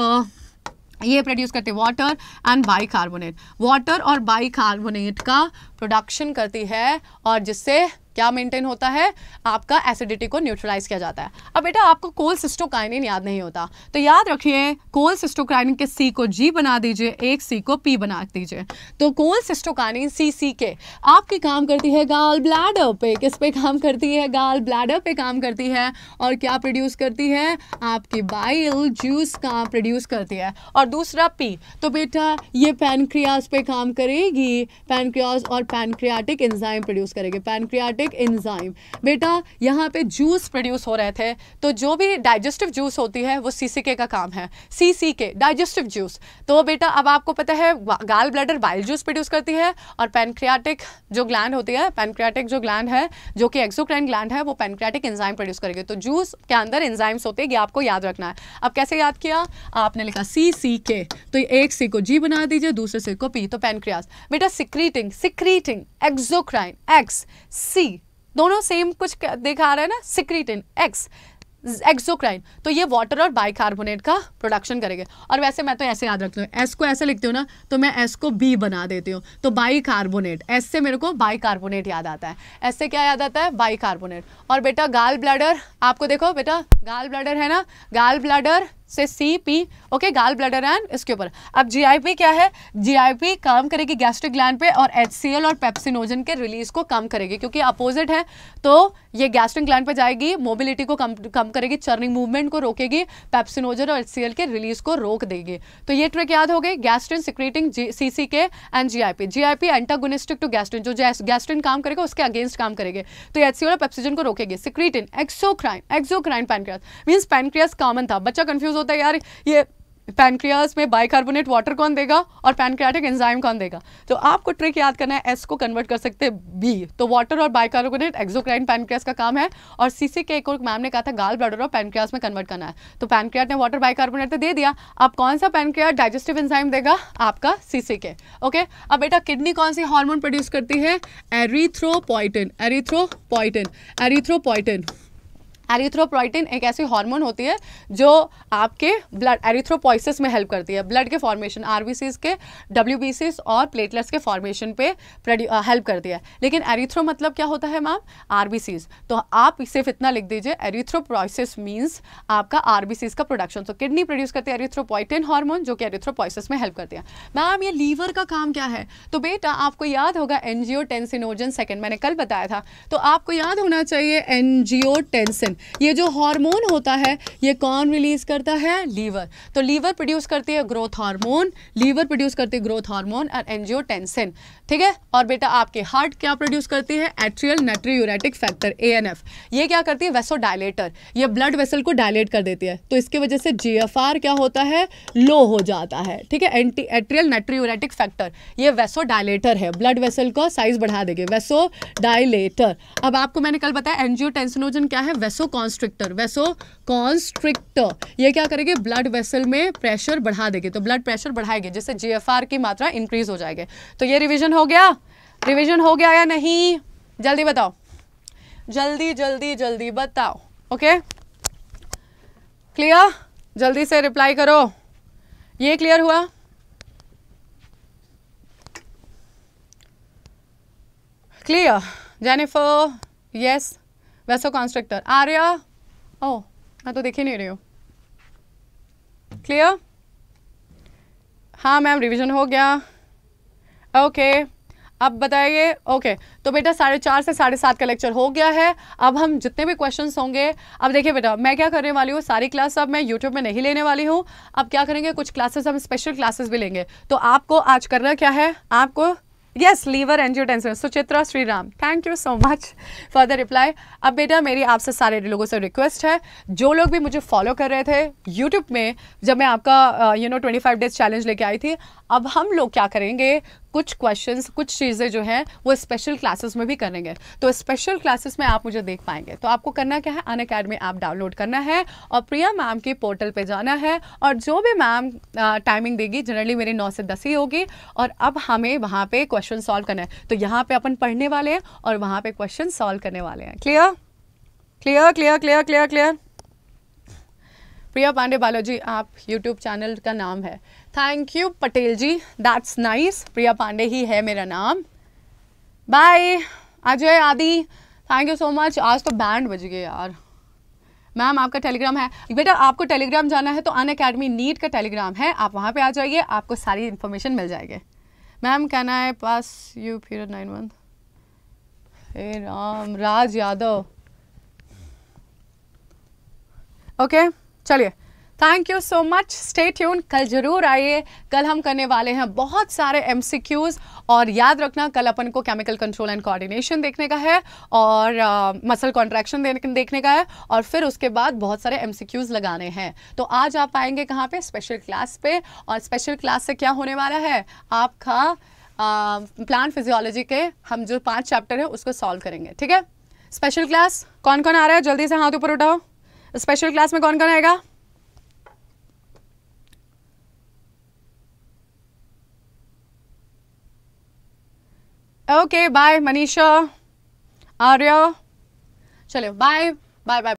ये प्रोड्यूस करते हैं वाटर एंड बाइकार्बोनेट वाटर और बाइकार्बोनेट का प्रोडक्शन करती है और जिससे क्या मेंटेन होता है आपका एसिडिटी को न्यूट्रलाइज किया जाता है अब बेटा आपको कोल सिस्टोकाइनिन याद नहीं होता तो याद रखिए कोल सिस्टोकाइनिन के सी को जी बना दीजिए एक सी को पी बना दीजिए तो कोल सिस्टोकाइनिन सी सी के आपकी काम करती है गाल ब्लैडर पे किस पे काम करती है गाल ब्लैडर पे काम करती है और क्या प्रोड्यूस करती है आपकी बाइल जूस का प्रोड्यूस करती है और दूसरा पी तो बेटा ये पैनक्रियाज पे काम करेगी पेनक्रियाज और पैनक्रियाटिक एंजाइम प्रोड्यूस करेगी पेनक्रियाटिक डायजेस्टिक एंजाइम बेटा यहाँ पे जूस प्रोड्यूस हो रहे थे तो जो भी डाइजेस्टिव जूस होती है वो सी का, का काम है सी के डाइजेस्टिव जूस तो बेटा अब आपको पता है गाल ब्लडर बाइल जूस प्रोड्यूस करती है और पेनक्रियाटिक जो ग्लैंड होती है पेनक्रियाटिक जो ग्लैंड है जो कि एक्सोक्राइन ग्लैंड है वो पेनक्रियाटिक एंजाइम प्रोड्यूस करेगी तो जूस के अंदर एंजाइम्स होते हैं ये आपको याद रखना है अब कैसे याद किया आपने लिखा सी सी के तो एक सी को जी बना दीजिए दूसरे सी को पी तो पेनक्रियास बेटा secreting secreting exocrine X C दोनों सेम कुछ दिखा रहा है ना सिक्रीटिन एक्स एक्सोक्राइन तो ये वाटर और बाइकार्बोनेट का प्रोडक्शन करेंगे और वैसे मैं तो ऐसे याद रखती हूँ एस को ऐसे लिखती हूँ ना तो मैं एस को बी बना देती हूँ तो बाइकार्बोनेट एस से मेरे को बाइकार्बोनेट याद आता है एस से क्या याद आता है बाइकार्बोनेट और बेटा गाल ब्लैडर आपको देखो बेटा गाल ब्लैडर है ना गाल ब्लैडर से C P okay gall bladder and इसके ऊपर अब जीआईपी क्या है जीआईपी काम करेगी गैस्ट्रिक ग्लैंड पे और एचसीएल और पेप्सिनोजन के रिलीज को कम करेगी क्योंकि अपोजिट है तो ये गैस्ट्रिक ग्लैंड पे जाएगी मोबिलिटी को कम कम करेगी चर्निंग मूवमेंट को रोकेगी पेप्सिनोजन और एल के रिलीज को रोक देगी तो ये ट्रिक याद हो गई gastrin secreting C C K and GIP GIP antagonistic to gastrin जो गैस्ट्रिन काम करेगा उसके अगेंस्ट काम करेंगे तो एच एचसीएल और पेप्सिजन को रोकेगी secretin exocrine exocrine pancreas means pancreas common था बच्चा कंफ्यूज प्रोसेस होता है यार ये पैनक्रियाज में बाइकार्बोनेट वाटर कौन देगा और पैनक्रियाटिक एंजाइम कौन देगा तो आपको ट्रिक याद करना है एस को कन्वर्ट कर सकते हैं बी तो वाटर और बाइकार्बोनेट एक्सोक्राइन पैनक्रियाज का काम है और सीसी के एक और मैम ने कहा था गाल ब्लडर और पैनक्रियाज में कन्वर्ट करना है तो पैनक्रियाट ने वाटर बाइकार्बोनेट तो दे दिया अब कौन सा पैनक्रियाट डाइजेस्टिव एंजाइम देगा आपका सीसी के ओके अब बेटा किडनी कौन सी हार्मोन प्रोड्यूस करती है एरिथ्रोपॉइटिन एरिथ्रोपॉइटिन एरिथ्रोपॉइटिन एरिथ्रोप्रोइटिन एक ऐसी हार्मोन होती है जो आपके ब्लड एरिथ्रोपोइसिस में हेल्प करती है ब्लड के फॉर्मेशन आर के डब्ल्यू और प्लेटलेट्स के फॉर्मेशन पे हेल्प uh, करती है लेकिन एरिथ्रो मतलब क्या होता है मैम आर तो आप सिर्फ इतना लिख दीजिए एरिथ्रोप्रोइसिस मीन्स आपका आर का प्रोडक्शन तो किडनी प्रोड्यूस करती है एरिथ्रोपोइटिन हार्मोन जो कि एरिथ्रोपोइसिस में हेल्प करती है मैम ये लीवर का काम क्या है तो बेटा आपको याद होगा एनजीओ टेंसिनोजन सेकेंड मैंने कल बताया था तो आपको याद होना चाहिए एनजीओ टेंसिन हार्मोन ये जो हार्मोन होता है ये कौन रिलीज करता है लीवर तो लीवर प्रोड्यूस करती है ग्रोथ हार्मोन लीवर प्रोड्यूस करती है ग्रोथ हार्मोन और एनजियोटेंसिन ठीक है और बेटा आपके हार्ट क्या प्रोड्यूस करती है एट्रियल नेट्रियोरेटिक फैक्टर ए ये क्या करती है डायलेटर यह ब्लड वेसल को डायलेट कर देती है तो इसकी वजह से जी क्या होता है लो हो जाता है ठीक है एंटी एट्रियल नेट्रियोरेटिक फैक्टर ये डायलेटर है ब्लड वेसल का साइज बढ़ा देगी डायलेटर अब आपको मैंने कल बताया एनजियोटेंसिनोजन क्या है vaso vasoconstrictor vasoconstrictor ये क्या करेगी ब्लड वेसल में प्रेशर बढ़ा देगी तो ब्लड प्रेशर बढ़ाएगी जिससे जीएफआर की मात्रा इंक्रीज हो जाएगी तो ये रिविजन हो गया रिविजन हो गया या नहीं जल्दी बताओ जल्दी जल्दी जल्दी बताओ ओके क्लियर जल्दी से रिप्लाई करो ये क्लियर हुआ clear Jennifer yes vasoconstrictor Arya ओ मैं तो देख ही नहीं रही हूँ क्लियर हाँ मैम रिवीजन हो गया ओके okay. अब बताइए ओके okay. तो बेटा साढ़े चार से साढ़े सात का लेक्चर हो गया है अब हम जितने भी क्वेश्चंस होंगे अब देखिए बेटा मैं क्या करने वाली हूँ सारी क्लास अब मैं यूट्यूब में नहीं लेने वाली हूँ अब क्या करेंगे कुछ क्लासेस हम स्पेशल क्लासेस भी लेंगे तो आपको आज करना क्या है आपको yes liver angiotensin Suchitra Shri Ram thank you so much for the reply अब बेटा मेरी आपसे सारे लोगों से रिक्वेस्ट है जो लोग भी मुझे फॉलो कर रहे थे यूट्यूब में जब मैं आपका you know twenty five days challenge लेके आई थी अब हम लोग क्या करेंगे कुछ क्वेश्चन कुछ चीज़ें जो हैं वो स्पेशल क्लासेस में भी करेंगे तो स्पेशल क्लासेस में आप मुझे देख पाएंगे तो आपको करना क्या है अन अकेडमी ऐप डाउनलोड करना है और प्रिया मैम के पोर्टल पे जाना है और जो भी मैम टाइमिंग देगी जनरली मेरी नौ से दस ही होगी और अब हमें वहाँ पे क्वेश्चन सॉल्व करना है तो यहाँ पे अपन पढ़ने वाले हैं और वहाँ पर क्वेश्चन सॉल्व करने वाले हैं clear clear clear clear clear clear Priya Pandey Baloji आप यूट्यूब चैनल का नाम है thank you Patel ji that's nice Priya Pandey ही है मेरा नाम bye Ajay Aadi thank you so much आज तो बैंड बज गए यार मैम आपका टेलीग्राम है बेटा आपको टेलीग्राम जाना है तो अन अकेडमी नीट का टेलीग्राम है आप वहाँ पे आ जाइए आपको सारी इन्फॉर्मेशन मिल जाएगी ma'am can I pass you फिर नाइन वन हे राम राज यादव ओके okay, चलिए thank you so much stay tune कल जरूर आइए कल हम करने वाले हैं बहुत सारे एम और याद रखना कल अपन को केमिकल कंट्रोल एंड कोऑर्डिनेशन देखने का है और मसल uh, कॉन्ट्रैक्शन देखने का है और फिर उसके बाद बहुत सारे एम लगाने हैं तो आज आप आएंगे कहाँ पे स्पेशल क्लास पे और स्पेशल क्लास से क्या होने वाला है आपका प्लान uh, फिजियोलॉजी के हम जो पाँच चैप्टर हैं उसको सॉल्व करेंगे ठीक है स्पेशल क्लास कौन कौन आ रहा है जल्दी से हाथ ऊपर उठाओ स्पेशल क्लास में कौन कौन आएगा ओके बाय मनीषा आर्या चलो बाय बाय बाय